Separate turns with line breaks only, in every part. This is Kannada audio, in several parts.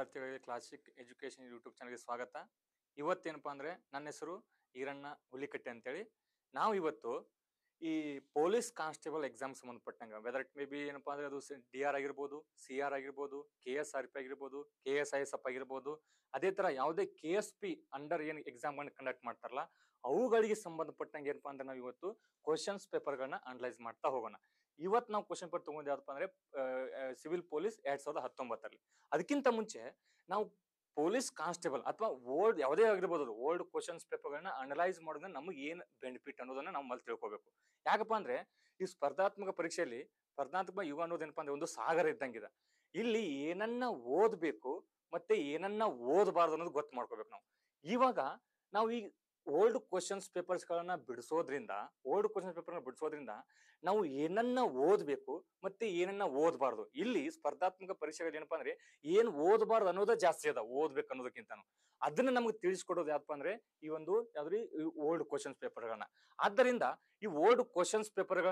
ವಿದ್ಯಾರ್ಥಿಗಳಿಗೆ ಕ್ಲಾಸಿಕ್ ಎಜುಕೇಶನ್ ಯೂಟ್ಯೂಬ್ ಚಾನಲ್ಗೆ ಸ್ವಾಗತ ಇವತ್ತೇನಪ್ಪ ಅಂದರೆ ನನ್ನ ಹೆಸರು ಈರಣ್ಣ ಹುಲಿಕಟ್ಟೆ ಅಂತೇಳಿ ನಾವು ಇವತ್ತು ಈ ಪೊಲೀಸ್ ಕಾನ್ಸ್ಟೇಬಲ್ ಎಕ್ಸಾಮ್ ಸಂಬಂಧಪಟ್ಟಂಗೆ ವೆದರ್ ಇಟ್ ಮೇ ಬಿ ಏನಪ್ಪ ಅಂದ್ರೆ ಅದು ಡಿ ಆರ್ ಆಗಿರ್ಬೋದು ಸಿ ಆರ್ ಆಗಿರ್ಬೋದು ಕೆ ಎಸ್ ಆರ್ ಪಿ ಆಗಿರ್ಬೋದು K S I S F ಆಗಿರ್ಬೋದು ಅದೇ ತರ ಯಾವುದೇ ಕೆ ಎಸ್ ಪಿ ಅಂಡರ್ ಏನು ಎಕ್ಸಾಮ್ ಕಂಡಕ್ಟ್ ಮಾಡ್ತಾರಲ್ಲ ಅವುಗಳಿಗೆ ಸಂಬಂಧಪಟ್ಟಂಗೆ ಏನಪ್ಪ ಅಂದ್ರೆ ನಾವು ಇವತ್ತು ಕ್ವಶನ್ಸ್ ಪೇಪರ್ಗಳನ್ನ ಅನಲೈಸ್ ಮಾಡ್ತಾ ಹೋಗೋಣ ಇವತ್ ನಾವು ಕ್ವಶನ್ ಪೇಪರ್ ತಗೊಂಡ್ ಯಾವ್ದಪ್ಪ ಅಂದ್ರೆ ಸಿವಿಲ್ ಪೊಲೀಸ್ ಎರಡ್ ಸಾವಿರದ ಹತ್ತೊಂಬತ್ತರಲ್ಲಿ ಅದಕ್ಕಿಂತ ಮುಂಚೆ ನಾವು ಪೊಲೀಸ್ ಕಾನ್ಸ್ಟೇಬಲ್ ಅಥವಾ ಓಲ್ಡ್ ಯಾವುದೇ ಆಗಿರ್ಬೋದು ಅದು ಓಲ್ಡ್ ಕ್ವಶನ್ಸ್ ಪೇಪರ್ಗಳನ್ನ ಅನಲೈಸ್ ಮಾಡೋದನ್ನ ನಮಗೆ ಏನು ಬೆನಿಫಿಟ್ ಅನ್ನೋದನ್ನ ನಾವು ಮೊದಲು ತಿಳ್ಕೊಬೇಕು ಯಾಕಪ್ಪ ಅಂದ್ರೆ ಈ ಸ್ಪರ್ಧಾತ್ಮಕ ಪರೀಕ್ಷೆಯಲ್ಲಿ ಸ್ಪರ್ಧಾತ್ಮಕ ಯುಗ ಅನ್ನೋದೇನಪ್ಪ ಅಂದ್ರೆ ಒಂದು ಸಾಗರ ಇದ್ದಂಗಿದೆ ಇಲ್ಲಿ ಏನನ್ನ ಓದಬೇಕು ಮತ್ತೆ ಏನನ್ನ ಓದಬಾರ್ದು ಅನ್ನೋದು ಗೊತ್ತು ಮಾಡ್ಕೋಬೇಕು ನಾವು ಇವಾಗ ನಾವು ಈ ಓಲ್ಡ್ ಕ್ವಶನ್ಸ್ ಪೇಪರ್ಸ್ ಗಳನ್ನ ಬಿಡಿಸೋದ್ರಿಂದ ಓಲ್ಡ್ ಕ್ವಶನ್ಸ್ ಪೇಪರ್ ಬಿಡಿಸೋದ್ರಿಂದ ನಾವು ಏನನ್ನ ಓದ್ಬೇಕು ಮತ್ತೆ ಏನನ್ನ ಓದಬಾರ್ದು ಇಲ್ಲಿ ಸ್ಪರ್ಧಾತ್ಮಕ ಪರೀಕ್ಷೆಗಳು ಏನಪ್ಪಾ ಅಂದ್ರೆ ಏನ್ ಓದಬಾರ್ದು ಅನ್ನೋದೇ ಜಾಸ್ತಿ ಅದ ಓದ್ಬೇಕು ಅನ್ನೋದಕ್ಕಿಂತನು ಅದನ್ನ ನಮ್ಗೆ ತಿಳಿಸ್ಕೊಡೋದು ಯಾವಪ್ಪ ಅಂದ್ರೆ ಈ ಒಂದು ಯಾವ್ದ್ರಿ ಓಲ್ಡ್ ಕ್ವಶನ್ಸ್ ಪೇಪರ್ ಆದ್ದರಿಂದ ಈ ಓಲ್ಡ್ ಕ್ವಶನ್ಸ್ ಪೇಪರ್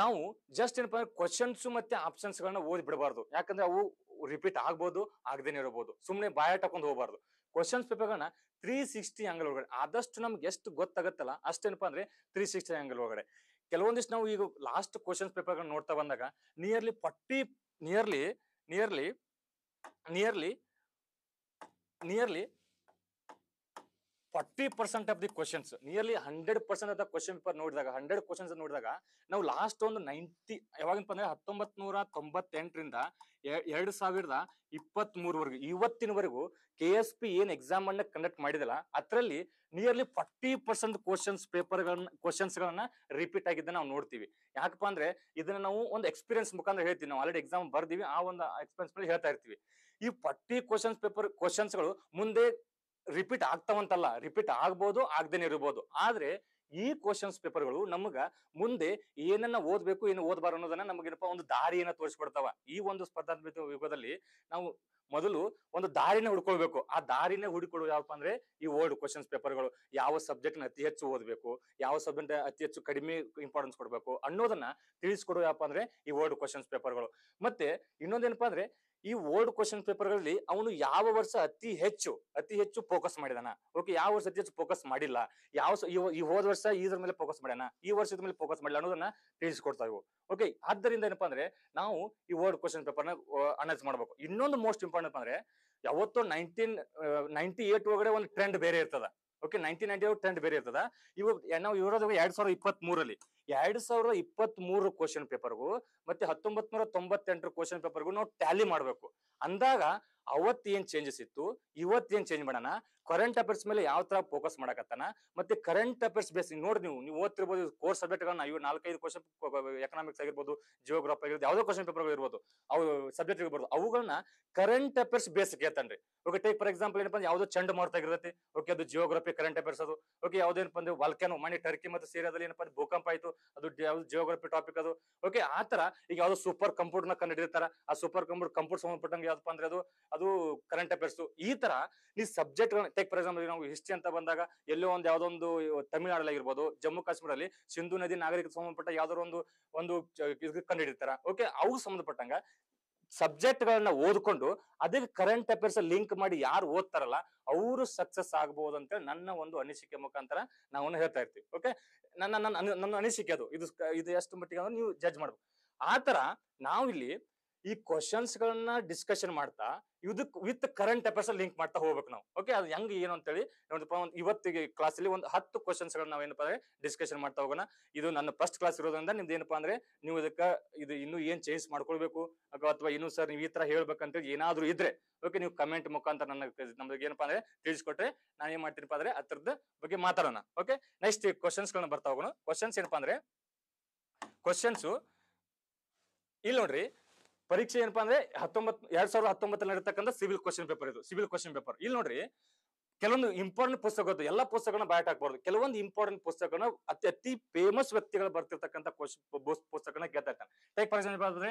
ನಾವು ಜಸ್ಟ್ ಏನಪ್ಪಾ ಅಂದ್ರೆ ಕ್ವಶನ್ಸ್ ಮತ್ತೆ ಆಪ್ಷನ್ಸ್ ಗಳನ್ನ ಓದಿ ಬಿಡಬಾರ್ದು ಯಾಕಂದ್ರೆ ಅವು ರಿಪೀಟ್ ಆಗ್ಬೋದು ಆಗದೇನೆ ಇರಬಹುದು ಸುಮ್ಮನೆ ಬಾಯ ಹಾಕೊಂಡು ಹೋಗಬಾರ್ದು ಕ್ವಶನ್ಸ್ ಪೇಪರ್ಗಳನ್ನ ತ್ರೀ ಸಿಕ್ಸ್ಟಿ ಆಂಗಲ್ ಒಳಗಡೆ ಆದಷ್ಟು ನಮ್ಗೆ ಎಷ್ಟು ಗೊತ್ತಾಗುತ್ತಲ್ಲ ಅಷ್ಟೇನಪ್ಪ ಅಂದ್ರೆ ತ್ರೀ ಸಿಕ್ಸ್ಟಿ ಆಂಗಲ್ ಒಳಗಡೆ ಕೆಲವೊಂದಿಷ್ಟು ನಾವು ಈಗ ಲಾಸ್ಟ್ ಕ್ವಶನ್ಸ್ ಪೇಪರ್ ನೋಡ್ತಾ ಬಂದಾಗ ನಿಯರ್ಲಿ ಪಟ್ಟಿ nearly nearly nearly nearly forty percent of the questions nearly hundred percent of question paper ನೋಡಿದಾಗ ಹಂಡ್ರೆಡ್ ಕ್ವಶನ್ಸ್ ನೋಡಿದಾಗ ನಾವು ಲಾಸ್ಟ್ ಒಂದು ನೈಂಟಿ ಯಾವಾಗಪ್ಪ ಅಂದ್ರೆ ಹತ್ತೊಂಬತ್ ನೂರ ತೊಂಬತ್ತೆಂಟರಿಂದ ಎರಡು ಸಾವಿರದ ಇಪ್ಪತ್ತ್ ಮೂರವರೆಗೂ ಇವತ್ತಿನವರೆಗೂ ಕೆ ಎಸ್ ಪಿ ಏನು ಎಕ್ಸಾಮ್ ಅನ್ನ ಕಂಡಕ್ಟ್ ಮಾಡಿದಲ್ಲ ಅದರಲ್ಲಿ nearly forty percent questions paper ಗಳನ್ನ ಕ್ವಶನ್ಸ್ ಗಳನ್ನ ರಿಪೀಟ್ ಆಗಿದ್ದ ನಾವು ನೋಡ್ತೀವಿ ಯಾಕಪ್ಪ ಅಂದ್ರೆ ಇದನ್ನ ನಾವು ಒಂದು ಎಕ್ಸ್ಪೀರಿಯನ್ಸ್ ಮುಖಾಂತರ ಹೇಳ್ತೀವಿ ನಾವು ಆಲ್ರೆಡಿ ಎಕ್ಸಾಮ್ ಬರ್ದಿವಿ ಆ ಒಂದು ಎಕ್ಸ್ಪೀರಿಯನ್ಸ್ ಮೇಲೆ ಹೇಳ್ತಾ ಇರ್ತೀವಿ ಈ ಫಾರ್ಟಿ ಕ್ವಶನ್ಸ್ ಪೇಪರ್ ಕ್ವಶನ್ಸ್ ಗಳು ಮುಂದೆ ರಿಪೀಟ್ ಆಗ್ತಾವಂತಲ್ಲ ರಿಪೀಟ್ ಆಗ್ಬೋದು ಆಗ್ದೇನೆ ಇರ್ಬೋದು ಆದ್ರೆ ಈ ಕ್ವಶನ್ಸ್ ಪೇಪರ್ಗಳು ನಮಗ ಮುಂದೆ ಏನನ್ನ ಓದ್ಬೇಕು ಏನು ಓದ್ಬಾರ ಅನ್ನೋದನ್ನ ನಮಗೇನಪ್ಪ ಒಂದು ದಾರಿಯನ್ನ ತೋರಿಸ್ಕೊಡ್ತಾವ ಈ ಒಂದು ಸ್ಪರ್ಧಾತ್ಮಕ ಯುಗದಲ್ಲಿ ನಾವು ಮೊದಲು ಒಂದು ದಾರಿನ ಹುಡ್ಕೊಳ್ಬೇಕು ಆ ದಾರಿನ ಹುಡುಕೊಳ್ಳೋದು ಯಾವಪ್ಪ ಅಂದ್ರೆ ಈ ಓಲ್ಡ್ ಕ್ವಶನ್ಸ್ ಪೇಪರ್ಗಳು ಯಾವ ಸಬ್ಜೆಕ್ಟ್ ನ ಅತಿ ಹೆಚ್ಚು ಓದಬೇಕು ಯಾವ ಸಬ್ಜೆಕ್ಟ್ ಅತಿ ಹೆಚ್ಚು ಕಡಿಮೆ ಇಂಪಾರ್ಟೆನ್ಸ್ ಕೊಡಬೇಕು ಅನ್ನೋದನ್ನ ತಿಳಿಸ್ಕೊಡೋ ಯಾವಪ್ಪ ಅಂದ್ರೆ ಈ ಓಲ್ಡ್ ಕ್ವಶನ್ಸ್ ಪೇಪರ್ಗಳು ಮತ್ತೆ ಇನ್ನೊಂದೇನಪ್ಪ ಅಂದ್ರೆ ಈ ಓಲ್ಡ್ ಕ್ವಶನ್ ಪೇಪರ್ಗಳಲ್ಲಿ ಅವನು ಯಾವ ವರ್ಷ ಅತಿ ಹೆಚ್ಚು ಅತಿ ಹೆಚ್ಚು ಫೋಕಸ್ ಮಾಡಿದಾನ ಓಕೆ ಯಾವ ವರ್ಷ ಅತಿ ಹೆಚ್ಚು ಫೋಕಸ್ ಮಾಡಿಲ್ಲ ಯಾವ ಈ ಹೋದ ವರ್ಷ ಇದ್ರ ಮೇಲೆ ಫೋಕಸ್ ಮಾಡ್ಯಾನ ಈ ವರ್ಷದ ಮೇಲೆ ಫೋಕಸ್ ಮಾಡಿಲ್ಲ ಅನ್ನೋದನ್ನ ತಿಳಿಸ್ಕೊಡ್ತಾ ಇವು ಓಕೆ ಆದ್ದರಿಂದ ಏನಪ್ಪಾ ಅಂದ್ರೆ ನಾವು ಈ ಓಲ್ಡ್ ಕ್ವಶನ್ ಪೇಪರ್ನ ಅನೌನ್ಸ್ ಮಾಡಬೇಕು ಇನ್ನೊಂದು ಮೋಸ್ಟ್ ಇಂಪಾರ್ಟೆಂಟ್ ಅಂದ್ರೆ ಯಾವತ್ತೋ ನೈನ್ಟೀನ್ ನೈನ್ಟಿ ಏಟ್ ಒಳಗಡೆ ಒಂದು ಟ್ರೆಂಡ್ ಬೇರೆ ಇರ್ತದ ಓಕೆ ನೈನ್ಟೀನ್ ನೈನ್ಟಿ ಟ್ರೆಂಡ್ ಬೇರೆ ಇರ್ತದ ಇವಾಗ ನಾವು ಇರೋದು ಎರಡ್ ಸಾವಿರದ ಇಪ್ಪತ್ತ್ ಮೂರಲ್ಲಿ ಎರಡ್ ಸಾವಿರದ ಇಪ್ಪತ್ತ್ ಮೂರು ಕ್ವಶನ್ ಪೇಪರ್ಗೂ ಮತ್ತೆ ಹತ್ತೊಂಬತ್ ನೂರ ತೊಂಬತ್ತೆಂಟರ ಕ್ವಶನ್ ಪೇಪರ್ಗು ನಾವು ಟ್ಯಾಲಿ ಮಾಡ್ಬೇಕು ಅಂದಾಗ ಅವತ್ತೇನ್ ಚೇಂಜಸ್ ಇತ್ತು ಇವತ್ತೇನ್ ಚೇಂಜ್ ಮಾಡೋಣ ಕರೆಂಟ್ ಅಫೇರ್ಸ್ ಮೇಲೆ ಯಾವ ತರ ಫೋಕಸ್ ಮಾಡಕತ್ತಾನ ಮತ್ತೆ ಕರೆಂಟ್ ಅಫೇರ್ಸ್ ಬೇಸ್ ನೋಡಿ ನೀವು ನೀವು ಓದ್ತಿರ್ಬೋದು ಕೋರ್ಸ್ ಸಬ್ಜೆಕ್ಟ್ ಗಳನ್ನ ಇವು ನಾಲ್ಕೈದು ಕ್ವಶನ್ ಎಕನಾಮಿಕ್ಸ್ ಆಗಿರ್ಬೋದು ಜಿಯೋಗ್ರಫಿ ಆಗಿರ್ಬೋದು ಯಾವುದೋ ಕ್ವಶನ್ ಪೇಪರ್ ಇರ್ಬೋದು ಅವು ಸಬ್ಜೆಕ್ಟ್ ಇರ್ಬೋದು ಅವುಗಳನ್ನ ಕರೆಂಟ್ ಅಫೇರ್ಸ್ ಬೇಸ್ ಕೇಳ್ತಾನ್ರಿ ಓಕೆ ಟೇಕ್ ಫಾರ್ ಎಕ್ಸಾಂಪಲ್ ಏನಪ್ಪ ಅಂದ್ರೆ ಯಾವುದೋ ಚಂಡ ಮಾರ್ತಾ ಇರುತ್ತೆ ಓಕೆ ಅದು ಜಿಯೋಗ್ರಫಿ ಕರೆಂಟ್ ಅಫೇರ್ಸ್ ಅದು ಓಕೆ ಯಾವ್ದೇನಪ್ಪ ಅಂದ್ರೆ ವಲ್ಕೆನೋ ಮನೆ ಟರ್ಕಿ ಮತ್ತು ಸೀರಿಯಾದಲ್ಲಿ ಏನಪ್ಪ ಅಂದ್ರೆ ಭೂಕಂಪ ಆಯ್ತು ಅದು ಯಾವ್ದು ಜಿಯೋಗ್ರಫಿ ಟಾಪಿಕ್ ಅದು ಓಕೆ ಆ ತರ ಈಗ ಯಾವ್ದು ಸೂಪರ್ ಕಂಪ್ಯೂಟರ್ ನ ಕಂಡಿರ್ತಾರ ಆ ಸೂಪರ್ ಕಂಪ್ಯೂಟರ್ ಕಂಪ್ಯೂಟರ್ ಸಂಬಂಧಪಟ್ಟಂಗೆ ಯಾವ್ದಪ್ಪ ಅಂದ್ರೆ ಅದು ಅದು ಕರೆಂಟ್ ಅಫೇರ್ಸ್ ಈ ತರ ನೀವು ಸಬ್ಜೆಕ್ಟ್ ಟೇಕ್ ಫಾರ್ ಎಕ್ಸಾಂಪಲ್ ನಾವು ಹಿಸ್ಟ್ರಿ ಅಂತ ಬಂದಾಗ ಎಲ್ಲೋ ಒಂದು ಯಾವ್ದೊಂದು ತಮಿಳ್ನಾಡಲ್ಲಿ ಆಗಿರ್ಬೋದು ಜಮ್ಮು ಕಾಶ್ಮೀರಲ್ಲಿ ಸಿಂಧು ನದಿ ನಾಗರಿಕ ಸಂಬಂಧಪಟ್ಟ ಯಾವುದೋ ಒಂದು ಒಂದು ಕಂಡುಹಿಡಿತಾರ ಓಕೆ ಅವು ಸಂಬಂಧಪಟ್ಟಂಗ ಸಬ್ಜೆಕ್ಟ್ ಗಳನ್ನ ಓದ್ಕೊಂಡು ಅದಕ್ಕೆ ಕರೆಂಟ್ ಅಫೇರ್ಸ್ ಲಿಂಕ್ ಮಾಡಿ ಯಾರು ಓದ್ತಾರಲ್ಲ ಅವರು ಸಕ್ಸಸ್ ಆಗ್ಬಹುದು ಅಂತ ನನ್ನ ಒಂದು ಅನಿಸಿಕೆ ಮುಖಾಂತರ ನಾವು ಹೇಳ್ತಾ ಇರ್ತೀವಿ ಓಕೆ ನನ್ನ ನನ್ನ ಅನಿಸಿಕೆ ಅದು ಇದು ಇದು ಎಷ್ಟು ಮಟ್ಟಿಗೆ ಅಂದ್ರೆ ನೀವು ಜಡ್ಜ್ ಮಾಡ್ಬೇಕು ಆತರ ನಾವಿಲ್ಲಿ ಈ ಕ್ವಶನ್ಸ್ ಗಳನ್ನ ಡಿಸ್ಕಷನ್ ಮಾಡ್ತಾ ಇದಕ್ ವಿತ್ ಕರೆಂಟ್ ಅಫೇರ್ಸ್ ಲಿಂಕ್ ಮಾಡ್ತಾ ಹೋಗ್ಬೇಕು ನಾವು ಓಕೆ ಅದು ಹೆಂಗ್ ಏನು ಅಂತೇಳಿ ಒಂದು ಇವತ್ತಿಗೆ ಕ್ಲಾಸ್ ಅಲ್ಲಿ ಒಂದು ಹತ್ತು ಕ್ವಶನ್ಸ್ ಗಳನ್ನ ನಾವೇನಪ್ಪ ಅಂದ್ರೆ ಡಿಸ್ಕಷನ್ ಮಾಡ್ತಾ ಹೋಗೋಣ ಇದು ನನ್ನ ಫಸ್ಟ್ ಕ್ಲಾಸ್ ಇರೋದ್ರಿಂದ ನಿಮ್ದು ಏನಪ್ಪಾ ಅಂದ್ರೆ ನೀವು ಇದಕ್ಕೆ ಇದು ಇನ್ನೂ ಏನ್ ಚೇಂಜ್ ಮಾಡ್ಕೊಳ್ಬೇಕು ಅಥವಾ ಇನ್ನು ಸರ್ ನೀವು ಈ ತರ ಹೇಳ್ಬೇಕಂತ ಏನಾದ್ರು ಇದ್ರೆ ಓಕೆ ನೀವು ಕಮೆಂಟ್ ಮುಖಾಂತರ ನನ್ನ ನಮ್ದು ಏನಪ್ಪಾ ಅಂದ್ರೆ ತಿಳಿಸ್ಕೊಟ್ರೆ ನಾನು ಏನ್ ಮಾಡ್ತೀನಪ್ಪ ಅಂದ್ರೆ ಅದ್ರದ್ದ ಬಗ್ಗೆ ಮಾತಾಡೋಣ ಓಕೆ ನೆಕ್ಸ್ಟ್ ಕ್ವಶನ್ಸ್ ಗಳನ್ನ ಬರ್ತಾ ಹೋಗೋಣ ಕ್ವಶನ್ಸ್ ಏನಪ್ಪಾ ಅಂದ್ರೆ ಕ್ವಶನ್ಸ್ ಇಲ್ಲಿ ನೋಡ್ರಿ ಪರೀಕ್ಷೆ ಏನಪ್ಪಾ ಅಂದ್ರೆ ಹತ್ತೊಂಬತ್ ಎರಡ್ ಸಾವಿರದ ಹತ್ತೊಂಬತ್ತಲ್ಲಿ ನಡೀತಕ್ಕಂಥ ಸಿವಿಲ್ ಕ್ವಶನ್ ಪೇಪರ್ ಇದು ಸಿವಿಲ್ ಕ್ವಶನ್ ಪೇಪರ್ ಇಲ್ಲಿ ನೋಡ್ರಿ ಕೆಲವೊಂದು ಇಂಪಾರ್ಟೆಂಟ್ ಪುಸ್ತಕ ಎಲ್ಲಾ ಪುಸ್ತಕಗಳನ್ನ ಬಯಟ್ ಹಾಕ್ಬಾರ್ದು ಕೆಲವೊಂದು ಇಂಪಾರ್ಟೆಂಟ್ ಪುಸ್ತಕನ ಅತಿ ಅತಿ ಫೇಮಸ್ ವ್ಯಕ್ತಿಗಳು ಬರ್ತಿರ್ತಕ್ಕಂಥ ಪುಸ್ತಕನ ಗೆದ್ದಾಗ್ತಾನೆ ಟೈಕ್ ಫಾರ್ ಎಕ್ಸಾಂಪಲ್ ಅಂದ್ರೆ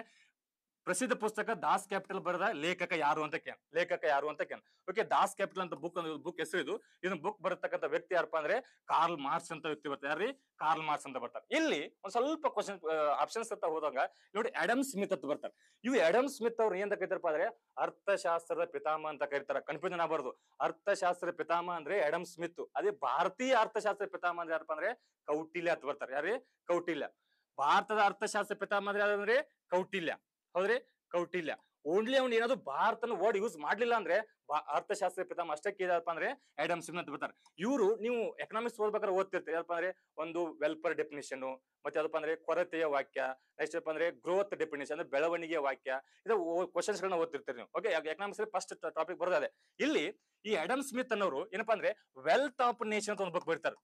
ಪ್ರಸಿದ್ಧ ಪುಸ್ತಕ ದಾಸ್ ಕ್ಯಾಪಿಟಲ್ ಬರೆದ ಲೇಖಕ ಯಾರು ಅಂತ ಕೇನ್ ಲೇಖಕ ಯಾರು ಅಂತ ಕೇನ್ ಓಕೆ ದಾಸ್ ಕ್ಯಾಪಿಟಲ್ ಅಂತ ಬುಕ್ ಬುಕ್ ಹೆಸರು ಇದು ಇದನ್ನ ಬುಕ್ ಬರತಕ್ಕಂಥ ವ್ಯಕ್ತಿ ಯಾರಪ್ಪ ಅಂದ್ರೆ ಕಾರ್ಲ್ ಮಾರ್ಸ್ ಅಂತ ವ್ಯಕ್ತಿ ಬರ್ತಾರೆ ಯಾರೀ ಕಾರ್ಲ್ ಮಾರ್ಸ್ ಅಂತ ಬರ್ತಾರೆ ಇಲ್ಲಿ ಒಂದ್ ಸ್ವಲ್ಪ ಕ್ವಶನ್ ಆಪ್ಷನ್ಸ್ ಅಂತ ಹೋದಾಗ ನೋಡಿ ಎಡಮ್ ಸ್ಮಿತ್ ಅಂತ ಬರ್ತಾರೆ ಇವು ಎಡಮ್ ಸ್ಮಿತ್ ಅವ್ರು ಏನ್ ಕರಿತಾರಪ್ಪ ಅಂದ್ರೆ ಅರ್ಥಶಾಸ್ತ್ರದ ಪಿತಾಮ ಅಂತ ಕರೀತಾರೆ ಕನ್ಫ್ಯೂಷನ್ ಆಗಬಾರ್ದು ಅರ್ಥಶಾಸ್ತ್ರದ ಪಿತಾಮ ಅಂದ್ರೆ ಎಡಮ್ ಸ್ಮಿತ್ ಅದೇ ಭಾರತೀಯ ಅರ್ಥಶಾಸ್ತ್ರ ಪಿತಾಮ ಅಂದ್ರೆ ಯಾರಪ್ಪ ಅಂದ್ರೆ ಕೌಟಿಲ್ಯ ಅಂತ ಬರ್ತಾರೆ ಯಾರೀ ಕೌಟಿಲ್ಯ ಭಾರತದ ಅರ್ಥಶಾಸ್ತ್ರ ಪಿತಾಮ ಅಂದ್ರೆ ಯಾರಂದ್ರೆ ಕೌಟಿಲ್ಯ ಹೌದ್ರಿ ಕೌಟಿಲ್ಯ ಓನ್ಲಿ ಅವ್ನು ಏನಾದ್ರು ಭಾರತನ ವರ್ಡ್ ಯೂಸ್ ಮಾಡ್ಲಿಲ್ಲ ಅಂದ್ರೆ ಅರ್ಥಶಾಸ್ತ್ರ ಪಿತಾಮ ಅಷ್ಟಕ್ಕೆ ಕೇಳಪ್ಪ ಅಂದ್ರೆ ಆಡಮ್ ಸ್ಮಿತ್ ಅಂತ ಬರ್ತಾರೆ ಇವರು ನೀವು ಎಕನಾಮಿಕ್ಸ್ ಓದ್ಬೇಕಾದ್ರೆ ಓದ್ತಿರ್ತೀರಿ ಯಾಕಪ್ಪ ಅಂದ್ರೆ ಒಂದು ವೆಲ್ಫೇರ್ ಡೆಫಿನೇಷನ್ ಮತ್ತೆ ಯಾವಪ್ಪ ಅಂದ್ರೆ ಕೊರತೆಯ ವಾಕ್ಯ ನೆಕ್ಸ್ಟ್ ಏನಪ್ಪ ಅಂದ್ರೆ ಗ್ರೋತ್ ಡೆಫಿನೇಷನ್ ಅಂದ್ರೆ ಬೆಳವಣಿಗೆಯ ವಾಕ್ಯ ಇದು ಕ್ವಶನ್ಸ್ ಗಳನ್ನ ಓದ್ತಿರ್ತೀರಿ ನೀವು ಓಕೆ ಎಕನಾಮಿಕ್ಸ್ ಫಸ್ಟ್ ಟಾಪಿಕ್ ಬರೋದೇ ಇಲ್ಲಿ ಈ ಆಡಮ್ ಸ್ಮಿತ್ ಅನ್ನೋರು ಏನಪ್ಪಾ ಅಂದ್ರೆ ವೆಲ್ತ್ ಆಫ್ ನೇಷನ್ ಅಂತ ಒಂದು ಬುಕ್ ಬರ್ತಾರೆ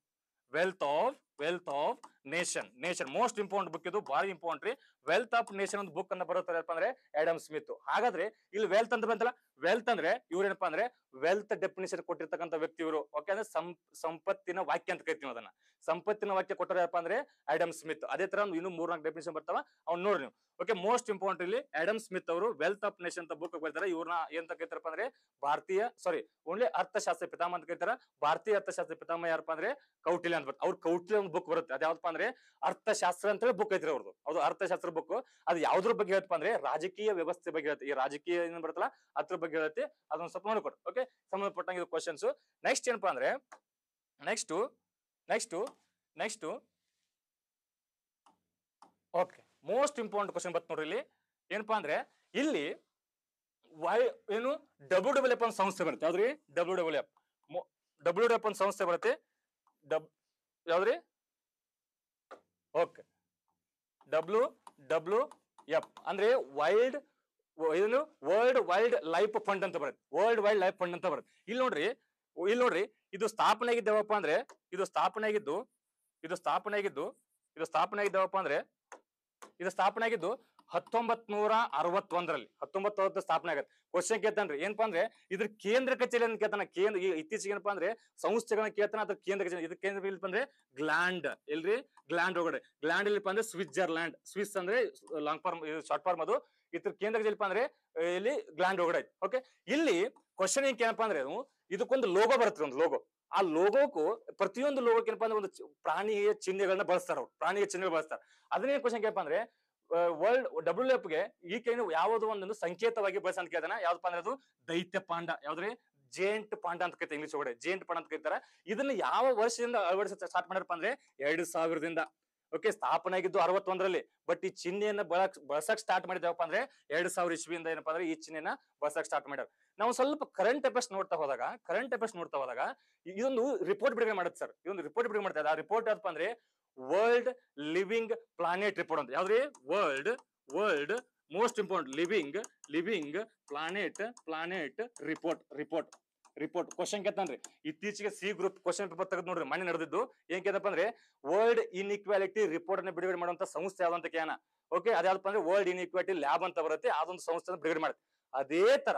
wealth of wealth of nation nation most important book ಇದು ಭಾರಿ ಇಂಪಾರ್ಟೆಂಟ್ ರೀ ವೆಲ್ತ್ ಆಫ್ ನೇಷನ್ ಒಂದು ಬುಕ್ ಅಂತ ಬರುತ್ತೆ ಅಂದ್ರೆ ಆಡಮ್ ಸ್ಮಿತ್ ಹಾಗಾದ್ರೆ ಇಲ್ಲಿ ವೆಲ್ತ್ ಅಂತ ಬಂತಲ್ಲ ವೆಲ್ತ್ ಅಂದ್ರೆ ಇವ್ರೇನಪ್ಪಾ ಅಂದ್ರೆ ವೆಲ್ತ್ ಡೆಫಿನೇಷನ್ ಕೊಟ್ಟಿರ್ತಕ್ಕಂಥ ವ್ಯಕ್ತಿ ಇವರು ಓಕೆ ಅಂದ್ರೆ ಸಂಪತ್ತಿನ ವಾಕ್ಯ ಅಂತ ಕರಿತೀವಿ ಅದನ್ನ ಸಂಪತ್ತಿನ ವಾಕ್ಯ ಯಾರಪ್ಪ ಅಂದ್ರೆ ಆಡಮ್ ಸ್ಮಿತ್ ಅದೇ ತರ ಇನ್ನು ನಾಲ್ಕು ಡೆಫಿನೇಷನ್ ಬರ್ತಾವ ಅವ್ನು ನೋಡಿ ನೀವು ಓಕೆ ಮೋಸ್ಟ್ ಇಂಪಾರ್ಟೆಂಟ್ ಇಲ್ಲಿ ಆಡಮ್ ಸ್ಮಿತ್ ಅವರು ವೆಲ್ತ್ ಆಫ್ ನೇಷನ್ ಅಂತ ಬುಕ್ ಬರ್ತಾರೆ ಇವ್ರನ್ನ ಏನಂತ ಕರಿತಾರಪ್ಪ ಅಂದ್ರೆ ಭಾರತೀಯ ಸಾರಿ ಓನ್ಲಿ ಅರ್ಥಶಾಸ್ತ್ರ ಪಿತಾಮ ಅಂತ ಕರಿತಾರ ಭಾರತೀಯ ಅರ್ಥಶಾಸ್ತ್ರ ಪಿತಾಮ ಯಾರಪ್ಪ ಅಂದ್ರೆ ಕೌಟಿಲ್ಯ ಅಂತ ಬರ್ತಾರೆ ಅವ್ರು ಕೌಟಿಲ್ಯ ಒಂದು ಬುಕ್ ಬರುತ್ತೆ ಯಾವ್ದಪ್ಪ ಅಂದ್ರೆ ಅರ್ಥಶಾಸ್ತ್ರ ಅಂತ ಹೇಳಿ ಬುಕ್ ಐತ್ರಿ ಅವ್ರದ್ದು ಅದು ಅರ್ಥಶಾಸ್ತ್ರ ಬುಕ್ ಅದು ಯಾವ್ದ್ರ ಬಗ್ಗೆ ಹೇಳಪ್ಪ ಅಂದ್ರೆ ರಾಜಕೀಯ ವ್ಯವಸ್ಥೆ ಬಗ್ಗೆ ಹೇಳುತ್ತೆ ಈ ರಾಜಕೀಯ ಏನ್ ಬರುತ್ತಲ್ಲ ಅದ್ರ ಬಗ್ಗೆ ಹೇಳುತ್ತೆ ಅದೊಂದು ಸ್ವಲ್ಪ ನೋಡ್ಕೊಡು ಓಕೆ ಸಂಬಂಧಪಟ್ಟಂಗೆ ಕ್ವಶನ್ಸ್ ನೆಕ್ಸ್ಟ್ ಏನಪ್ಪಾ ಅಂದ್ರೆ next next next okay most important question ಬರ್ತ ನೋಡ್ರಿ ಇಲ್ಲಿ ಏನಪ್ಪಾ ಅಂದ್ರೆ ಇಲ್ಲಿ ವೈ ಏನು ಡಬ್ಲ್ಯೂ ಡಬ್ಲ್ಯೂ ಎಫ್ ಒಂದು ಸಂಸ್ಥೆ ಬರುತ್ತೆ ಯಾವ್ದ್ರಿ W W F W W F ಒಂದು ಸಂಸ್ಥೆ ಬರುತ್ತೆ ಡಬ್ ಯಾವ್ದ್ರಿ ಓಕೆ ಡಬ್ಲ್ಯೂ ಡಬ್ಲ್ಯೂ ಎಫ್ ಅಂದ್ರೆ ವೈಲ್ಡ್ ಇದನ್ನು ವರ್ಲ್ಡ್ ವೈಲ್ಡ್ ಲೈಫ್ ಫಂಡ್ ಅಂತ ಬರುತ್ತೆ ವರ್ಲ್ಡ್ ವೈಲ್ಡ್ ಲೈಫ್ ಫಂಡ್ ಅಂತ ಬರುತ್ತೆ ಇಲ್ಲಿ ನೋಡ್ರಿ ಇಲ್ಲಿ ನೋಡ್ರಿ ಇದು ಸ್ಥಾಪನೆ ಆಗಿದ್ದೇವಪ್ಪ ಅಂದ್ರೆ ಇದು ಸ್ಥಾಪನೆ ಆಗಿದ್ದು ಇದು ಸ್ಥಾಪನೆ ಆಗಿದ್ದು ಇದು ಸ್ಥಾಪನೆ ಆಗಿದ್ದೇವಪ್ಪ ಅಂದ್ರೆ ಇದು ಸ್ಥಾಪನೆ ಆಗಿದ್ದು ಹತ್ತೊಂಬತ್ ನೂರ ಅರವತ್ತೊಂದರಲ್ಲಿ ಹತ್ತೊಂಬತ್ತು ಸ್ಥಾಪನೆ ಆಗತ್ತೆ ಕ್ವಶನ್ ಕೇಳ್ತಾನ್ರಿ ಏನಪ್ಪಾ ಅಂದ್ರೆ ಇದ್ರ ಕೇಂದ್ರ ಅಂತ ಕೇಳ್ತಾನ ಕೇಂದ್ರ ಇತ್ತೀಚೆಗೆ ಏನಪ್ಪಾ ಅಂದ್ರೆ ಸಂಸ್ಥೆಗಳನ್ನ ಕೇಳ್ತಾನ ಅಥವಾ ಕೇಂದ್ರ ಕಚೇರಿ ಇದ್ರ ಕೇಂದ್ರ ಇಲ್ಲಪ್ಪ ಅಂದ್ರೆ ಗ್ಲ್ಯಾಂಡ್ ಎಲ್ರಿ ಗ್ಲ್ಯಾಂಡ್ ಒಳಗಡೆ ಗ್ಲ್ಯಾಂಡ್ ಇಲ್ಲಿ ಅಂದ್ರೆ ಸ್ವಿಟ್ಜರ್ಲ್ಯಾಂಡ್ ಸ್ವಿಸ್ ಅಂದ್ರೆ ಲಾಂಗ್ ಫಾರ್ಮ್ ಶಾರ್ಟ್ ಫಾರ್ಮ್ ಅದು ಇದ್ರ ಕೇಂದ್ರ ಕಚೇರಿ ಅಂದ್ರೆ ಇಲ್ಲಿ ಗ್ಲ್ಯಾಂಡ್ ಒಳಗಡೆ ಓಕೆ ಇಲ್ಲಿ ಕ್ವಶನ್ ಏನಪ್ಪಾ ಅಂದ್ರೆ ಇದಕ್ಕೊಂದು ಲೋಗೋ ಬರುತ್ತೆ ಒಂದು ಲೋಗೋ ಆ ಲೋಗೋಕ್ಕೂ ಪ್ರತಿಯೊಂದು ಲೋಗೋಕ್ಕೆ ಏನಪ್ಪಾ ಅಂದ್ರೆ ಒಂದು ಪ್ರಾಣಿಯ ಚಿಹ್ನೆಗಳನ್ನ ಬಳಸ್ತಾರ ಅವ್ರು ಪ್ರಾಣಿಯ ಚಿಹ್ನೆಗಳು ಬಳಸ್ತಾರೆ ಅದನ್ನೇ ಕ್ವಶನ್ ಕೇಳಪ್ಪ ಅಂದ್ರೆ ವರ್ಲ್ಡ್ ಡಬ್ಲ್ಯೂ ಗೆ ಈ ಕೈನ ಯಾವ್ದು ಒಂದೊಂದು ಸಂಕೇತವಾಗಿ ಅಂತ ಕೇಳ್ತಾನ ಯಾವ್ದಪ್ಪ ಅಂದ್ರೆ ಅದು ದೈತ್ಯ ಪಾಂಡ ಯಾವ್ದ್ರಿ ಜೇಂಟ್ ಪಾಂಡ ಅಂತ ಕರಿತಾರೆ ಇಂಗ್ಲಿಷ್ ಒಳಗಡೆ ಜೇಂಟ್ ಪಾಂಡ ಅಂತ ಕರೀತಾರೆ ಇದನ್ನ ಯಾವ ವರ್ಷದಿಂದ ಅಳವಡಿಸ ಸ್ಟಾರ್ಟ್ ಮಾಡ್ಯಾರಪ್ಪ ಅಂದ್ರೆ ಎರಡ್ ಸಾವಿರದಿಂದ ಓಕೆ ಸ್ಥಾಪನೆ ಆಗಿದ್ದು ಅರವತ್ತೊಂದರಲ್ಲಿ ಬಟ್ ಈ ಚಿಹ್ನೆಯನ್ನ ಬಳಕ್ ಬಳಸಕ್ ಸ್ಟಾರ್ಟ್ ಮಾಡಿದೇವಪ್ಪ ಅಂದ್ರೆ ಎರಡ್ ಸಾವಿರ ಇಸ್ವಿಯಿಂದ ಏನಪ್ಪಾ ಅಂದ್ರೆ ಈ ಚಿಹ್ನೆನ ಬಳಸಕ್ ಸ್ಟಾರ್ಟ್ ಮಾಡ್ಯಾರ ನಾವು ಸ್ವಲ್ಪ ಕರೆಂಟ್ ಅಫೇರ್ಸ್ ನೋಡ್ತಾ ಹೋದಾಗ ಕರೆಂಟ್ ಅಫೇರ್ಸ್ ನೋಡ್ತಾ ಹೋದಾಗ ಇದೊಂದು ರಿಪೋರ್ಟ್ ಬಿಡುಗಡೆ ಮಾಡುತ್ತೆ ಸರ್ ಇದೊಂದು ರಿಪೋರ್ಟ್ ಬಿಡುಗಡೆ ಮಾಡ್ತಾರೆ ಆ ರಿಪೋರ್ಟ್ ಯಾವ್ದಪ್ಪ ಅಂದ್ರೆ ವರ್ಲ್ಡ್ ಲಿವಿಂಗ್ ಪ್ಲಾನೆಟ್ ರಿಪೋರ್ಟ್ ಅಂತ ಯಾವ್ದ್ರಿ world world most important living living planet planet report report report question ಕೇತನ್ರಿ ಇತ್ತೀಚೆಗೆ ಸಿ ಗ್ರೂಪ್ ಕ್ವಶನ್ ಪೇಪರ್ ತೆಗೆದು ನೋಡ್ರಿ ಮನೆ ನಡೆದಿದ್ದು ಏನ್ ಕೇತಪ್ಪ ಅಂದ್ರೆ ವರ್ಲ್ಡ್ ಇನ್ಇಕ್ವಾಲಿಟಿ ರಿಪೋರ್ಟ್ ಅನ್ನ ಬಿಡುಗಡೆ ಮಾಡುವಂತ ಸಂಸ್ಥೆ ಯಾವ್ದಂತ ಕೇನ ಓಕೆ ಅದ್ಯಾವ್ದಪ್ಪ ಅಂದ್ರೆ ವರ್ಲ್ಡ್ ಇನ್ಇಕ್ವಾಲಿಟಿ ಲ್ಯಾಬ್ ಅಂತ ಬರುತ್ತೆ ಅದೊಂದು ಸಂಸ್ಥೆ ಬಿಡುಗಡೆ ಮಾಡುತ್ತೆ ಅದೇ ತರ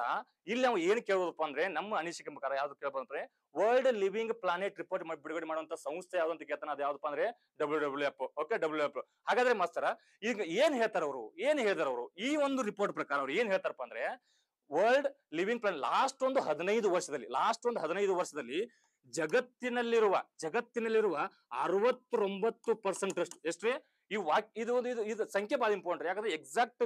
ಇಲ್ಲಿ ನಾವು ಏನ್ ಕೇಳೋದಪ್ಪ ಅಂದ್ರೆ ನಮ್ಮ ಅನಿಸಿಕೆ ಪ್ರಕಾರ ಯಾವ್ದು ಅಂದ್ರೆ ವರ್ಲ್ಡ್ ಲಿವಿಂಗ್ ಪ್ಲಾನೆಟ್ ರಿಪೋರ್ಟ್ ಮಾಡಿ ಬಿಡುಗಡೆ ಮಾಡುವಂತ ಸಂಸ್ಥೆ ಅಂತ ಕೇಳ್ತಾನೆ ಅದು ಯಾವ್ದಪ್ಪ ಅಂದ್ರೆ W W F okay W F ಹಾಗಾದ್ರೆ ಮಾಸ್ತರ ಈಗ ಏನ್ ಹೇಳ್ತಾರ ಅವರು ಏನ್ ಹೇಳ್ತಾರ ಅವರು ಈ ಒಂದು ರಿಪೋರ್ಟ್ ಪ್ರಕಾರ ಅವ್ರು ಏನ್ ಹೇಳ್ತಾರಪ್ಪ ಅಂದ್ರೆ ವರ್ಲ್ಡ್ ಲಿವಿಂಗ್ ಪ್ಲಾನೆಟ್ ಲಾಸ್ಟ್ ಒಂದು ಹದಿನೈದು ವರ್ಷದಲ್ಲಿ ಲಾಸ್ಟ್ ಒಂದು ಹದಿನೈದು ವರ್ಷದಲ್ಲಿ ಜಗತ್ತಿನಲ್ಲಿರುವ ಜಗತ್ತಿನಲ್ಲಿರುವ ಅರವತ್ತೊಂಬತ್ತು ಪರ್ಸೆಂಟ್ ಅಷ್ಟು ಎಷ್ಟ್ರಿ ಈ ವಾಕ್ ಇದು ಒಂದು ಇದು ಇದು ಸಂಖ್ಯೆ ಬಹಳ ಇಂಪಾರ್ಟೆಂಟ್ ಯಾಕಂದ್ರೆ ಎಕ್ಸಾಕ್ಟ್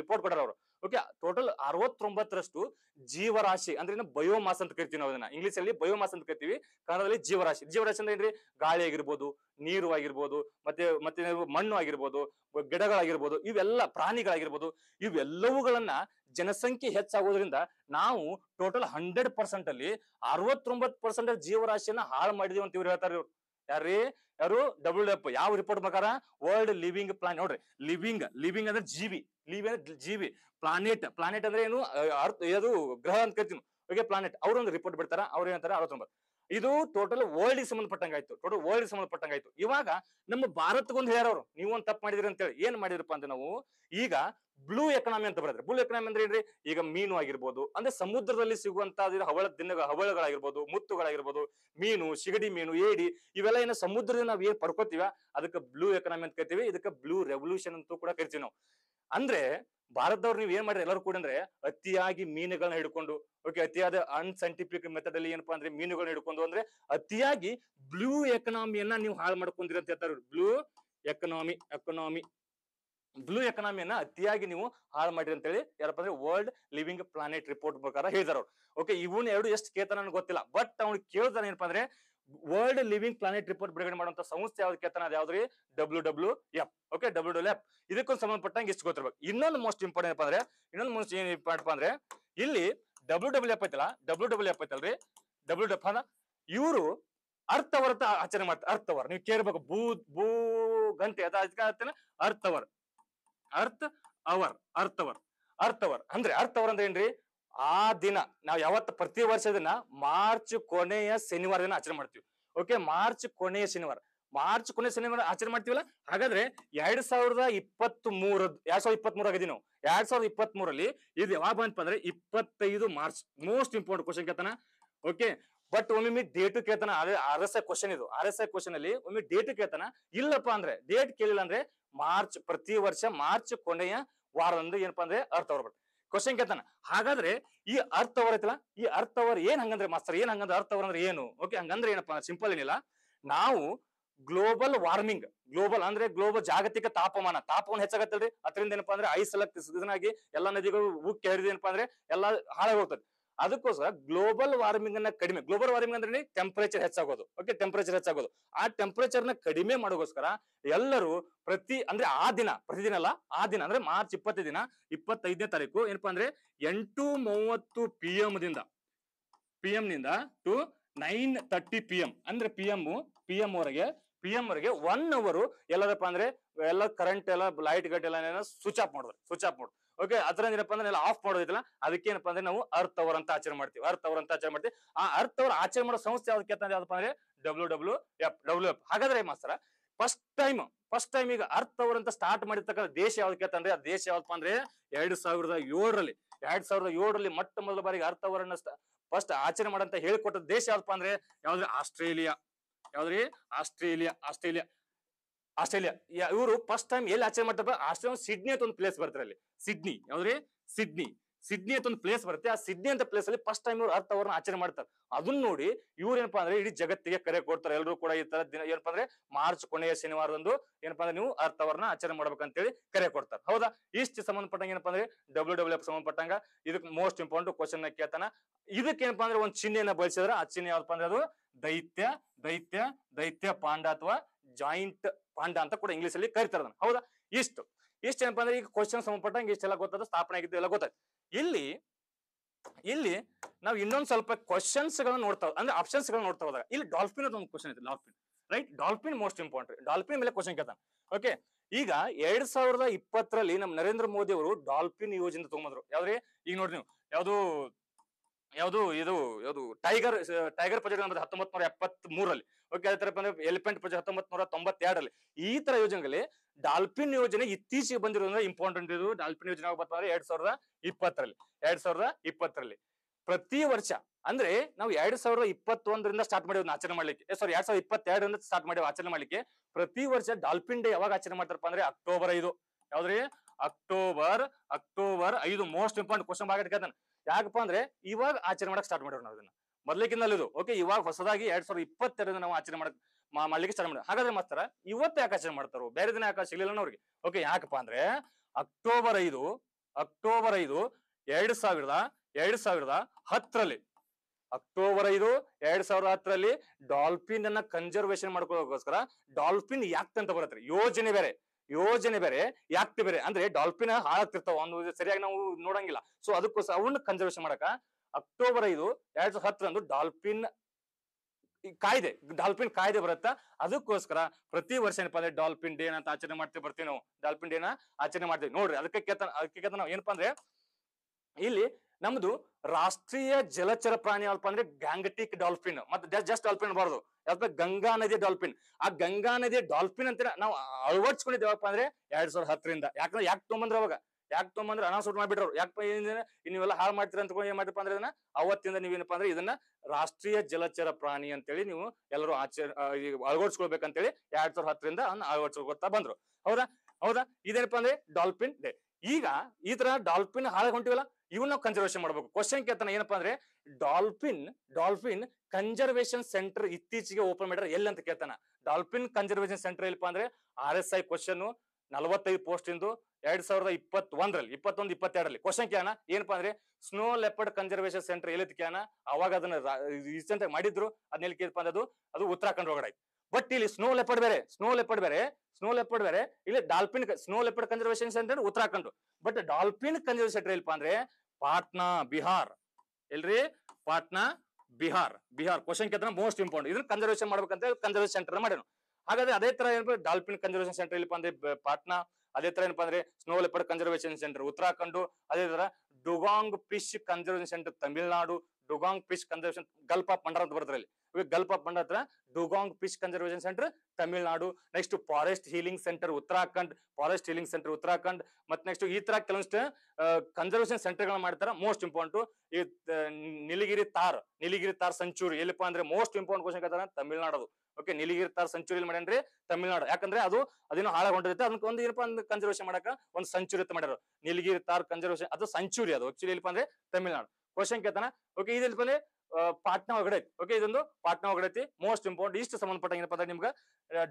ರಿಪೋರ್ಟ್ ಕೊಡ್ಯಾರ ಅವರು ಓಕೆ ಟೋಟಲ್ ಅರವತ್ತೊಂಬತ್ತರಷ್ಟು ಜೀವರಾಶಿ ಅಂದ್ರೆ ಬಯೋಮಾಸ್ ಅಂತ ಕರಿತೀವಿ ನಾವು ಅದನ್ನ ಇಂಗ್ಲಿಷ್ ಅಲ್ಲಿ ಬಯೋಮಾಸ್ ಅಂತ ಕರಿತೀವಿ ಕನ್ನಡದಲ್ಲಿ ಜೀವರಾಶಿ ಜೀವರಾಶಿ ಅಂದ್ರೆ ಏನ್ರಿ ಗಾಳಿ ಆಗಿರ್ಬೋದು ನೀರು ಆಗಿರ್ಬೋದು ಮತ್ತೆ ಮತ್ತೆ ಮಣ್ಣು ಆಗಿರ್ಬೋದು ಗಿಡಗಳಾಗಿರ್ಬೋದು ಇವೆಲ್ಲ ಪ್ರಾಣಿಗಳಾಗಿರ್ಬೋದು ಇವೆಲ್ಲವುಗಳನ್ನ ಜನಸಂಖ್ಯೆ ಹೆಚ್ಚಾಗೋದ್ರಿಂದ ನಾವು ಟೋಟಲ್ ಹಂಡ್ರೆಡ್ ಪರ್ಸೆಂಟ್ ಅಲ್ಲಿ ಅರವತ್ತೊಂಬತ್ತು ಪರ್ಸೆಂಟ್ ಜೀವರಾಶಿಯನ್ನ ಹಾಳು ಮಾಡಿದೀವಿ ಅಂತ ಇವ್ರು ಹೇಳ್ತಾರೆ ಇವ್ರು ಯಾರಿ ಯಾರು ಡಬ್ಲ್ಯೂ ಎಫ್ ಯಾವ ರಿಪೋರ್ಟ್ ಪ್ರಕಾರ ವರ್ಲ್ಡ್ ಲಿವಿಂಗ್ ಪ್ಲಾನ್ ನೋಡ್ರಿ ಲಿವಿಂಗ್ ಲಿವಿಂಗ್ ಅಂದ್ರೆ ಜೀವಿ ಲಿವ್ ಅಂದ್ರೆ ಜೀವಿ ಪ್ಲಾನೆಟ್ ಪ್ಲಾನೆಟ್ ಅಂದ್ರೆ ಏನು ಅರ್ಥ ಅದು ಗ್ರಹ ಅಂತ ಕರಿತೀನಿ ಓಕೆ ಪ್ಲಾನೆಟ್ ಅವ್ರೊಂದು ರಿಪೋರ್ಟ್ ಬಿಡ್ತಾರ ಅವ್ರು ಏನಂತಾರೆ ಅರವತ್ತೊಂಬತ್ತು ಇದು ಟೋಟಲ್ ವರ್ಲ್ಡ್ ಸಂಬಂಧಪಟ್ಟಂಗ್ ಆಯ್ತು ಟೋಟಲ್ ವರ್ಲ್ಡ್ ಸಂಬಂಧಪಟ್ಟಂಗ್ ಆಯ್ತು ಇವಾಗ ನಮ್ಮ ಭಾರತಗೊಂದು ಹೇಳ್ಯಾರವ್ರು ನೀವು ಒಂದು ತಪ್ಪು ಮಾಡಿದ್ರಿ ಅಂತೇಳಿ ಏನ್ ಮಾಡಿದ್ರಪ್ಪ ಅಂದ್ರೆ ನಾವು ಈಗ ಬ್ಲೂ ಎಕನಾಮಿ ಅಂತ ಬರುತ್ತೆ ಬ್ಲೂ ಎಕನಾಮಿ ಅಂದ್ರೆ ಏನ್ರಿ ಈಗ ಮೀನು ಆಗಿರ್ಬೋದು ಅಂದ್ರೆ ಸಮುದ್ರದಲ್ಲಿ ಸಿಗುವಂತಹ ಹವಳ ದಿನಗಳ ಹವಳಗಳಾಗಿರ್ಬೋದು ಮುತ್ತುಗಳಾಗಿರ್ಬೋದು ಮೀನು ಸಿಗಡಿ ಮೀನು ಏಡಿ ಇವೆಲ್ಲ ಏನ ಸಮುದ್ರದಿಂದ ನಾವ್ ಏನ್ ಪಡ್ಕೋತೀವ ಅದಕ್ಕೆ ಬ್ಲೂ ಎಕನಾಮಿ ಅಂತ ಕರಿತೀವಿ ಇದಕ್ಕೆ ಬ್ಲೂ ರೆವಲ್ಯೂಷನ್ ಅಂತೂ ಕೂಡ ಕರಿತೀವಿ ನಾವು ಅಂದ್ರೆ ಭಾರತದವ್ರು ನೀವ್ ಏನ್ ಮಾಡ್ರಿ ಎಲ್ಲರೂ ಕೂಡ ಅಂದ್ರೆ ಅತಿಯಾಗಿ ಮೀನುಗಳನ್ನ ಹಿಡ್ಕೊಂಡು ಓಕೆ ಅತಿಯಾದ ಅನ್ಸೈಂಟಿಫಿಕ್ ಮೆಥಡ್ ಅಲ್ಲಿ ಏನಪ್ಪಾ ಅಂದ್ರೆ ಮೀನುಗಳನ್ನ ಹಿಡ್ಕೊಂಡು ಅಂದ್ರೆ ಅತಿಯಾಗಿ ಬ್ಲೂ ಎಕನಾಮಿಯನ್ನ ನೀವು ಹಾಳು ಮಾಡ್ಕೊಂಡಿರಂತ ಅಂತ ಹೇಳ್ತಾರೆ ಬ್ಲೂ ಎಕನಾಮಿ ಎಕನಾಮಿ ಬ್ಲೂ ಎಕನಾಮಿಯನ್ನ ಅತಿಯಾಗಿ ನೀವು ಹಾಳು ಮಾಡಿರಿ ಅಂತ ಹೇಳಿ ಯಾರಪ್ಪ ಅಂದ್ರೆ ವರ್ಲ್ಡ್ ಲಿವಿಂಗ್ ಪ್ಲಾನೆಟ್ ರಿಪೋರ್ಟ್ ಪ್ರಕಾರ ಹೇಳಿದಾರ ಅವ್ರು ಓಕೆ ಇವನ್ ಎರಡು ಎಷ್ಟು ಕೇತನ ಗೊತ್ತಿಲ್ಲ ಬಟ್ ಅವ್ನು ಕೇಳ್ತಾರ ಏನಪ್ಪ ಅಂದ್ರೆ ವರ್ಲ್ಡ್ ಲಿವಿಂಗ್ ಪ್ಲಾನೆಟ್ ರಿಪೋರ್ಟ್ ಬಿಡುಗಡೆ ಮಾಡುವಂತ ಸಂಸ್ಥೆ ಯಾವ್ದು ಕೇತನ ಅದು ಯಾವ್ದ್ರಿ W W F okay W W F ಇದಕ್ಕೊಂದು ಸಂಬಂಧಪಟ್ಟಂಗೆ ಎಷ್ಟು ಗೊತ್ತಿರ್ಬೇಕು ಇನ್ನೊಂದು ಮೋಸ್ಟ್ ಇಂಪಾರ್ಟೆಂಟ್ ಏನಪ್ಪ ಅಂದ್ರೆ ಇನ್ನೊಂದು ಮೋಸ್ಟ್ ಏನ್ ಇಂಪಾರ್ಟೆಂಟ್ ಅಂದ್ರೆ ಇಲ್ಲಿ ಡಬ್ಲ್ಯೂ ಡಬ್ಲ್ಯೂ ಎಫ್ ಐತಲ್ಲ ಡಬ್ಲ್ಯೂ ಡಬ್ಲ್ಯೂ ಎಫ್ ಐತಲ್ರಿ ಡಬ್ಲ್ಯೂ ಡಬ್ಲ್ಯೂ ಅಂದ್ರ ಇವರು ಅರ್ಥವರ್ತ ಆಚರಣೆ ಮಾಡ್ತಾರೆ ಅರ್ಥವರ್ ನೀವು ಕೇಳಬೇಕು ಭೂ ಭೂ ಗಂಟೆ ಅದ ಅದಕ್ಕೆ ಅರ್ಥವರ್ ಅರ್ಥ ಅವರ್ ಅರ್ಥವರ್ ಅರ್ಥವರ್ ಅಂದ್ರೆ ಅರ್ಥವರ್ ಅಂದ್ರೆ ಏನ್ರಿ ಆ ದಿನ ನಾವ್ ಯಾವತ್ತ ಪ್ರತಿ ವರ್ಷ ಮಾರ್ಚ್ ಕೊನೆಯ ಶನಿವಾರ ದಿನ ಆಚರಣೆ ಮಾಡ್ತೀವಿ ಓಕೆ ಮಾರ್ಚ್ ಕೊನೆಯ ಶನಿವಾರ ಮಾರ್ಚ್ ಕೊನೆಯ ಶನಿವಾರ ಆಚರಣೆ ಮಾಡ್ತೀವಲ್ಲ ಹಾಗಾದ್ರೆ ಎರಡ್ ಸಾವಿರದ ಇಪ್ಪತ್ತ್ ಮೂರ ಎರಡ್ ಸಾವಿರದ ಇಪ್ಪತ್ತ್ ನಾವು ಎರಡ್ ಸಾವಿರದ ಇಪ್ಪತ್ತ್ ಮೂರಲ್ಲಿ ಇದು ಯಾವಾಗ ಬಂತಪ್ಪ ಅಂದ್ರೆ ಇಪ್ಪತ್ತೈದು ಮಾರ್ಚ್ ಮೋಸ್ಟ್ ಇಂಪಾರ್ಟೆಂಟ್ ಕ್ವಶನ್ ಕೇಳ್ತಾನ ಓಕೆ ಬಟ್ ಒಮ್ಮೊಮ್ಮೆ ಡೇಟ್ ಕೇಳ್ತಾನ ಆರ್ ಎಸ್ ಐ ಕ್ವಶನ್ ಇದು ಆರ್ ಎಸ್ ಐ ಕ್ವಶನ್ ಅಲ್ಲಿ ಒಮ್ಮೆ ಡೇಟ್ ಕೇಳ್ತಾನ ಇಲ್ಲಪ್ಪ ಅಂದ್ರೆ ಡೇಟ್ ಕೇಳಿಲ್ಲ ಅಂದ್ರೆ ಮಾರ್ಚ್ ಪ್ರತಿ ವರ್ಷ ಮಾರ್ಚ್ ಕೊನೆಯ ವಾರದಂದು ಏನಪ್ಪಾ ಅಂದ್ರೆ ಅರ್ಥ ಅವರ್ ಕ್ವಶನ್ ಕೇಳ್ತಾನ ಹಾಗಾದ್ರೆ ಈ ಅರ್ಥ ಅವರ್ ಐತಲ್ಲ ಈ ಅರ್ಥ ಅವರ್ ಏನ್ ಹಂಗಂದ್ರೆ ಮಾಸ್ತರ್ ಏನ್ ಹಂಗಂದ್ರೆ ಅರ್ಥ ಅವರ್ ಅಂದ್ರೆ ಏನು ಓಕೆ ಹಂಗಂದ್ರೆ ಏನಪ್ಪಾ ಸಿಂಪಲ್ ಏನಿಲ್ಲ ನಾವು ಗ್ಲೋಬಲ್ ವಾರ್ಮಿಂಗ್ ಗ್ಲೋಬಲ್ ಅಂದ್ರೆ ಗ್ಲೋಬಲ್ ಜಾಗತಿಕ ತಾಪಮಾನ ತಾಪಮಾನ ಹೆಚ್ಚಾಗತ್ತಲ್ರಿ ಅದರಿಂದ ಏನಪ್ಪಾ ಅಂದ್ರೆ ಐಸ್ ಎಲ್ಲ ಎಲ್ಲಾ ನದಿಗಳು ಉಕ್ಕಿ ಹರಿದೇನಪ್ಪಾ ಅಂದ್ರೆ ಎಲ್ಲಾ ಹಾಳಾಗಿ ಹೋಗ್ತದೆ ಅದಕ್ಕೋಸ್ಕರ ಗ್ಲೋಬಲ್ ವಾರ್ಮಿಂಗ್ ಅನ್ನ ಕಡಿಮೆ ಗ್ಲೋಬಲ್ ವಾರ್ಮಿಂಗ್ ಅಂದ್ರೆ ಟೆಂಪರೇಚರ್ ಹೆಚ್ಚಾಗೋದು ಓಕೆ ಟೆಂಪರೇಚರ್ ಹೆಚ್ಚಾಗೋದು ಆ ಟೆಂಪರೇಚರ್ ನ ಕಡಿಮೆ ಮಾಡೋಗೋಸ್ಕರ ಎಲ್ಲರೂ ಪ್ರತಿ ಅಂದ್ರೆ ಆ ದಿನ ಪ್ರತಿದಿನ ಅಲ್ಲ ಆ ದಿನ ಅಂದ್ರೆ ಮಾರ್ಚ್ ಇಪ್ಪತ್ತೈದು ದಿನ ಇಪ್ಪತ್ತೈದನೇ ತಾರೀಕು ಏನಪ್ಪಾ ಅಂದ್ರೆ ಎಂಟು ಮೂವತ್ತು ಪಿ ಎಂ ದಿಂದ ಪಿ ಎಂ ನಿಂದ to nine thirty P M ಅಂದ್ರೆ ಪಿ ಎಂ ಪಿ ಎಂ ವರೆಗೆ ಪಿ ಎಂ ವರೆಗೆ ಒನ್ ಅವರು ಎಲ್ಲರಪ್ಪ ಅಂದ್ರೆ ಎಲ್ಲ ಕರೆಂಟ್ ಎಲ್ಲ ಲೈಟ್ ಗಟ್ ಎಲ್ಲ ಸ್ವಿಚ್ ಆಫ್ ಮಾಡಿದ್ರು ಸ್ವಿಚ್ ಆಫ್ ಮಾಡಿದ್ರು ಓಕೆ ಅದ್ರಿಂದ ಏನಪ್ಪ ಅಂದ್ರೆ ಎಲ್ಲ ಆಫ್ ಮಾಡೋದಿಲ್ಲ ಅದಕ್ಕೆ ಏನಪ್ಪಾ ಅಂದ್ರೆ ನಾವು ಅರ್ಥ ಅವರ್ ಅಂತ ಆಚರಣೆ ಮಾಡ್ತೀವಿ ಅರ್ಥ ಅವರ್ ಅಂತ ಆಚರಣೆ ಮಾಡ್ತೀವಿ ಆ ಅರ್ಥ ಅವರ್ ಆಚರಣೆ ಮಾಡೋ ಸಂಸ್ಥೆ ಯಾವ್ದು ಅಂತ ಯಾವ್ದಪ್ಪ ಅಂದ್ರೆ W W F W F ಹಾಗಾದ್ರೆ ಮಾಸ್ತರ ಫಸ್ಟ್ ಟೈಮ್ ಫಸ್ಟ್ ಟೈಮ್ ಈಗ ಅರ್ಥವರ್ ಅವರ್ ಅಂತ ಸ್ಟಾರ್ಟ್ ಮಾಡಿರ್ತಕ್ಕಂಥ ದೇಶ ಯಾವ್ದು ಅಂದ್ರೆ ಆ ದೇಶ ಯಾವ್ದಪ್ಪ ಅಂದ್ರೆ ಎರಡ್ ಸಾವಿರದ ಏಳರಲ್ಲಿ ಎರಡ್ ಸಾವಿರದ ಏಳರಲ್ಲಿ ಮೊಟ್ಟ ಮೊದಲ ಬಾರಿಗೆ ಅವರ್ ಅವರನ್ನ ಫಸ್ಟ್ ಆಚರಣೆ ಮಾಡಂತ ಹೇಳಿಕೊಟ್ಟ ದೇಶ ಯಾವ್ದಪ್ಪ ಅಂದ್ರೆ ಯಾವ್ದ್ರೆ ಆಸ್ಟ್ರೇಲಿಯಾ ಯಾವ್ದ್ರಿ ಆಸ್ಟ್ರೇಲಿಯಾ ಆಸ್ಟ್ರೇಲಿಯಾ ಆಸ್ಟ್ರೇಲಿಯಾ ಇವರು ಫಸ್ಟ್ ಟೈಮ್ ಎಲ್ಲಿ ಆಚರಣೆ ಮಾಡ್ತಾರೆ ಆಸ್ಟ್ರೇಲಿಯಾ ಸಿಡ್ನಿ ಅಂತ ಒಂದು ಪ್ಲೇಸ್ ಬರ್ತಾರೆ ಅಲ್ಲಿ ಸಿಡ್ನಿ ಯಾವ್ದ್ರಿ ಸಿಡ್ನಿ ಸಿಡ್ನಿ ಅಂತ ಒಂದು ಪ್ಲೇಸ್ ಬರುತ್ತೆ ಆ ಸಿಡ್ನಿ ಅಂತ ಪ್ಲೇಸ್ ಅಲ್ಲಿ ಫಸ್ಟ್ ಟೈಮ್ ಇವ್ರು ಅರ್ಥ ಅವ್ರನ್ನ ಆಚರಣೆ ಮಾಡ್ತಾರೆ ಅದನ್ನ ನೋಡಿ ಇವ್ರೇನಪ್ಪಾ ಅಂದ್ರೆ ಇಡೀ ಜಗತ್ತಿಗೆ ಕರೆ ಕೊಡ್ತಾರೆ ಎಲ್ಲರೂ ಕೂಡ ಈ ತರ ದಿನ ಏನಪ್ಪ ಅಂದ್ರೆ ಮಾರ್ಚ್ ಕೊನೆಯ ಶನಿವಾರದಂದು ಏನಪ್ಪಾ ಅಂದ್ರೆ ನೀವು ಅರ್ಥವರ್ನ ಆಚರಣೆ ಮಾಡ್ಬೇಕಂತೇಳಿ ಕರೆ ಕೊಡ್ತಾರೆ ಹೌದಾ ಇಷ್ಟು ಸಂಬಂಧಪಟ್ಟಂಗೆ ಏನಪ್ಪಾ ಅಂದ್ರೆ ಡಬ್ಲ್ಯೂ ಡಬ್ಲ್ಯೂ ಎಫ್ ಸಂಬಂಧಪಟ್ಟಂಗ ಇದಕ್ಕೆ ಮೋಸ್ಟ್ ಇಂಪಾರ್ಟೆಂಟ್ ಕ್ವಶನ್ ಕೇಳ್ತಾನ ಕೇಳ್ತಾನ ಇದಕ್ಕೇನಪ್ಪಾ ಅಂದ್ರೆ ಒಂದು ಚಿಹ್ನೆಯನ್ನ ಬಳಸಿದ್ರೆ ಆ ಚಿಹ್ನೆ ಯಾವ್ದಪ್ಪ ಅಂದ್ರೆ ಅದು ದೈತ್ಯ ದೈತ್ಯ ದೈತ್ಯ ಪಾಂಡ ಅಥವಾ ಜಾಯಿಂಟ್ ಪಾಂಡ ಅಂತ ಕೂಡ ಇಂಗ್ಲೀಷ್ ಅಲ್ಲಿ ಕರಿತಾರ ಹೌದಾ ಇಷ್ಟು ಇಷ್ಟು ಏನಪ್ಪಾ ಅಂದ್ರೆ ಈಗ ಕ್ವಶನ್ ಸಂಬಂಧಪಟ್ಟಂಗೆ ಇಷ್ಟೆಲ್ಲ ಗೊತ್ತದ ಸ್ಥಾಪನೆ ಆಗಿದ್ದು ಎಲ್ಲ ಗೊತ್ತಾಯ್ತು ಇಲ್ಲಿ ಇಲ್ಲಿ ನಾವು ಇನ್ನೊಂದ್ ಸ್ವಲ್ಪ ಕ್ವಶನ್ಸ್ ಗಳನ್ನ ನೋಡ್ತಾ ಅಂದ್ರೆ ಆಪ್ಷನ್ಸ್ ಗಳನ್ನ ನೋಡ್ತಾ ಹೋದಾಗ ಇಲ್ಲಿ ಡಾಲ್ಫಿನ್ ಅದೊಂದು ಒಂದು ಕ್ವಶನ್ ಐತೆ dolphin right dolphin most important dolphin ಮೇಲೆ ಕ್ವಶನ್ ಕೇಳ್ತಾನೆ ಓಕೆ ಈಗ ಎರಡ್ ಸಾವಿರದ ಇಪ್ಪತ್ತರಲ್ಲಿ ನಮ್ ನರೇಂದ್ರ ಮೋದಿ ಅವರು ಡಾಲ್ಫಿನ್ ಯೋಜನೆ ತಗೊಂಡ್ರು ಯಾವ್ದ್ರೆ ಈಗ ನೋಡ್ರಿ ನೀವು ಯಾವ್ದು ಯಾವುದು ಇದು ಯಾವುದು ಟೈಗರ್ ಟೈಗರ್ ಪ್ರಾಜೆಕ್ಟ್ ಅಂದ್ರೆ ಹತ್ತೊಂಬತ್ ನೂರ ಎಪ್ಪತ್ ಮೂರಲ್ಲಿ ಓಕೆ ಅದೇ ತರ ಎಲಿಫೆಂಟ್ ಪ್ರಾಜೆಕ್ಟ್ ಹತ್ತೊಂಬತ್ ನೂರ ತೊಂಬತ್ತೆರಡರಲ್ಲಿ ಈ ತರ ಯೋಜನೆಗಳಲ್ಲಿ ಡಾಲ್ಫಿನ್ ಯೋಜನೆ ಇತ್ತೀಚೆಗೆ ಬಂದಿರೋದ್ರೆ ಇಂಪಾರ್ಟೆಂಟ್ ಇದು ಡಾಲ್ಫಿನ್ ಯೋಜನೆ ಅಂದ್ರೆ ಎರಡ್ ಸಾವಿರದ ಇಪ್ಪತ್ತರಲ್ಲಿ ಎರಡ್ ಸಾವಿರದ ಇಪ್ಪತ್ತರಲ್ಲಿ ಪ್ರತಿ ವರ್ಷ ಅಂದ್ರೆ ನಾವು ಎರಡ್ ಸಾವಿರದ ಇಪ್ಪತ್ತೊಂದರಿಂದ ಸ್ಟಾರ್ಟ್ ಮಾಡಿದ್ವಿ ಆಚರಣೆ ಮಾಡ್ಲಿಕ್ಕೆ ಸಾರಿ ಎರಡ್ ಸಾವಿರದ ಇಪ್ಪತ್ತೆರಡರಿಂದ ಸ್ಟಾರ್ಟ್ ಮಾಡಿ ಆಚರಣೆ ಮಾಡ್ಲಿಕ್ಕೆ ಪ್ರತಿ ವರ್ಷ ಡಾಲ್ಫಿನ್ ಡೇ ಯಾವಾಗ ಆಚರಣೆ ಮಾಡ್ತಾರಪ್ಪ ಅಂದ್ರೆ ಅಕ್ಟೋಬರ್ ಐದು ಯಾವ್ದ್ರಿ ಅಕ್ಟೋಬರ್ ಅಕ್ಟೋಬರ್ ಐದು ಮೋಸ್ಟ್ ಇಂಪಾರ್ಟೆಂಟ್ ಕ್ವಶನ್ ಕೇಳ್ತಾನೆ ಯಾಕಪ್ಪ ಅಂದ್ರೆ ಇವಾಗ ಆಚರಣೆ ಮಾಡಕ್ ಸ್ಟಾರ್ಟ್ ಮಾಡೋರು ನಾವು ಇದನ್ನ ಇದು ಓಕೆ ಇವಾಗ ಹೊಸದಾಗಿ ಎರಡ್ ಸಾವಿರದ ಇಪ್ಪತ್ತೆರಡರಿಂದ ನಾವು ಆಚರಣೆ ಮಾಡಕ್ ಮಾಡ್ಲಿಕ್ಕೆ ಸ್ಟಾರ್ಟ್ ಮಾಡೋದು ಹಾಗಾದ್ರೆ ಮಾತ್ರ ಇವತ್ತು ಯಾಕೆ ಆಚರಣೆ ಬೇರೆ ದಿನ ಯಾಕೆ ಸಿಗ್ಲಿಲ್ಲ ಅವ್ರಿಗೆ ಓಕೆ ಯಾಕಪ್ಪ ಅಂದ್ರೆ ಅಕ್ಟೋಬರ್ ಐದು ಅಕ್ಟೋಬರ್ ಐದು ಎರಡ್ ಸಾವಿರದ ಎರಡ್ ಸಾವಿರದ ಹತ್ತರಲ್ಲಿ ಅಕ್ಟೋಬರ್ ಐದು ಎರಡ್ ಸಾವಿರದ ಹತ್ತರಲ್ಲಿ ಡಾಲ್ಫಿನ್ ಅನ್ನ ಕನ್ಸರ್ವೇಶನ್ ಮಾಡ್ಕೊಳ್ಳೋಕೋಸ್ಕರ ಡಾಲ್ಫಿನ್ ಅಂತ ಬರತ್ತೆ ಯೋಜನೆ ಬೇರೆ ಯೋಜನೆ ಬೇರೆ ಯಾಕ್ತಿ ಬೇರೆ ಅಂದ್ರೆ ಡಾಲ್ಫಿನ್ ಹಾಳಾಗ್ತಿರ್ತಾವ ಒಂದು ಸರಿಯಾಗಿ ನಾವು ನೋಡಂಗಿಲ್ಲ ಸೊ ಅದಕ್ಕೋಸ್ಕರ ಅವನ್ನ ಕನ್ಸರ್ವೇಷನ್ ಮಾಡಕ ಅಕ್ಟೋಬರ್ ಐದು ಎರಡ್ ಸಾವಿರದ ಹತ್ತರಂದು ಡಾಲ್ಫಿನ್ ಕಾಯ್ದೆ ಡಾಲ್ಫಿನ್ ಕಾಯ್ದೆ ಬರುತ್ತ ಅದಕ್ಕೋಸ್ಕರ ಪ್ರತಿ ವರ್ಷ ಏನಪ್ಪಾ ಅಂದ್ರೆ ಡಾಲ್ಫಿನ್ ಡೇ ಅಂತ ಆಚರಣೆ ಮಾಡ್ತೀವಿ ಬರ್ತೀವಿ ನಾವು ಡಾಲ್ಫಿನ್ ಡೇನ ಆಚರಣೆ ಮಾಡ್ತೀವಿ ನೋಡ್ರಿ ಅದಕ್ಕೆ ಅದಕ್ಕೆ ನಾವು ಏನಪ್ಪಾ ಅಂದ್ರೆ ಇಲ್ಲಿ ನಮ್ದು ರಾಷ್ಟ್ರೀಯ ಜಲಚರ ಪ್ರಾಣಿ ಯಾವಪ್ಪ ಅಂದ್ರೆ ಗ್ಯಾಂಗಟಿಕ್ ಡಾಲ್ಫಿನ್ ಮತ್ತೆ ಜಸ್ಟ್ ಡಾಲ್ಫಿನ್ ಬಾರದು ಯಾಕಂದ್ರೆ ಗಂಗಾ ನದಿ ಡಾಲ್ಫಿನ್ ಆ ಗಂಗಾ ನದಿ ಡಾಲ್ಫಿನ್ ಅಂತ ನಾವು ಅಳವಡಿಸ್ಕೊಂಡಿದ್ದೇವಪ್ಪ ಅಂದ್ರೆ ಎರಡ್ ಸಾವಿರದ ಹತ್ತರಿಂದ ಯಾಕಂದ್ರೆ ಯಾಕೆ ತೊಗೊಂಬಂದ್ರೆ ಅವಾಗ ಯಾಕೆ ತೊಗೊಂಬಂದ್ರೆ ಅನಾಸೂಟ್ ಮಾಡಿಬಿಟ್ರು ಯಾಕಪ್ಪ ನೀವೆಲ್ಲ ಹಾಳು ಮಾಡ್ತೀರ ಅಂತ ಏನ್ ಮಾಡಿರಪ್ಪ ಅಂದ್ರೆ ಇದನ್ನ ಅವತ್ತಿಂದ ನೀವೇನಪ್ಪ ಅಂದ್ರೆ ಇದನ್ನ ರಾಷ್ಟ್ರೀಯ ಜಲಚರ ಪ್ರಾಣಿ ಅಂತೇಳಿ ನೀವು ಎಲ್ಲರೂ ಆಚರ ಅಳವಡಿಸ್ಕೊಳ್ಬೇಕಂತೇಳಿ ಎರಡ್ ಸಾವಿರದ ಹತ್ತರಿಂದ ಅಳವಡಿಸ್ಕೊಳ್ತಾ ಬಂದ್ರು ಹೌದಾ ಹೌದಾ ಇದೇನಪ್ಪ ಅಂದ್ರೆ ಡಾಲ್ಫಿನ್ ಡೇ ಈಗ ಈ ತರ ಡಾಲ್ಫಿನ್ ಹಾಳಾಗ ಹೊಂಟಿವಲ್ಲ ಇವನ್ನ ಕನ್ಸರ್ವೇಷನ್ ಮಾಡಬೇಕು ಕ್ವಶನ್ ಕೇಳ್ತಾನೆ ಏನಪ್ಪಾ ಅಂದ್ರೆ ಡಾಲ್ಫಿನ್ ಡಾಲ್ಫಿನ್ ಕನ್ಸರ್ವೇಷನ್ ಸೆಂಟರ್ ಇತ್ತೀಚೆಗೆ ಓಪನ್ ಮಾಡಿದ್ರೆ ಎಲ್ಲಿ ಅಂತ ಕೇಳ್ತಾನ ಡಾಲ್ಫಿನ್ ಕನ್ಸರ್ವೇಷನ್ ಸೆಂಟರ್ ಎಲ್ಲಪ್ಪ ಅಂದ್ರೆ ಆರ್ ಎಸ್ ಐ ಕ್ವಶನ್ ನಲವತ್ತೈದು ಪೋಸ್ಟ್ ಇಂದು ಎರಡ್ ಸಾವಿರದ ಇಪ್ಪತ್ ಒಂದ್ರಲ್ಲಿ ಇಪ್ಪತ್ತೊಂದು ಇಪ್ಪತ್ತೆರಡರಲ್ಲಿ ಕ್ವಶನ್ ಕೇಳೋಣ ಏನಪ್ಪಾ ಅಂದ್ರೆ ಸ್ನೋ ಲೆಪರ್ಡ್ ಕನ್ಸರ್ವೇಷನ್ ಸೆಂಟರ್ ಎಲ್ಲಿ ಕೇಳೋಣ ಅವಾಗ ಅದನ್ನ ರೀಸೆಂಟ್ ಆಗಿ ಮಾಡಿದ್ರು ಅದನ್ನೆಲ್ಲಿ ಕೇಳಪ್ಪ ಅಂದ್ರೆ ಅದು ಅದು ಉತ್ತರಾಖಂಡ್ ಒಳಗಡೆ ಬಟ್ ಇಲ್ಲಿ ಸ್ನೋ ಲೆಪರ್ಡ್ ಬೇರೆ ಸ್ನೋ ಲೆಪರ್ಡ್ ಬೇರೆ ಸ್ನೋ ಲೆಪರ್ಡ್ ಬೇರೆ ಇಲ್ಲಿ dolphin snow leopard conservation centre Uttarakhand but dolphin conservation centre ಇಲ್ಲಪ್ಪ ಅಂದ್ರೆ ಪಾಟ್ನಾ ಬಿಹಾರ್ ಎಲ್ರಿ ಪಾಟ್ನಾ ಬಿಹಾರ್ ಬಿಹಾರ್ ಕ್ವಶನ್ ಕೇತನ ಮೋಸ್ಟ್ ಇಂಪಾರ್ಟೆಂಟ್ ಇದನ್ನ ಕನ್ಸರ್ವೇಶನ್ ಮಾಡ್ಬೇಕಂತ ಕನ್ಸರ್ವೇಷನ್ ಸೆಂಟರ್ ಮಾಡಿರೋ ಹಾಗಾದ್ರೆ ಅದೇ ತರ ಏನಪ್ಪ ಡಾಲ್ಫಿನ್ ಕನ್ಸರ್ವೇಶನ್ ಸೆಂಟರ್ ಇಲ್ಲಪ್ಪ ಅಂದ್ರೆ ಪಾಟ್ನಾ ಅದೇ ತರ ಏನಪ್ಪಾ ಅಂದ್ರೆ snow leopard conservation centre Uttarakhand ಅದೇ ತರ dugong fish conservation centre Tamil Nadu dugong fish conservation gulf of ಪಂಡರ್ ಅಂತ ಬರ್ತರಲ್ಲಿ ಗಲ್ಫ್ ಆಫ್ ಹತ್ರ dugong fish conservation centre Tamil Nadu next forest healing centre Uttarakhand forest healing centre Uttarakhand ಮತ್ತೆ ನೆಕ್ಸ್ಟ್ ಈ ತರ ಕೆಲವೊಂದಿಷ್ಟು ಕನ್ಸರ್ವೇಶನ್ ಸೆಂಟರ್ ಗಳನ್ನ ಮಾಡ್ತಾರೆ ಮೋಸ್ಟ್ ಇಂಪಾರ್ಟೆಂಟ್ ಈ ನೀಲಗಿರಿ ತಾರ್ ನೀಲಗಿರಿ ತಾರ್ ಸಂಚೂರಿ ಎಲ್ಲಿಪ್ಪ ಅಂದ್ರೆ ಮೋಸ್ಟ್ ಇಂಪಾರ್ಟೆಂಟ್ ಕ್ವಶನ್ ಕೇಳ್ತಾರ Tamil Nadu okay Nilgiri tahr sanctuary ಮಾಡ್ಯಾನ್ರಿ ತಮಿಳ್ನಾಡು ಯಾಕಂದ್ರೆ ಅದು ಅದೇನು ಹಾಳಾಗೊಂಡಿರುತ್ತೆ ಅದಕ್ಕೆ ಒಂದು ಏನಪ್ಪ ಅಂದ್ರೆ ಕನ್ಸರ್ವೇಷನ್ ಮಾಡಕ ಒಂದು ಸಂಚೂರಿ ಅಂತ ಮಾಡ್ಯಾರ ನೀಲಗಿರಿ ತಾರ್ ಕನ್ಸರ್ವೇಷನ್ ಅದು ಸಂಚೂರಿ ಅದು ಆಕ್ಚುಲಿ ಎಲ್ಲಿಪ್ಪ ಅಂದ್ರೆ ತಮಿಳ್ನಾಡು ಕ್ವಶನ್ ಕೇಳ್ತಾನ ಓಕೆ ಮೇಲೆ ಪಾಟ್ನ ಒಗಡೈತಿ ಓಕೆ ಇದೊಂದು ಪಾಟ್ನ ಒಗಡೈತಿ ಮೋಸ್ಟ್ ಇಂಪಾರ್ಟೆಂಟ್ ಇಷ್ಟು ಸಂಬಂಧಪಟ್ಟ ಏನಪ್ಪ ಅಂದ್ರೆ ನಿಮ್ಗೆ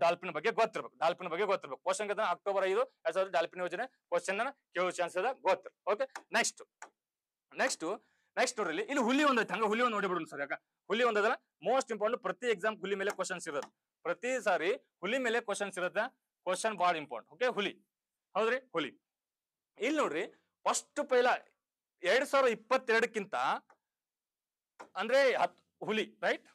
ಡಾಲ್ಪಿನ್ ಬಗ್ಗೆ ಗೊತ್ತಿರ್ಬೇಕು ಡಾಲ್ಪಿನ್ ಬಗ್ಗೆ ಗೊತ್ತಿರ್ಬೇಕು ಕ್ವಶನ್ ಕೇತನ ಅಕ್ಟೋಬರ್ ಐದು ಎರಡ್ ಸಾವಿರದ ಡಾಲ್ಫಿನ್ ಯೋಜನೆ ಕ್ವಶನ್ ಕೇಳೋ ಚಾನ್ಸ್ ಅದ ಓಕೆ ನೆಕ್ಸ್ಟ್ ನೆಕ್ಸ್ಟ್ ನೆಕ್ಸ್ಟ್ ನೋಡ್ರಿ ಇಲ್ಲಿ ಹುಲಿ ಒಂದ್ ಹಂಗ ಹುಲಿ ಒಂದು ನೋಡಿಬಿಡೋಣ ಸರ್ ಯಾಕ ಹುಲಿ ಅದ್ರ ಮೋಸ್ಟ್ ಇಂಪಾರ್ಟೆಂಟ್ ಪ್ರತಿ ಎಕ್ಸಾಮ್ ಹುಲಿ ಮೇಲೆ ಕ್ವಶನ್ಸ್ ಇರುತ್ತೆ ಪ್ರತಿ ಸಾರಿ ಹುಲಿ ಮೇಲೆ ಕ್ವಶನ್ಸ್ ಇರುತ್ತೆ ಕ್ವಶನ್ ಬಹಳ ಇಂಪಾರ್ಟೆಂಟ್ ಓಕೆ ಹುಲಿ ಹೌದ್ರಿ ಹುಲಿ ಇಲ್ಲಿ ನೋಡ್ರಿ ಫಸ್ಟ್ ಪೈಲ ಎರಡ್ ಸಾವಿರದ ಇಪ್ಪತ್ತೆರಡಕ್ಕಿಂತ ಅಂದ್ರೆ ಹುಲಿ ರೈಟ್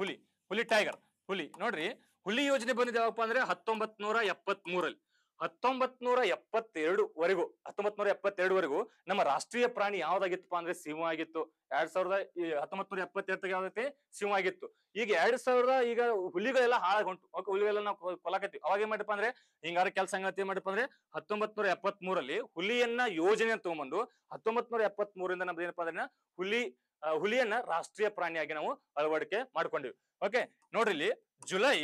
ಹುಲಿ ಹುಲಿ ಟೈಗರ್ ಹುಲಿ ನೋಡ್ರಿ ಹುಲಿ ಯೋಜನೆ ಬಂದಿದೆ ಯಾವಪ್ಪ ಅಂದ್ರೆ ಹತ್ತೊಂಬತ್ ನೂರ ಎಪ್ಪತ್ ಮೂರಲ್ಲಿ ಹತ್ತೊಂಬತ್ ನೂರ ಎಪ್ಪತ್ತೆರಡು ವರೆಗೂ ಹತ್ತೊಂಬತ್ ನೂರ ಎಪ್ಪತ್ತೆರಡು ವರೆಗೂ ನಮ್ಮ ರಾಷ್ಟ್ರೀಯ ಪ್ರಾಣಿ ಯಾವ್ದಾಗಿತ್ತಪ್ಪ ಅಂದ್ರೆ ಸಿಂಹ ಆಗಿತ್ತು ಎರಡ್ ಸಾವಿರದ ಹತ್ತೊಂಬತ್ ನೂರ ಎಪ್ಪತ್ತೆರಡು ಯಾವ್ದೈತೆ ಸಿಂಹ ಆಗಿತ್ತು ಈಗ ಎರಡ್ ಸಾವಿರದ ಈಗ ಹುಲಿಗಳೆಲ್ಲ ಹಾಳಾಗ ಓಕೆ ಹುಲಿಗಳೆಲ್ಲ ನಾವು ಕೊಲಾಕತ್ತಿವಿ ಅವಾಗ ಏನ್ ಮಾಡಪ್ಪ ಅಂದ್ರೆ ಹಿಂಗಾರ ಕೆಲಸ ಸಂಗತಿ ಏನ್ ಮಾಡಪ್ಪ ಅಂದ್ರೆ ಹತ್ತೊಂಬತ್ ನೂರ ಎಪ್ಪತ್ ಮೂರಲ್ಲಿ ಹುಲಿಯನ್ನ ಯೋಜನೆ ತಗೊಂಬಂದು ಹತ್ತೊಂಬತ್ ನೂರ ಎಪ್ಪತ್ ಮೂರಿಂದ ನಮ್ದು ಏನಪ್ಪಾ ಅಂದ್ರೆ ಹುಲಿ ಹುಲಿಯನ್ನ ರಾಷ್ಟ್ರೀಯ ಪ್ರಾಣಿಯಾಗಿ ನಾವು ಅಳವಡಿಕೆ ಮಾಡ್ಕೊಂಡಿವಿ ಓಕೆ ನೋಡ್ರಿ ಜುಲೈ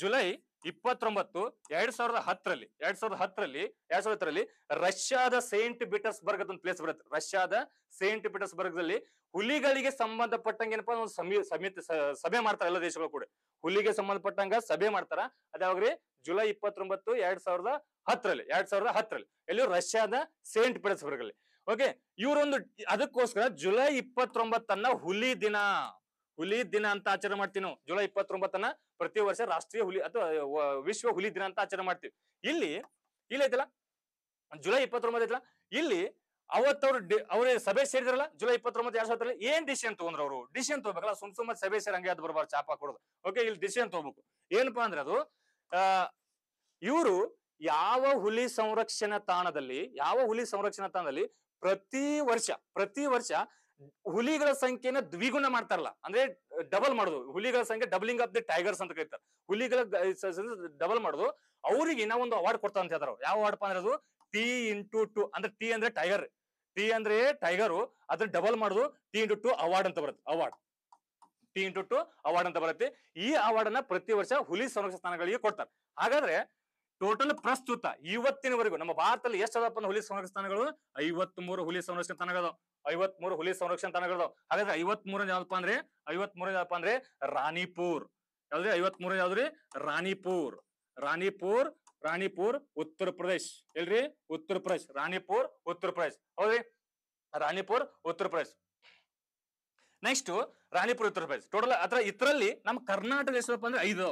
ಜುಲೈ ಇಪ್ಪತ್ತೊಂಬತ್ತು ಎರಡ್ ಸಾವಿರದ ಹತ್ತರಲ್ಲಿ ಎರಡ್ ಸಾವಿರದ ಹತ್ತರಲ್ಲಿ ಎರಡ್ ಸಾವಿರದ ಹತ್ತರಲ್ಲಿ ರಷ್ಯಾದ ಸೇಂಟ್ ಪೀಟರ್ಸ್ಬರ್ಗ್ ಅಂತ ಪ್ಲೇಸ್ ಬರುತ್ತೆ ರಷ್ಯಾದ ಸೇಂಟ್ ಪೀಟರ್ಸ್ಬರ್ಗ್ ಅಲ್ಲಿ ಹುಲಿಗಳಿಗೆ ಸಂಬಂಧಪಟ್ಟಂಗೆ ಏನಪ್ಪಾ ಒಂದು ಸಮಿತಿ ಸಭೆ ಮಾಡ್ತಾರೆ ಎಲ್ಲ ದೇಶಗಳು ಕೂಡ ಹುಲಿಗೆ ಸಂಬಂಧಪಟ್ಟಂಗ ಸಭೆ ಮಾಡ್ತಾರ ಅದಾವ್ರಿ ಜುಲೈ ಇಪ್ಪತ್ತೊಂಬತ್ತು ಎರಡ್ ಸಾವಿರದ ಹತ್ತರಲ್ಲಿ ಎರಡ್ ಸಾವಿರದ ಹತ್ತರಲ್ಲಿ ಎಲ್ಲೂ ರಷ್ಯಾದ ಸೇಂಟ್ ಪೀಟರ್ಸ್ಬರ್ಗ್ ಅಲ್ಲಿ ಓಕೆ ಇವರೊಂದು ಅದಕ್ಕೋಸ್ಕರ ಜುಲೈ ಇಪ್ಪತ್ತೊಂಬತ್ತನ್ನ ಹುಲಿ ದಿನ ಹುಲಿ ದಿನ ಅಂತ ಆಚರಣೆ ಮಾಡ್ತೀನಿ ನಾವು ಜುಲೈ ಇಪ್ಪತ್ತೊಂಬತ್ತನ್ನ ಪ್ರತಿ ವರ್ಷ ರಾಷ್ಟ್ರೀಯ ಹುಲಿ ಅಥವಾ ವಿಶ್ವ ಹುಲಿ ದಿನ ಅಂತ ಆಚರಣೆ ಮಾಡ್ತೀವಿ ಇಲ್ಲಿ ಇಲ್ಲಿ ಐತಲ್ಲ ಜುಲೈ ಇಪ್ಪತ್ತೊಂಬತ್ತು ಐತಲ್ಲ ಇಲ್ಲಿ ಅವತ್ತವ್ರು ಅವ್ರ ಸಭೆ ಸೇರಿದ್ರಲ್ಲ ಜುಲೈ ಇಪ್ಪತ್ತೊಂಬತ್ತು ಎರಡ್ ಸಾವಿರದ ಏನ್ ಡಿಸಿಷನ್ ತಗೊಂಡ್ರು ಅವರು ಡಿಸಿಷನ್ ತಗೋಬೇಕಲ್ಲ ಸುಮ್ ಸುಮ್ಮ ಸಭೆ ಸೇರಿ ಹಂಗೆ ಅದು ಬರಬಾರ್ದು ಚಾಪ ಕೊಡೋದು ಓಕೆ ಇಲ್ಲಿ ಡಿಸಿಷನ್ ತಗೋಬೇಕು ಏನಪ್ಪಾ ಅಂದ್ರೆ ಅದು ಆ ಇವರು ಯಾವ ಹುಲಿ ಸಂರಕ್ಷಣಾ ತಾಣದಲ್ಲಿ ಯಾವ ಹುಲಿ ಸಂರಕ್ಷಣಾ ತಾಣದಲ್ಲಿ ಪ್ರತಿ ವರ್ಷ ಪ್ರತಿ ವರ್ಷ ಹುಲಿಗಳ ಸಂಖ್ಯೆನ ದ್ವಿಗುಣ ಮಾಡ್ತಾರಲ್ಲ ಅಂದ್ರೆ ಡಬಲ್ ಮಾಡುದು ಹುಲಿಗಳ ಸಂಖ್ಯೆ ಡಬಲಿಂಗ್ ಆಫ್ ದಿ ಟೈಗರ್ಸ್ ಅಂತ ಕರೀತಾರೆ ಹುಲಿಗಳ ಡಬಲ್ ಮಾಡುದು ಅವ್ರಿಗೆ ಒಂದು ಅವಾರ್ಡ್ ಕೊಡ್ತಾ ಅಂತ ಹೇಳ್ತಾರ ಯಾವ ಅವಾರ್ಡ್ ಅಂದ್ರೆ ಅದು ಟಿ ಇಂಟು ಟು ಅಂದ್ರೆ ಟಿ ಅಂದ್ರೆ ಟೈಗರ್ ಟಿ ಅಂದ್ರೆ ಟೈಗರ್ ಅದ್ರ ಡಬಲ್ ಮಾಡುದು ಟಿ ಇಂಟು ಟು ಅವಾರ್ಡ್ ಅಂತ ಬರುತ್ತೆ award T into two award ಅಂತ ಬರುತ್ತೆ ಈ ಅವಾರ್ಡ್ ಅನ್ನ ಪ್ರತಿ ವರ್ಷ ಹುಲಿ ಸಂರಕ್ಷಣಾ ಸ್ಥಾನಗಳಿಗೆ ಕೊಡ್ತಾರೆ ಹಾಗಾದ್ರೆ ಟೋಟಲ್ ಪ್ರಸ್ತುತ ಇವತ್ತಿನವರೆಗೂ ನಮ್ಮ ಭಾರತದಲ್ಲಿ ಎಷ್ಟು ಅದಪ್ಪ ಹುಲಿ ಸಂರಕ್ಷಣ ತಾಣಗಳು ಐವತ್ ಮೂರು ಹುಲಿ ಸಂರಕ್ಷಣಾ ತಾಣಗಳು ಐವತ್ ಮೂರು ಹುಲಿ ಸಂರಕ್ಷಣಾ ತಾಣಗಳು ಹಾಗಾದ್ರೆ ಐವತ್ ಮೂರ ಯಾವ್ದಪ್ಪ ಅಂದ್ರೆ ಐವತ್ ಮೂರ ಯಾವ್ದಪ್ಪ ಅಂದ್ರೆ ರಾಣಿಪುರ್ ಯಾವ್ದ್ರಿ ಐವತ್ ಮೂರ ಯಾವ್ದ್ರಿ ರಾಣಿಪುರ್ ರಾಣಿಪುರ್ ರಾಣಿಪುರ್ ಉತ್ತರ ಪ್ರದೇಶ್ ಎಲ್ರಿ ಉತ್ತರ ಪ್ರದೇಶ್ ರಾಣಿಪುರ್ ಉತ್ತರ ಪ್ರದೇಶ್ ಹೌದ್ರಿ ರಾಣಿಪುರ್ ಉತ್ತರ ಪ್ರದೇಶ್ ನೆಕ್ಸ್ಟ್ ರಾಣಿಪುರ್ ಉತ್ತರ ಪ್ರದೇಶ್ ಟೋಟಲ್ ಅದ್ರ ಇತರಲ್ಲಿ ನಮ್ಮ ಕರ್ನಾಟಕ ಎಷ್ಟಪ್ಪ ಅಂದ್ರೆ ಐದು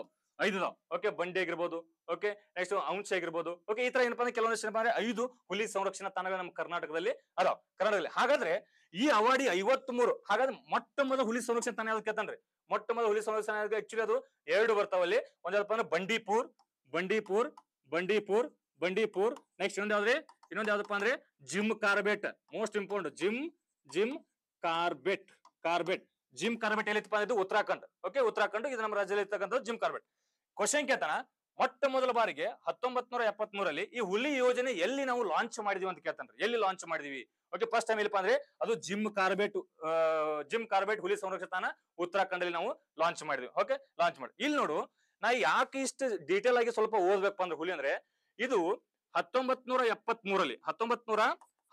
ಐದು ಓಕೆ ಬಂಡಿ ಆಗಿರ್ಬೋದು ಓಕೆ ನೆಕ್ಸ್ಟ್ ಅಂಶ ಆಗಿರ್ಬೋದು ಓಕೆ ಈ ತರ ಏನಪ್ಪಾ ಅಂದ್ರೆ ಕೆಲವೊಂದು ಏನಪ್ಪ ಅಂದ್ರೆ ಐದು ಹುಲಿ ಸಂರಕ್ಷಣಾ ತಾಣಗಳು ನಮ್ಮ ಕರ್ನಾಟಕದಲ್ಲಿ ಅದಾವ ಕರ್ನಾಟಕದಲ್ಲಿ ಹಾಗಾದ್ರೆ ಈ ಅವಾರ್ಡಿ ಐವತ್ ಮೂರು ಹಾಗಾದ್ರೆ ಮೊಟ್ಟ ಮೊದಲ ಹುಲಿ ಸಂರಕ್ಷಣಾ ತಾಣ ಯಾವ್ದು ಕೇಳ್ತಾನ್ರಿ ಮೊಟ್ಟ ಮೊದಲ ಹುಲಿ ಸಂರಕ್ಷಣಾ ಆಕ್ಚುಲಿ ಅದು ಎರಡು ಬರ್ತಾವಲ್ಲಿ ಒಂದ್ಯಾವ್ದಪ್ಪ ಅಂದ್ರೆ ಬಂಡೀಪುರ್ ಬಂಡೀಪುರ್ ಬಂಡೀಪುರ್ ಬಂಡೀಪುರ್ ನೆಕ್ಸ್ಟ್ ಇನ್ನೊಂದು ಯಾವ್ದ್ರಿ ಇನ್ನೊಂದು ಯಾವ್ದಪ್ಪ ಅಂದ್ರೆ Jim Corbett most important Jim Jim Corbett Corbett Jim Corbett ಎಲ್ಲಿತ್ತಪ್ಪ ಇದು ಉತ್ತರಾಖಂಡ್ ಓಕೆ ಉತ್ತರಾಖಂಡ್ ಇದು ನಮ್ಮ ರಾಜ್ಯದಲ್ಲಿ ಇರ್ತಕ್ಕಂಥದ್ದು ಜಿಮ್ ಕಾರ್ಬೆಟ್ ಕ್ವಶನ್ ಕೇಳ್ತಾನ ಮೊಟ್ಟ ಮೊದಲ ಬಾರಿಗೆ ಹತ್ತೊಂಬತ್ ನೂರ ಎಪ್ಪತ್ ಮೂರಲ್ಲಿ ಈ ಹುಲಿ ಯೋಜನೆ ಎಲ್ಲಿ ನಾವು ಲಾಂಚ್ ಮಾಡಿದೀವಿ ಅಂತ ಕೇಳ್ತಾನ್ರಿ ಎಲ್ಲಿ ಲಾಂಚ್ ಮಾಡಿದೀವಿ ಓಕೆ ಫಸ್ಟ್ ಟೈಮ್ ಇಲ್ಲಪ್ಪ ಅಂದ್ರೆ ಅದು ಜಿಮ್ ಕಾರ್ಬೆಟ್ ಜಿಮ್ ಕಾರ್ಬೆಟ್ ಹುಲಿ ಸಂರಕ್ಷತಾನ ಉತ್ತರಾಖಂಡಲ್ಲಿ ನಾವು ಲಾಂಚ್ ಮಾಡಿದ್ವಿ ಓಕೆ ಲಾಂಚ್ ಮಾಡಿ ಇಲ್ಲಿ ನೋಡು ನಾ ಯಾಕೆ ಇಷ್ಟು ಡೀಟೇಲ್ ಆಗಿ ಸ್ವಲ್ಪ ಓದ್ಬೇಕು ಅಂದ್ರೆ ಹುಲಿ ಅಂದ್ರೆ ಇದು ಹತ್ತೊಂಬತ್ ನೂರ ಎಪ್ಪತ್ ಮೂರಲ್ಲಿ ಹತ್ತೊಂಬತ್ ನೂರ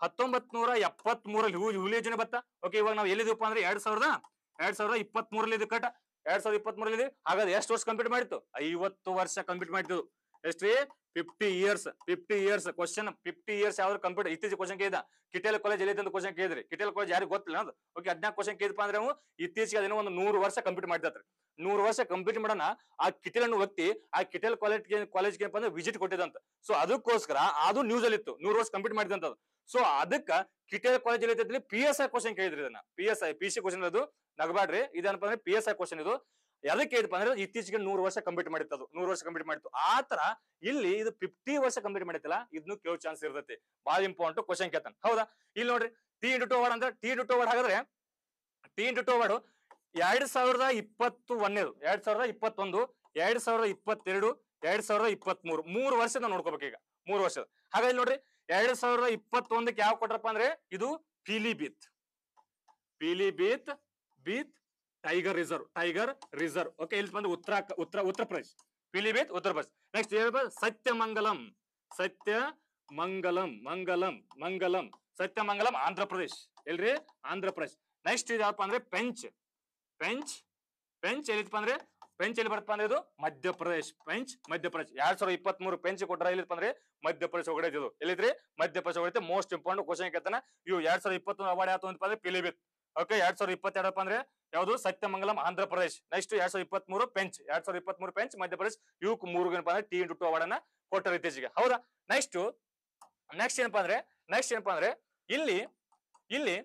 ಹತ್ತೊಂಬತ್ ನೂರ ಎಪ್ಪತ್ ಮೂರಲ್ಲಿ ಹುಲಿ ಯೋಜನೆ ಬತ್ತ ಓಕೆ ಇವಾಗ ನಾವು ಎಲ್ಲಿದೀವಪ್ಪ ಅಂದ್ರೆ ಎರಡ್ ಸಾವಿರದ ಎರಡ್ ಸಾವಿರದ ಇಪ್ಪತ್ ಮೂರಲ್ಲಿ ಇದು ಕಟ್ಟ ಎರಡ್ ಸಾವಿರದ ಇಪ್ಪತ್ತ್ ಮೂರಲ್ಲಿ ಹಾಗಾದ್ರೆ ಎಷ್ಟು ವರ್ಷ ಕಂಪ್ಲೀಟ್ ಮಾಡಿತ್ತು ಐವತ್ತು ವರ್ಷ ಕಂಪ್ಲೀಟ್ ಮಾಡಿತ್ತು ಎಷ್ಟ್ರಿ fifty years fifty years question fifty years ಯಾವ್ದು ಕಂಪ್ಯೂಟರ್ ಇತ್ತೀಚೆ ಕ್ವಶನ್ ಕೇಳಿದ ಕಿಟೇಲ್ ಕಾಲೇಜ್ ಎಲ್ಲಿ ಅಂತ ಕ್ವಶನ್ ಕೇಳಿದ್ರಿ ಕಿಟೇಲ್ ಕಾಲೇಜ್ ಯಾರಿಗೆ ಗೊತ್ತಿಲ್ಲ ಅದು ಓಕೆ ಹದಿನಾಲ್ಕು ಕ್ವಶನ್ ಕೇಳಿದ್ಪ ಅಂದ್ರೆ ಇತ್ತೀಚೆಗೆ ಅದನ್ನ ಒಂದು ನೂರು ವರ್ಷ ಕಂಪ್ಲೀಟ್ ಮಾಡಿದ್ರೆ ನೂರು ವರ್ಷ ಕಂಪ್ಲೀಟ್ ಮಾಡೋಣ ಆ ಕಿಟೇಲ್ ಒತ್ತಿ ವ್ಯಕ್ತಿ ಆ ಕಿಟೇಲ್ ಕಾಲೇಜ್ ಕಾಲೇಜ್ಗೆ ಏನಪ್ಪ ಅಂದ್ರೆ ವಿಸಿಟ್ ಕೊಟ್ಟಿದಂತ ಸೊ ಅದಕ್ಕೋಸ್ಕರ ಅದು ನ್ಯೂಸ್ ಅಲ್ಲಿ ಇತ್ತು ನೂರು ವರ್ಷ ಕಂಪ್ಲೀಟ್ ಮಾಡಿದಂತ ಸೊ ಅದಕ್ಕೆ ಕಿಟೇಲ್ ಕಾಲೇಜ್ ಅಲ್ಲಿ ಪಿ ಎಸ್ ಐ ಕ್ವಶನ್ ಕೇಳಿದ್ರಿ ಇದನ್ನ P S I P C question ಅದು ನಗಬಾಡ್ರಿ ಇದೇನಪ್ಪ ಅಂದ್ರೆ ಪಿ ಎಸ್ ಐ ಕ್ವಶನ್ ಇದು ಯಾವುದಕ್ಕೆ ಇದಪ್ಪ ಅಂದ್ರೆ ಇತ್ತೀಚೆಗೆ ನೂರು ವರ್ಷ ಕಂಪ್ಲೀಟ್ ಮಾಡಿತ್ತು ಅದು ನೂರು ವರ್ಷ ಕಂಪ್ಲೀಟ್ ಮಾಡಿತ್ತು ಆತರ ಇಲ್ಲಿ ಇದು ಫಿಫ್ಟಿ ವರ್ಷ ಕಂಪ್ಲೀಟ್ ಮಾಡಿತ್ತಲ್ಲ ಇದನ್ನು ಕೆಲವು ಚಾನ್ಸ್ ಇರ್ತೈತಿ ಬಾಳ ಇಂಪಾರ್ಟೆಂಟ್ ಕ್ವಶನ್ ಕೇತನ್ ಹೌದಾ ಇಲ್ಲಿ ನೋಡ್ರಿ ಟಿ ಇಂಟು ಟು ಅಂದ್ರೆ ಟಿ ಇಂಟು ಟು ವರ್ಡ್ ಹಾಗಾದ್ರೆ ಟಿ ಇಂಟು ಟು ವರ್ಡ್ ಎರಡ್ ಸಾವಿರದ ಇಪ್ಪತ್ತು ಒಂದೇದು ಎರಡ್ ಸಾವಿರದ ಇಪ್ಪತ್ತೊಂದು ಎರಡ್ ಸಾವಿರದ ಇಪ್ಪತ್ತೆರಡು ಎರಡ್ ಸಾವಿರದ ಇಪ್ಪತ್ತ್ ಮೂರು ಮೂರು ವರ್ಷದ ನೋಡ್ಕೋಬೇಕು ಈಗ ಮೂರು ವರ್ಷದ ಹಾಗಾಗಿ ನೋಡ್ರಿ ಎರಡ್ ಸಾವಿರದ ಇಪ್ಪತ್ತೊಂದಕ್ಕೆ ಯಾವ ಕೊಟ್ರಪ್ಪ ಅಂದ್ರೆ ಇದು Pilibhit Pilibhit tiger reserve tiger reserve okay ಇಲ್ಲಿ ಬಂದು ಉತ್ತರ ಉತ್ತರ ಉತ್ತರ ಪ್ರದೇಶ ಪಿಲಿಬೇತ್ ಉತ್ತರ ಪ್ರದೇಶ ನೆಕ್ಸ್ಟ್ ಸತ್ಯಮಂಗಲಂ ಸತ್ಯ ಮಂಗಲಂ ಮಂಗಲಂ ಮಂಗಲಂ ಸತ್ಯಮಂಗಲಂ ಆಂಧ್ರ ಪ್ರದೇಶ್ ಎಲ್ರಿ ಆಂಧ್ರ ಪ್ರದೇಶ್ ನೆಕ್ಸ್ಟ್ ಇದ್ಯಾವಪ್ಪ ಅಂದ್ರೆ ಪೆಂಚ್ ಪೆಂಚ್ ಪೆಂಚ್ ಎಲ್ಲಿಪ್ಪ ಅಂದ್ರೆ ಪೆಂಚ್ ಎಲ್ಲಿ ಬರ್ತಪ್ಪ ಅಂದ್ರೆ ಇದು ಮಧ್ಯಪ್ರದೇಶ ಪೆಂಚ್ ಮಧ್ಯಪ್ರದೇಶ್ ಎರಡ್ ಸಾವಿರದ ಇಪ್ಪತ್ತ್ ಮೂರು ಪೆಂಚ್ ಕೊಟ್ಟರೆ ಎಲ್ಲಿಪ್ಪ ಅಂದ್ರೆ ಮಧ್ಯಪ್ರದೇಶ ಹೊಡೆದಿದ್ದು ಎಲ್ಲಿದ್ರಿ ಮಧ್ಯಪ್ರದೇಶ ಹೊಡೆಯುತ್ತೆ ಮೋಸ್ಟ್ ಇಂಪಾರ್ಟೆಂಟ್ ಕ್ವಶನ್ ಕೇಳ್ತಾನೆ ಇವು ಎರಡ್ ಸಾವಿರದ ಇಪ್ಪತ್ತೊಂದು ಅವಾರ್ಡ್ ಅಂತಪ್ಪ ಅಂದ್ರೆ ಪಿಲಿಬಿತ್ ಓಕೆ ಎರಡ್ ಸಾವಿರದ ಇಪ್ಪತ್ತೆರಡಪ್ಪ ಅಂದ್ರೆ ಯಾವುದು ಸತ್ಯಮಂಗಲಂ ಆಂಧ್ರ ನೆಕ್ಸ್ಟ್ ಎರಡ್ ಸಾವಿರದ ಇಪ್ಪತ್ಮೂರು ಪೆಂಚ್ ಎರಡ್ ಸಾವಿರದ ಇಪ್ಪತ್ತ್ ಪೆಂಚ್ ಮಧ್ಯಪ್ರದೇಶ್ ಯುಕ್ ಮೂರು ಏನಪ್ಪ ಅಂದ್ರೆ ಟಿ ಇಂಟು ಟು ಅವಾರ್ಡ್ ಅನ್ನ ಕೊಟ್ಟರು ಇತ್ತೀಚೆಗೆ ಹೌದಾ ನೆಕ್ಸ್ಟ್ ನೆಕ್ಸ್ಟ್ ಏನಪ್ಪಾ ಅಂದ್ರೆ ನೆಕ್ಸ್ಟ್ ಏನಪ್ಪಾ ಅಂದ್ರೆ ಇಲ್ಲಿ ಇಲ್ಲಿ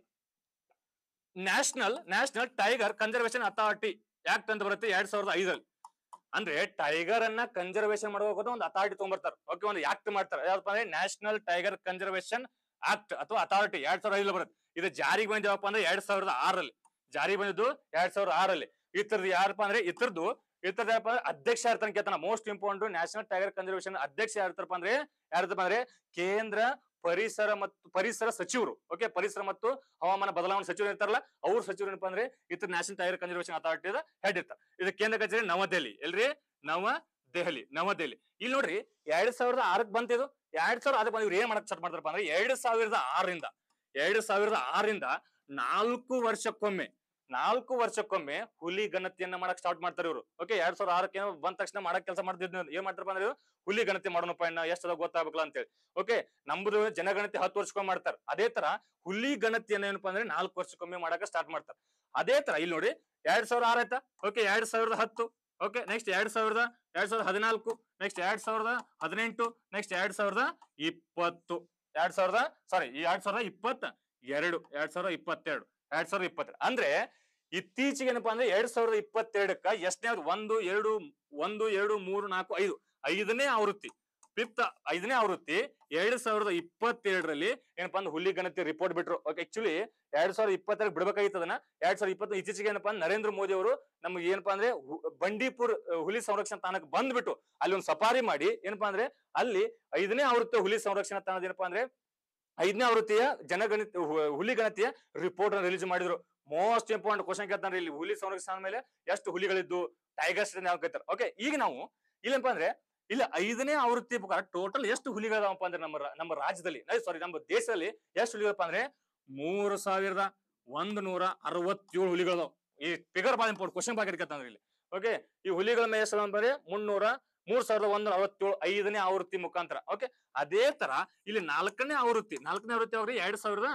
national national tiger conservation authority act ಅಂತ ಬರುತ್ತೆ ಎರಡ್ ಸಾವಿರದ ಐದರಲ್ಲಿ ಅಂದ್ರೆ ಟೈಗರ್ ಅನ್ನ ಕನ್ಸರ್ವೇಶನ್ ಮಾಡುವಾಗ ಒಂದು ಅಥಾರಿಟಿ ತಗೊಂಡ್ಬರ್ತಾರೆ ಓಕೆ ಒಂದು ಆಕ್ಟ್ ಮಾಡ್ತಾರೆ ಯಾವ್ದಪ್ಪ ಅಂದ್ರೆ ನ್ಯಾಷನಲ್ ಟೈಗರ್ ಕನ್ಸರ್ವೇಶನ್ ಆಕ್ಟ್ ಅಥವಾ ಅಥಾರಿಟಿ ಎರಡ್ ಸಾವಿರದ ಐದರಲ್ಲಿ ಬರುತ್ತೆ ಇದು ಜಾರಿಗೆ ಬಂದ್ಯಾವಪ್ಪ ಅಂದ್ರೆ ಎರಡ್ ಸಾವಿರದ ಆರಲ್ಲಿ ಜಾರಿ ಬಂದಿದ್ದು ಎರಡ್ ಸಾವಿರದ ಆರಲ್ಲಿ ಇತರದ್ದು ಯಾರಪ್ಪ ಅಂದ್ರೆ ಇತರದ್ದು ಇತರದ ಅಧ್ಯಕ್ಷ ಯಾರ್ತಾನೆ ಕೇಳ್ತಾನ most important national tiger conservation ಅಧ್ಯಕ್ಷ ಇರ್ತಾರಪ್ಪ ಅಂದ್ರೆ ಯಾರಪ್ಪ ಅಂದ್ರೆ ಕೇಂದ್ರ ಪರಿಸರ ಮತ್ತು ಪರಿಸರ ಸಚಿವರು ಓಕೆ ಪರಿಸರ ಮತ್ತು ಹವಾಮಾನ ಬದಲಾವಣೆ ಸಚಿವರು ಇರ್ತಾರಲ್ಲ ಅವ್ರ ಸಚಿವರು ಏನಪ್ಪ ಅಂದ್ರೆ ಇತರ national tiger conservation authority head ಇರ್ತಾರೆ ಇದು ಕೇಂದ್ರ ಕಚೇರಿ ನವದೆಹಲಿ ಎಲ್ರಿ ನವದೆಹಲಿ ನವದೆಹಲಿ ಇಲ್ಲಿ ನೋಡ್ರಿ ಎರಡ್ ಸಾವಿರದ ಆರಕ್ ಬಂತಿದ್ದು ಎರಡ್ ಸಾವಿರದ ಆರಕ್ಕೆ ಬಂದ್ ಏನ್ ಮಾಡಕ್ ಸ್ಟಾರ್ಟ್ ಮಾಡ್ತಾರಪ್ಪ ಅಂದ್ರೆ ಎರಡ್ ಸಾವಿರದ ಆರರಿಂದ ಎರಡ್ ಸಾವಿರದ ಆರಿಂದ ನಾಲ್ಕು ವರ್ಷಕ್ಕೊಮ್ಮೆ ನಾಲ್ಕು ವರ್ಷಕ್ಕೊಮ್ಮೆ ಹುಲಿ ಗಣತಿಯನ್ನ ಮಾಡಕ್ ಸ್ಟಾರ್ಟ್ ಮಾಡ್ತಾರೆ ಇವರು ಓಕೆ ಎರಡ್ ಸಾವಿರದ ಆರಕ್ಕೆ ಬಂದ ತಕ್ಷಣ ಮಾಡಕ್ ಕೆಲಸ ಮಾಡ್ತಿದ್ನ ಏನ್ ಮಾಡ್ತಾರಪ್ಪ ಅಂದ್ರೆ ಹುಲಿ ಗಣತಿ ಮಾಡೋಣಪ್ಪ ಇನ್ನ ಎಷ್ಟದ ಗೊತ್ತಾಗಬೇಕಲ್ಲ ಅಂತೇಳಿ ಓಕೆ ನಮ್ದು ಜನಗಣತಿ ಹತ್ತು ವರ್ಷಕ್ಕೊಮ್ಮೆ ಮಾಡ್ತಾರೆ ಅದೇ ತರ ಹುಲಿ ಗಣತಿಯನ್ನ ಏನಪ್ಪಾ ಅಂದ್ರೆ ನಾಲ್ಕು ವರ್ಷಕ್ಕೊಮ್ಮೆ ಮಾಡಕ್ ಸ್ಟಾರ್ಟ್ ಮಾಡ್ತಾರೆ ಅದೇ ತರ ಇಲ್ಲಿ ನೋಡಿ ಎರಡ್ ಸಾವಿರದ ಆರ್ ಆಯ್ತಾ ಓಕೆ ಎರಡ್ ಸಾವಿರದ ಹತ್ತು ಓಕೆ ನೆಕ್ಸ್ಟ್ ಎರಡ್ ಸಾವಿರದ ಎರಡ್ ಸಾವಿರದ ಹದಿನಾಲ್ಕು ನೆಕ್ಸ್ಟ್ ಎರಡ್ ಸಾವಿರದ ಹದಿನೆಂಟು ನೆಕ್ಸ್ಟ್ ಎರಡ್ ಸಾವಿರದ ಇಪ್ಪತ್ತು ಎರಡ್ ಸಾವಿರದ ಸಾರಿ ಎರಡ್ ಸಾವಿರದ ಇಪ್ಪತ್ತ ಎರಡು ಎರಡ್ ಸಾವಿರದ ಇಪ್ಪತ್ತೆರಡು ಎರಡ್ ಸಾವಿರದ ಇಪ್ಪತ್ತೆರಡು ಅಂದ್ರೆ ಇತ್ತೀಚೆಗೆ ಏನಪ್ಪಾ ಅಂದ್ರೆ ಎರಡ್ ಸಾವಿರದ ಇಪ್ಪತ್ತೆರಡಕ್ಕ ಎಷ್ಟನೇ ಒಂದು ಎರಡು ಒಂದು ಎರಡು ಮೂರು ನಾಲ್ಕು ಐದು ಐದನೇ ಆವೃತ್ತಿ ಫಿಫ್ತ್ ಐದನೇ ಆವೃತ್ತಿ ಎರಡ್ ಸಾವಿರದ ಇಪ್ಪತ್ತೆರಡರಲ್ಲಿ ಏನಪ್ಪಾ ಅಂದ್ರೆ ಹುಲಿ ಗಣತಿ ರಿಪೋರ್ಟ್ ಬಿಟ್ರು ಓಕೆ ಆಕ್ಚುಲಿ ಎರಡ್ ಸಾವಿರದ ಇಪ್ಪತ್ತೆರಡು ಬಿಡಬೇಕಾಗಿತ್ತದನ್ನ ಎರಡ್ ಸಾವಿರದ ಇಪ್ಪತ್ತ ಇತ್ತೀಚೆಗೆ ಏನಪ್ಪಾ ಅಂದ್ರೆ ನರೇಂದ್ರ ಮೋದಿ ಅವರು ನಮ್ಗೆ ಏನಪ್ಪಾ ಅಂದ್ರೆ ಬಂಡೀಪುರ್ ಹುಲಿ ಸಂರಕ್ಷಣಾ ತಾಣಕ್ಕೆ ಬಂದ್ಬಿಟ್ಟು ಅಲ್ಲಿ ಒಂದು ಸಫಾರಿ ಮಾಡಿ ಏನಪ್ಪಾ ಅಂದ್ರೆ ಅಲ್ಲಿ ಐದನೇ ಆವೃತ್ತಿ ಹುಲಿ ಸಂರಕ್ಷಣಾ ತಾಣದ ಏನಪ್ಪಾ ಅಂದ್ರೆ ಐದನೇ ಆವೃತ್ತಿಯ ಜನಗಣತಿ ಹುಲಿ ಗಣತಿಯ ರಿಪೋರ್ಟ್ ರಿಲೀಸ್ ಮಾಡಿದ್ರು ಮೋಸ್ಟ್ ಇಂಪಾರ್ಟೆಂಟ್ ಕ್ವಶನ್ ಕೇಳ್ತಾನೆ ಇಲ್ಲಿ ಹುಲಿ ಸಂರಕ್ಷಣ ಮೇಲೆ ಎಷ್ಟು ಹುಲಿಗಳಿದ್ದು ಟೈಗರ್ಸ್ ಯಾವ ಕೇಳ್ತಾರೆ ಓಕೆ ಈಗ ನಾವು ಇಲ್ಲಪ್ಪ ಅಂದ್ರೆ ಇಲ್ಲಿ ಐದನೇ ಆವೃತ್ತಿ ಪ್ರಕಾರ ಟೋಟಲ್ ಎಷ್ಟು ಹುಲಿಗಳದಾವಪ್ಪ ಅಂದ್ರೆ ನಮ್ಮ ನಮ್ಮ ರಾಜ್ಯದಲ್ಲಿ ಸಾರಿ ನಮ್ಮ ದೇಶದಲ್ಲಿ ಎಷ್ಟು ಹುಲಿಗಳಪ್ಪ ಅಂದ್ರೆ ಮೂರು ಸಾವಿರದ ಒಂದ್ ನೂರ ಅರವತ್ತೇಳು ಹುಲಿಗಳದಾವ್ ಈ ಫಿಗರ್ ಬಾಳ ಇಂಪಾರ್ಟ್ ಕ್ವಶನ್ ಬಾಕಿ ಇರ್ಕತ್ತಂದ್ರೆ ಇಲ್ಲಿ ಓಕೆ ಈ ಹುಲಿಗಳ ಮೇಲೆ ಎಷ್ಟು ಅಂದ್ರೆ ಮುನ್ನೂರ ಮೂರ್ ಸಾವಿರದ ಒಂದ್ ಅರವತ್ತೇಳು ಐದನೇ ಆವೃತ್ತಿ ಮುಖಾಂತರ ಓಕೆ ಅದೇ ತರ ಇಲ್ಲಿ ನಾಲ್ಕನೇ ಆವೃತ್ತಿ ನಾಲ್ಕನೇ ಆವೃತ್ತಿ ಅವ್ರಿ ಎರಡ್ ಸಾವಿರದ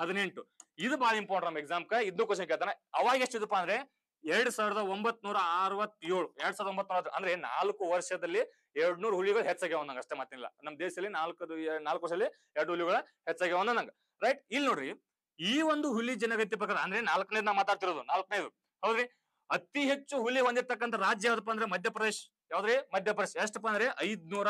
ಹದಿನೆಂಟು ಇದು ಬಾಳ ಇಂಪಾರ್ಟೆಂಟ್ ನಮ್ಮ ಎಕ್ಸಾಮ್ ಇದ್ದು ಕ್ವಶನ್ ಕೇಳ್ತಾನೆ ಅವಾಗ ಎಷ್ಟು ಇದಪ್ಪ ಅಂದ್ರೆ ಎರಡ್ ಸಾವಿರದ ಒಂಬತ್ ಅರವತ್ತೇಳು ಎರಡ್ ಸಾವಿರದ ಒಂಬತ್ನೂರ ಅಂದ್ರೆ ನಾಲ್ಕು ವರ್ಷದಲ್ಲಿ ಎರಡ್ ನೂರ್ ಹುಲಿಗಳು ಹೆಚ್ಚಾಗ್ಯಾವ ನಂಗೆ ಅಷ್ಟೇ ಮತ್ತಿಲ್ಲ ನಮ್ ದೇಶದಲ್ಲಿ ನಾಲ್ಕು ನಾಲ್ಕು ವರ್ಷದಲ್ಲಿ ಎರಡು ಹುಲಿಗಳ ಹೆಚ್ಚಾಗ್ಯಾವ ನಂಗೆ ರೈಟ್ ಇಲ್ಲಿ ನೋಡ್ರಿ ಈ ಒಂದು ಹುಲಿ ಜನಗತಿ ಪ್ರಕಾರ ಅಂದ್ರೆ ನಾಲ್ಕನೇದು ನಾವು ಮಾತಾಡ್ತಿರೋದು ನಾಲ್ಕನೇದು ಹೌದ್ರಿ ಅತಿ ಹೆಚ್ಚು ಹುಲಿ ಹೊಂದಿರ್ತಕ್ಕಂಥ ರಾಜ್ಯ ಯಾವ್ದಪ್ಪ ಅಂದ್ರೆ ಮಧ್ಯಪ್ರದೇಶ ಯಾವ್ದ್ರಿ ಮಧ್ಯಪ್ರದೇಶ ಎಷ್ಟಪ್ಪ ಅಂದ್ರೆ ಐದ್ನೂರ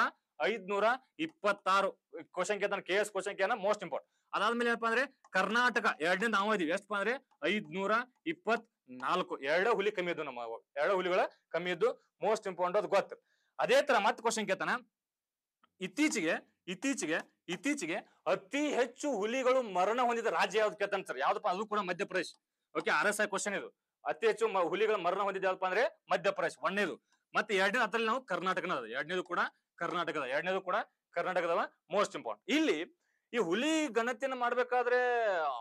ಐದ್ನೂರ ಇಪ್ಪತ್ತಾರು ಕ್ವಶನ್ ಕೇತನ ಕೆ ಎಸ್ ಕ್ವಶನ್ ಕೇನ ಮೋಸ್ಟ್ ಇಂಪಾರ್ಟೆಂಟ್ ಅದಾದ್ಮೇಲೆ ಏನಪ್ಪಾ ಅಂದ್ರೆ ಕರ್ನಾಟಕ ಎರಡನೇ ನಾವು ಇದೀವಿ ಎಷ್ಟಪ್ಪ ಅಂದ್ರೆ ಐದ್ನೂರ ಇಪ್ಪತ್ ನಾಲ್ಕು ಎರಡೇ ಹುಲಿ ಕಮ್ಮಿ ಇದ್ದು ನಮ್ಮ ಎರಡು ಹುಲಿಗಳ ಕಮ್ಮಿ ಇದ್ದು ಮೋಸ್ಟ್ ಇಂಪಾರ್ಟೆಂಟ್ ಅದು ಗೊತ್ತು ಅದೇ ತರ ಮತ್ತೆ ಕ್ವಶನ್ ಕೇತನ ಇತ್ತೀಚೆಗೆ ಇತ್ತೀಚೆಗೆ ಇತ್ತೀಚೆಗೆ ಅತಿ ಹೆಚ್ಚು ಹುಲಿಗಳು ಮರಣ ಹೊಂದಿದ ರಾಜ್ಯ ಯಾವ್ದು ಕೇತನ ಸರ್ ಯಾವ್ದಪ್ಪ ಅದು ಕೂಡ Madhya Pradesh okay R S I question ಇದು ಅತಿ ಹೆಚ್ಚು ಹುಲಿಗಳು ಮರಣ ಹೊಂದಿದ ಯಾವ್ದಪ್ಪ ಅಂದ್ರೆ ಮಧ್ಯಪ್ರದೇಶ ಒಂದೇದು ಮತ್ತೆ ಎರಡನೇ ಅದ್ರಲ್ಲಿ ನಾವು ಕರ್ನಾಟಕನ ಎರಡನೇದು ಕೂಡ ಕರ್ನಾಟಕದ ಎರಡನೇದು ಕೂಡ ಕರ್ನಾಟಕದವ ಮೋಸ್ಟ್ ಇಂಪಾರ್ಟೆಂಟ್ ಇಲ್ಲಿ ಈ ಹುಲಿ ಗಣತಿಯನ್ನು ಮಾಡ್ಬೇಕಾದ್ರೆ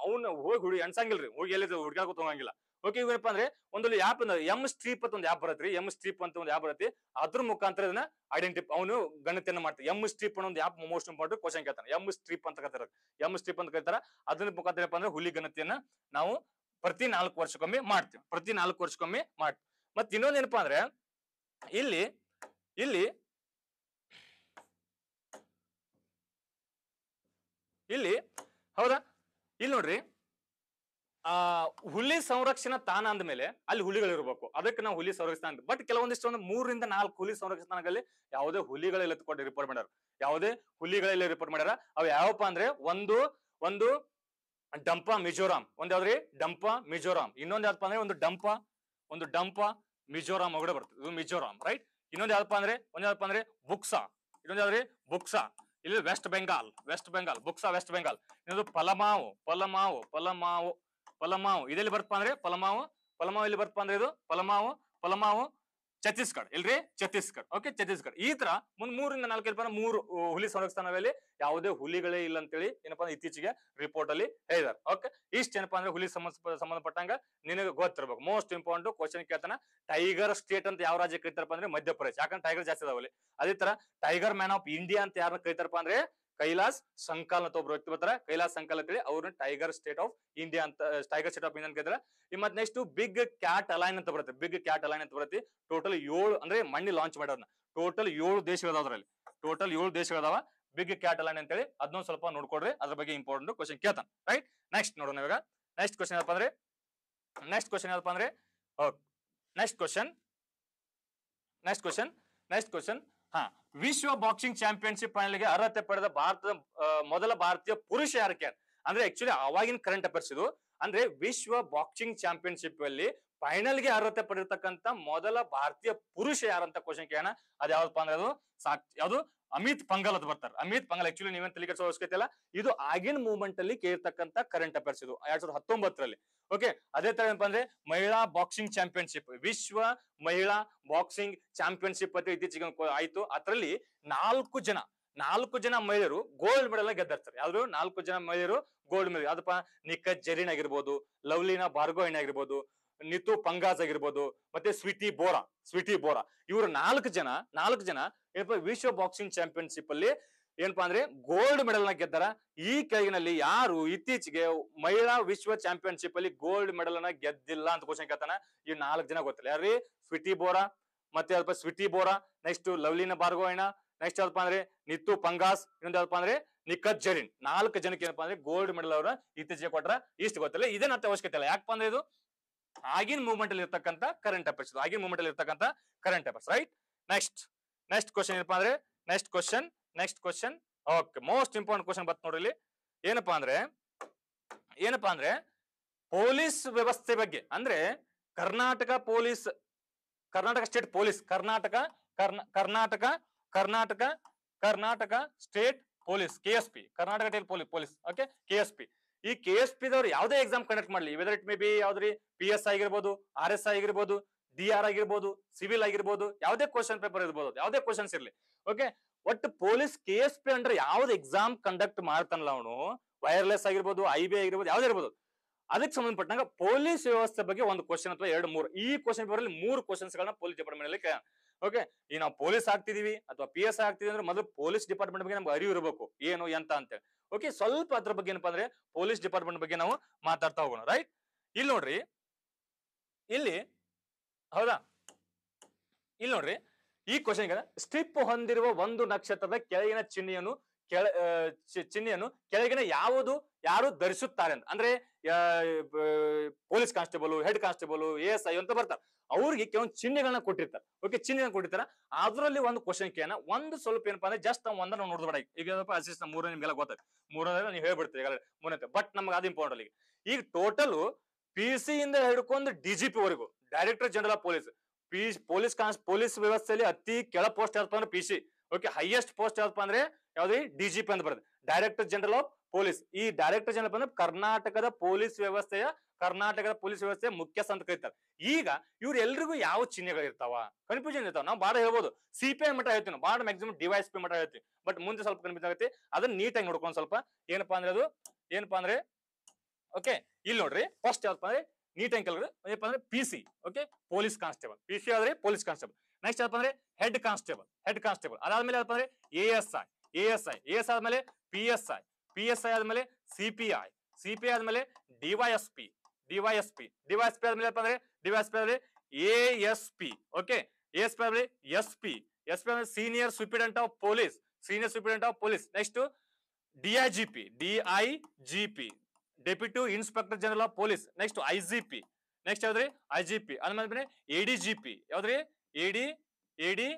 ಅವನು ಹೋಗಿ ಹುಡಿ ರೀ ಹೋಗಿ ಎಲ್ಲಿದ್ರು ಹುಡ್ಕಾಕೋತ ಹೋಗಂಗಿಲ್ಲ ಓಕೆ ಏನಪ್ಪಾ ಅಂದ್ರೆ ಒಂದೊಂದು ಆ್ಯಪ್ ಎಮ್ ಸ್ಟ್ರೀಪ್ ಅಂತ ಒಂದು ಆ್ಯಪ್ ಬರತ್ರಿ ಎಮ್ ಸ್ಟ್ರೀಪ್ ಅಂತ ಒಂದು ಆ್ಯಪ್ ಬರತ್ತೆ ಅದ್ರ ಮುಖಾಂತರ ಇದನ್ನ ಐಡೆಂಟಿಫ್ ಅವನು ಗಣತಿಯನ್ನು ಮಾಡ್ತಾರೆ ಎಮ್ ಸ್ಟ್ರೀಪ್ ಅನ್ನೋ ಒಂದು ಆ್ಯಪ್ ಮೋಸ್ಟ್ ಇಂಪಾರ್ಟೆಂಟ್ ಕ್ವಶನ್ ಕೇಳ್ತಾನೆ ಎಮ್ ಸ್ಟ್ರೀಪ್ ಅಂತ ಕರೀತಾರೆ ಎಮ್ ಸ್ಟ್ರೀಪ್ ಅಂತ ಕರೀತಾರೆ ಅದ್ರ ಮುಖಾಂತರ ಏನಪ್ಪ ಅಂದ್ರೆ ಹುಲಿ ಗಣತಿಯನ್ನ ನಾವು ಪ್ರತಿ ನಾಲ್ಕು ವರ್ಷಕ್ಕೊಮ್ಮೆ ಮಾಡ್ತೀವಿ ಪ್ರತಿ ನಾಲ್ಕು ವರ್ಷಕ್ಕೊಮ್ಮೆ ಮಾಡ್ತೀವಿ ಮತ್ತೆ ಇನ್ನೊಂದು ಏನಪ್ಪಾ ಅಂದ್ರೆ ಇಲ್ಲಿ ಇಲ್ಲಿ ಇಲ್ಲಿ ಹೌದಾ ಇಲ್ಲಿ ನೋಡ್ರಿ ಆ ಹುಲಿ ಸಂರಕ್ಷಣಾ ತಾಣ ಅಂದ್ಮೇಲೆ ಅಲ್ಲಿ ಇರಬೇಕು ಅದಕ್ಕೆ ನಾವು ಹುಲಿ ಸಂರಕ್ಷಿತ ಅಂತ ಬಟ್ ಕೆಲವೊಂದಿಷ್ಟು ಒಂದು ಮೂರರಿಂದ ನಾಲ್ಕು ಹುಲಿ ಸಂರಕ್ಷಣಾ ತಾಣಗಳಲ್ಲಿ ಯಾವುದೇ ಹುಲಿಗಳೆಲ್ಲ ಎತ್ಕೊಂಡು ರಿಪೋರ್ಟ್ ಮಾಡ್ಯಾರ ಯಾವುದೇ ಹುಲಿಗಳೆಲ್ಲ ರಿಪೋರ್ಟ್ ಮಾಡ್ಯಾರ ಅವು ಯಾವಪ್ಪ ಅಂದ್ರೆ ಒಂದು ಒಂದು ಡಂಪ ಮಿಜೋರಾಂ ಒಂದ್ ಯಾವ್ದ್ರಿ ಡಂಪ ಮಿಜೋರಾಂ ಇನ್ನೊಂದ್ ಯಾವ್ದಪ್ಪ ಅಂದ್ರೆ ಒಂದು ಡಂಪ ಒಂದು ಡಂಪ ಮಿಜೋರಾಂ ಕೂಡ ಬರ್ತದೆ ಇದು ಮಿಜೋರಾಂ ರೈಟ್ ಇನ್ನೊಂದ್ ಯಾವ್ದಪ್ಪ ಅಂದ್ರೆ ಒಂದ್ ಯಾವ್ದಪ್ಪ ಅಂದ್ರೆ ಬುಕ್ಸಾ ಇನ್ನೊಂದ್ ಯಾವ್ದ್ರಿ ಬುಕ್ಸಾ ಇಲ್ಲಿ west Bengal west Bengal Buxa west Bengal ಇದು ಪಲಮಾವು ಪಲಮಾವು ಪಲಮಾವು ಪಲಮಾವು ಇದೆಲ್ಲಿ ಬರ್ತಪ್ಪ ಅಂದ್ರೆ ಪಲಮಾವು ಪಲಮಾವು ಇಲ್ಲಿ ಬರ್ತಪ್ಪ ಅಂದ್ರೆ ಇದು ಪಲಮಾವು ಪಲಮಾವು ಛತ್ತೀಸ್ಗಢ ಇಲ್ರಿ ಛತ್ತೀಸ್ಗಢ ಓಕೆ ಛತ್ತೀಸ್ಗಢ ಈ ತರ ಮುಂದ್ ಮೂರಿಂದ ನಾಲ್ಕು ಏನಪ್ಪ ಮೂರು ಹುಲಿ ಸಂರಕ್ಷಣಾಲಯದಲ್ಲಿ ಯಾವುದೇ ಹುಲಿಗಳೇ ಇಲ್ಲ ಅಂತೇಳಿ ಏನಪ್ಪಾ ಇತ್ತೀಚೆಗೆ ರಿಪೋರ್ಟ್ ಅಲ್ಲಿ ಹೇಳಿದಾರೆ ಓಕೆ ಇಷ್ಟ ಏನಪ್ಪಾ ಅಂದ್ರೆ ಹುಲಿ ಸಂಬಂಧ ಸಂಬಂಧಪಟ್ಟಂಗ ನಿನಗೆ ಗೊತ್ತಿರ್ಬೇಕು ಮೋಸ್ಟ್ ಇಂಪಾರ್ಟೆಂಟ್ ಕ್ವಶನ್ ಕೇಳ್ತಾನ ಟೈಗರ್ ಸ್ಟೇಟ್ ಅಂತ ಯಾವ ರಾಜ್ಯ ಕರಿತಾರಪ್ಪ ಅಂದ್ರೆ ಮಧ್ಯಪ್ರದೇಶ ಯಾಕಂದ್ರೆ ಟೈಗರ್ ಜಾಸ್ತಿ ಅದಾವಲ್ಲಿ ಅದೇ ತರ ಟೈಗರ್ ಮ್ಯಾನ್ ಆಫ್ ಇಂಡಿಯಾ ಅಂತ ಯಾರನ್ನ ಕರಿತಾರಪ್ಪ ಅಂದ್ರೆ ಕೈಲಾಸ್ ಸಂಕಲ್ ಅಂತ ಒಬ್ರು ವ್ಯಕ್ತಿ ಬರ್ತಾರೆ ಕೈಲಾಸ್ ಸಂಕಲ್ ಅಂತ ಅವ್ರನ್ನ ಟೈಗರ್ ಸ್ಟೇಟ್ ಆಫ್ ಇಂಡಿಯಾ ಅಂತ ಟೈಗರ್ ಸ್ಟೇಟ್ ಆಫ್ ಇಂಡಿಯಾ ಅಂತ ಕೇಳಿದ್ರೆ ಮತ್ತೆ ನೆಕ್ಸ್ಟ್ ಬಿಗ್ ಕ್ಯಾಟ್ ಅಲೈನ್ ಅಂತ ಬರುತ್ತೆ ಬಿಗ್ ಕ್ಯಾಟ್ ಅಲೈನ್ ಅಂತ ಬರುತ್ತೆ ಟೋಟಲ್ ಏಳು ಅಂದ್ರೆ ಮಣ್ಣಿ ಲಾಂಚ್ ಮಾಡೋದನ್ನ ಟೋಟಲ್ ಏಳು ದೇಶಗಳ ಅದರಲ್ಲಿ ಟೋಟಲ್ ಏಳು ದೇಶಗಳದಾವ ಬಿಗ್ ಕ್ಯಾಟ್ ಅಲೈನ್ ಅಂತ ಹೇಳಿ ಅದನ್ನೊಂದು ಸ್ವಲ್ಪ ನೋಡ್ಕೊಡ್ರಿ ಅದ್ರ ಬಗ್ಗೆ ಇಂಪಾರ್ಟೆಂಟ್ ಕ್ವಶನ್ ಕೇಳ್ತಾನೆ ರೈಟ್ ನೆಕ್ಸ್ಟ್ ನೋಡೋಣ ಇವಾಗ ನೆಕ್ಸ್ಟ್ ಕ್ವಶನ್ ಏನಪ್ಪ ಅಂದ್ರೆ ನೆಕ್ಸ್ಟ್ ಕ್ವಶನ್ ಏನಪ್ಪ ಅಂದ್ರೆ next question next question next question ಹಾ ವಿಶ್ವ ಬಾಕ್ಸಿಂಗ್ ಚಾಂಪಿಯನ್ಶಿಪ್ ಫೈನಲ್ ಗೆ ಅರ್ಹತೆ ಪಡೆದ ಭಾರತದ ಮೊದಲ ಭಾರತೀಯ ಪುರುಷ ಯಾರು ಅಂದ್ರೆ ಆಕ್ಚುಲಿ ಅವಾಗಿನ ಕರೆಂಟ್ ಅಫೇರ್ಸ್ ಇದು ಅಂದ್ರೆ ವಿಶ್ವ ಬಾಕ್ಸಿಂಗ್ ಚಾಂಪಿಯನ್ಶಿಪ್ ಅಲ್ಲಿ ಫೈನಲ್ ಗೆ ಅರ್ಹತೆ ಪಡೆದಿರತಕ್ಕಂತ ಮೊದಲ ಭಾರತೀಯ ಪುರುಷ ಯಾರಂತ ಕ್ವಶನ್ ಕೇಳೋಣ ಅದು ಯಾವ್ದಪ್ಪ ಅಂದ್ರೆ ಅದು ಸಾಕ್ ಯಾವುದು ಅಮಿತ್ ಪಂಗಲ್ ಅದು ಬರ್ತಾರೆ ಅಮಿತ್ ಪಂಗಲ್ ಆಕ್ಚುಲಿ ನೀವೇನು ತಲೆ ಅವಶ್ಯಕತೆ ಇಲ್ಲ ಇದು ಆಗಿನ ಮೂವ್ಮೆಂಟ್ ಅಲ್ಲಿ ಕೇಳ್ತಕ್ಕಂತ ಕರೆಂಟ್ ಅಫೇರ್ಸ್ ಇದು ಎರಡ್ ಸಾವಿರದ ಹತ್ತೊಂಬತ್ತರಲ್ಲಿ ಓಕೆ ಅದೇ ತರ ಏನಪ್ಪ ಅಂದ್ರೆ ಮಹಿಳಾ ಬಾಕ್ಸಿಂಗ್ ಚಾಂಪಿಯನ್ಶಿಪ್ ವಿಶ್ವ ಮಹಿಳಾ ಬಾಕ್ಸಿಂಗ್ ಚಾಂಪಿಯನ್ಶಿಪ್ ಅಂತ ಇತ್ತೀಚೆಗೆ ಆಯ್ತು ಅದರಲ್ಲಿ ನಾಲ್ಕು ಜನ ನಾಲ್ಕು ಜನ ಮಹಿಳೆಯರು ಗೋಲ್ಡ್ ಮೆಡಲ್ ಗೆದ್ದರ್ತಾರೆ ಯಾವ್ದು ನಾಲ್ಕು ಜನ ಮಹಿಳೆಯರು ಗೋಲ್ಡ್ ಮೆಡಲ್ ಅದಪ್ಪ ನಿಕ್ಕ ಜರಿನ್ ಆಗಿರ್ಬೋದು ಲವ್ಲಿನ ಬಾರ್ಗೋ ಆಗಿರ್ಬೋದು ನಿತು ಪಂಗಾಸ್ ಆಗಿರ್ಬೋದು ಮತ್ತೆ ಸ್ವಿಟಿ ಬೋರಾ ಸ್ವಿಟಿ ಬೋರಾ ಇವರು ನಾಲ್ಕು ಜನ ನಾಲ್ಕು ಜನ ಏನಪ್ಪ ವಿಶ್ವ ಬಾಕ್ಸಿಂಗ್ ಚಾಂಪಿಯನ್ಶಿಪ್ ಅಲ್ಲಿ ಏನಪ್ಪಾ ಅಂದ್ರೆ ಗೋಲ್ಡ್ ಮೆಡಲ್ ನ ಗೆದ್ದಾರ ಈ ಕೆಳಗಿನಲ್ಲಿ ಯಾರು ಇತ್ತೀಚೆಗೆ ಮಹಿಳಾ ವಿಶ್ವ ಚಾಂಪಿಯನ್ಶಿಪ್ ಅಲ್ಲಿ ಗೋಲ್ಡ್ ಮೆಡಲ್ ನ ಗೆದ್ದಿಲ್ಲ ಅಂತ ಕ್ವಶನ್ ಕೇಳ್ತಾನೆ ಈ ನಾಲ್ಕು ಜನ ಗೊತ್ತಿಲ್ಲ ಯಾರೀ ಸ್ವಿಟಿ ಬೋರಾ ಮತ್ತೆ ಅದಪ್ಪ ಸ್ವಿಟಿ ಬೋರಾ ನೆಕ್ಸ್ಟ್ ಲವ್ಲಿನ ಬಾರ್ಗೋಯ್ನ ನೆಕ್ಸ್ಟ್ ಯಾವ್ದಪ್ಪ ಅಂದ್ರೆ ನಿತ್ತು ಪಂಗಾಸ್ ಇನ್ನೊಂದು ಯಾವ್ದಪ್ಪ ಅಂದ್ರೆ ನಿಖತ್ ಜರೀನ್ ನಾಲ್ಕು ಜನಕ್ಕೆ ಏನಪ್ಪಾ ಅಂದ್ರೆ ಗೋಲ್ಡ್ ಮೆಡಲ್ ಅವರ ಇತ್ತೀಚೆಗೆ ಕೊಟ್ರ ಇಷ್ಟು ಗೊತ್ತಿಲ್ಲ ಇದೇನ ಅವಶ್ಯಕತೆ ಇಲ್ಲ ಯಾಕಪ್ಪ ಅಂದ್ರೆ ಇದು ಆಗಿನ ಮೂವ್ಮೆಂಟ್ ಅಲ್ಲಿ ಇರ್ತಕ್ಕಂಥ ಕರೆಂಟ್ ಅಫೇರ್ಸ್ ಆಗಿನ ಮೂವ್ಮೆಂಟ್ ಅಲ್ಲಿ ಇರ್ತಕ್ಕಂಥ current affairs right next next question ಏನಪ್ಪಾ ಅಂದ್ರೆ next question next question okay most important question but ನೋಡ್ರಿ ಏನಪ್ಪಾ ಅಂದ್ರೆ ಏನಪ್ಪಾ ಅಂದ್ರೆ ಪೊಲೀಸ್ ವ್ಯವಸ್ಥೆ ಬಗ್ಗೆ ಅಂದ್ರೆ Karnataka police Karnataka state police Karnataka Karnataka Karnataka Karnataka state police K S P Karnataka state police okay K S P ಈ ಕೆ ಎಸ್ ಪಿ ದವ್ರು ಯಾವುದೇ ಎಕ್ಸಾಮ್ ಕಂಡಕ್ಟ್ ಮಾಡ್ಲಿ ವೆದರ್ ಇಟ್ ಮೇ ಬಿ ಯಾವ್ದ್ರಿ ಪಿ ಎಸ್ ಆಗಿರ್ಬೋದು ಆರ್ ಎಸ್ ಆಗಿರ್ಬೋದು ಡಿ ಆರ್ ಆಗಿರ್ಬೋದು ಸಿವಿಲ್ ಆಗಿರ್ಬೋದು ಯಾವುದೇ ಕ್ವಶನ್ ಪೇಪರ್ ಇರ್ಬೋದು ಯಾವುದೇ ಕ್ವಶನ್ಸ್ ಇರ್ಲಿ ಓಕೆ ಒಟ್ಟು ಪೊಲೀಸ್ ಕೆ ಎಸ್ ಪಿ ಅಂದ್ರೆ ಯಾವ್ದು ಎಕ್ಸಾಮ್ ಕಂಡಕ್ಟ್ ಮಾಡ್ತಾನಲ್ಲ ಅವನು ವೈರ್ಲೆಸ್ ಆಗಿರ್ಬೋದು ಐ ಬಿ ಆಗಿರ್ಬೋದು ಯಾವ್ದೇ ಇರ್ಬೋದು ಅದಕ್ಕೆ ಸಂಬಂಧಪಟ್ಟಂಗ ಪೊಲೀಸ್ ವ್ಯವಸ್ಥೆ ಬಗ್ಗೆ ಒಂದು ಕ್ವಶನ್ ಅಥವಾ ಎರಡು ಮೂರು ಈ ಕ್ವಶನ್ ಪೇಪರ್ ಅಲ್ಲಿ ಮೂರು ಕ್ವಶನ್ಸ್ ಗಳನ್ನ ಪೊಲೀಸ್ ಡಿಪಾರ್ಟ್ಮೆಂಟ್ ಅಲ್ಲಿ ಓಕೆ ಈ ನಾವು ಪೊಲೀಸ್ ಆಗ್ತಿದೀವಿ ಅಥವಾ ಪಿ ಎಸ್ ಆಗ್ತಿದೀವಿ ಅಂದ್ರೆ ಮೊದಲು ಪೊಲೀಸ್ ಡಿಪಾರ್ಟ್ಮೆಂಟ್ ಬಗ್ಗೆ ನಮ್ಗೆ ಅರಿವು ಇರಬೇಕು ಏನು ಎಂತ ಅಂತ ಓಕೆ ಸ್ವಲ್ಪ ಅದ್ರ ಬಗ್ಗೆ ಏನಪ್ಪಾ ಅಂದ್ರೆ ಪೊಲೀಸ್ ಡಿಪಾರ್ಟ್ಮೆಂಟ್ ಬಗ್ಗೆ ನಾವು ಮಾತಾಡ್ತಾ ಹೋಗೋಣ ರೈಟ್ ಇಲ್ಲಿ ನೋಡ್ರಿ ಇಲ್ಲಿ ಹೌದಾ ಇಲ್ಲಿ ನೋಡ್ರಿ ಈ ಕ್ವಶನ್ ಸ್ಟ್ರಿಪ್ ಹೊಂದಿರುವ ಒಂದು ನಕ್ಷತ್ರದ ಕೆಳಗಿನ ಚಿಹ್ನೆಯನ್ನು ಕೆಳ ಚಿಹ್ನೆಯನ್ನು ಕೆಳಗಿನ ಯಾವುದು ಯಾರು ಧರಿಸುತ್ತಾರೆ ಅಂತ ಅಂದ್ರೆ police constable head constable A S I ಅಂತ ಬರ್ತಾರೆ ಅವ್ರಿಗೆ ಕೆಲವೊಂದು ಚಿಹ್ನೆಗಳನ್ನ ಕೊಟ್ಟಿರ್ತಾರೆ ಓಕೆ ಚಿಹ್ನೆಗಳನ್ನ ಕೊಟ್ಟಿರ್ತಾರೆ ಅದರಲ್ಲಿ ಒಂದು ಕ್ವಶನ್ ಕೇನ ಒಂದು ಸ್ವಲ್ಪ ಏನಪ್ಪಾ ಅಂದ್ರೆ ಜಸ್ಟ್ ನಾವು ಒಂದನ್ನು ನೋಡಿದ್ಬೇಡ ಈಗ ಏನಪ್ಪ ಅಸಿಸ್ಟ್ ಮೂರನೇ ನಿಮ್ಗೆಲ್ಲ ಗೊತ್ತಾಗ ಮೂರನೇ ನೀವು ಹೇಳ್ಬಿಡ್ತೀರಿ ಈಗ ಮೂರನೇ ಬಟ್ ನಮ್ಗೆ ಅದು ಇಂಪಾರ್ಟೆಂಟ್ ಈಗ ಈಗ ಟೋಟಲ್ ಪಿ ಸಿ ಇಂದ ಹಿಡ್ಕೊಂಡು ಡಿ ಜಿ ಪಿ ವರೆಗೂ director general of police P police ಕಾನ್ಸ್ ಪೊಲೀಸ್ ವ್ಯವಸ್ಥೆಯಲ್ಲಿ ಅತಿ ಕೆಳ ಪೋಸ್ಟ್ ಯಾವ್ದಪ್ಪ ಅಂದ್ರೆ P C okay highest post ಯಾವ್ದಪ್ಪ ಅಂದ್ರೆ ಯಾವ್ದು ಡಿ ಜಿ ಪಿ ಅಂತ ಬರುತ್ತೆ ಡೈರೆಕ್ಟರ್ ಜನರಲ್ ಆಫ್ ಪೊಲೀಸ್ ಈ ಡೈರೆಕ್ಟರ್ ಜನರಲ್ ಅಂದ್ರೆ ಕರ್ನಾಟಕದ ಪೊಲೀಸ್ ವ್ಯವಸ್ಥೆಯ ಕರ್ನಾಟಕದ ಪೊಲೀಸ್ ವ್ಯವಸ್ಥೆ ಮುಖ್ಯಸ್ಥ ಅಂತ ಕರೀತಾರೆ ಈಗ ಇವ್ರು ಎಲ್ರಿಗೂ ಯಾವ ಚಿಹ್ನೆಗಳು ಇರ್ತಾವ ಕನ್ಫ್ಯೂಷನ್ ಇರ್ತಾವ ನಾವು ಬಾಡ ಹೇಳ್ಬೋದು ಸಿ ಪಿ ಐ ಮಟ್ಟ ಹೇಳ್ತೀವಿ ಮ್ಯಾಕ್ಸಿಮಮ್ ಡಿವೈಸ್ ಪಿ ಮಟ್ಟ ಹೇಳ್ತೀವಿ ಬಟ್ ಮುಂದೆ ಸ್ವಲ್ಪ ಕನ್ಫ್ಯೂಸ್ ಆಗುತ್ತೆ ಅದನ್ನ ನೀಟಾಗಿ ನೋಡ್ಕೊಂಡು ಸ್ವಲ್ಪ ಏನಪ್ಪಾ ಅಂದ್ರೆ ಅದು ಏನಪ್ಪಾ ಅಂದ್ರೆ ಓಕೆ ಇಲ್ಲಿ ನೋಡ್ರಿ ಫಸ್ಟ್ ಯಾವ್ದಪ್ಪ ಅಂದ್ರೆ ನೀಟಾಗಿ ಕೆಲವರು ಏನಪ್ಪಾ ಅಂದ್ರೆ P C okay police constable P C ಆದ್ರೆ ಪೊಲೀಸ್ ಕಾನ್ಸ್ಟೇಬಲ್ ನೆಕ್ಸ್ಟ್ ಅದಪಂದ್ರೆ ಹೆಡ್ ಕಾನ್ಸ್ಟೇಬಲ್ ಹೆಡ್ ಕಾನ್ಸ್ಟೇಬಲ್ ಅದಾದ್ಮೇಲೆ ಅದಪಂದ್ರೆ ಎಎಸ್ಐ ಎಎಸ್ಐ ಎಎಸ್ ಆದ್ಮೇಲೆ ಪಿಎಸ್ಐ ಪಿಎಸ್ಐ ಆದ್ಮೇಲೆ ಸಿಪಿಐ ಸಿಪಿ ಆದ್ಮೇಲೆ ಡಿವಎಸ್ಪಿ ಡಿವಎಸ್ಪಿ ಡಿವಎಸ್ಪಿ ಆದ್ಮೇಲೆ ಅದಪಂದ್ರೆ ಡಿವಎಸ್ಪಿ ಆದ್ಮೇಲೆ ಎಎಸ್ಪಿ ಓಕೆ ಎಎಸ್ಪಿ ಆದ್ಮೇಲೆ ಎಸ್ಪಿ ಎಸ್ಪಿ ಆದ್ಮೇಲೆ senior superintendent of police senior superintendent of police next DIGP DIGP deputy inspector general of police next IGP next ಹೇಳ್ರಿ ಐಜಿಪಿ ಅದ್ಮೇಲೆ ಅದಪಂದ್ರೆ ಎಡಿಜಿಪಿ ಹೇಳ್ರಿ ಇಡಿ ಇಡಿ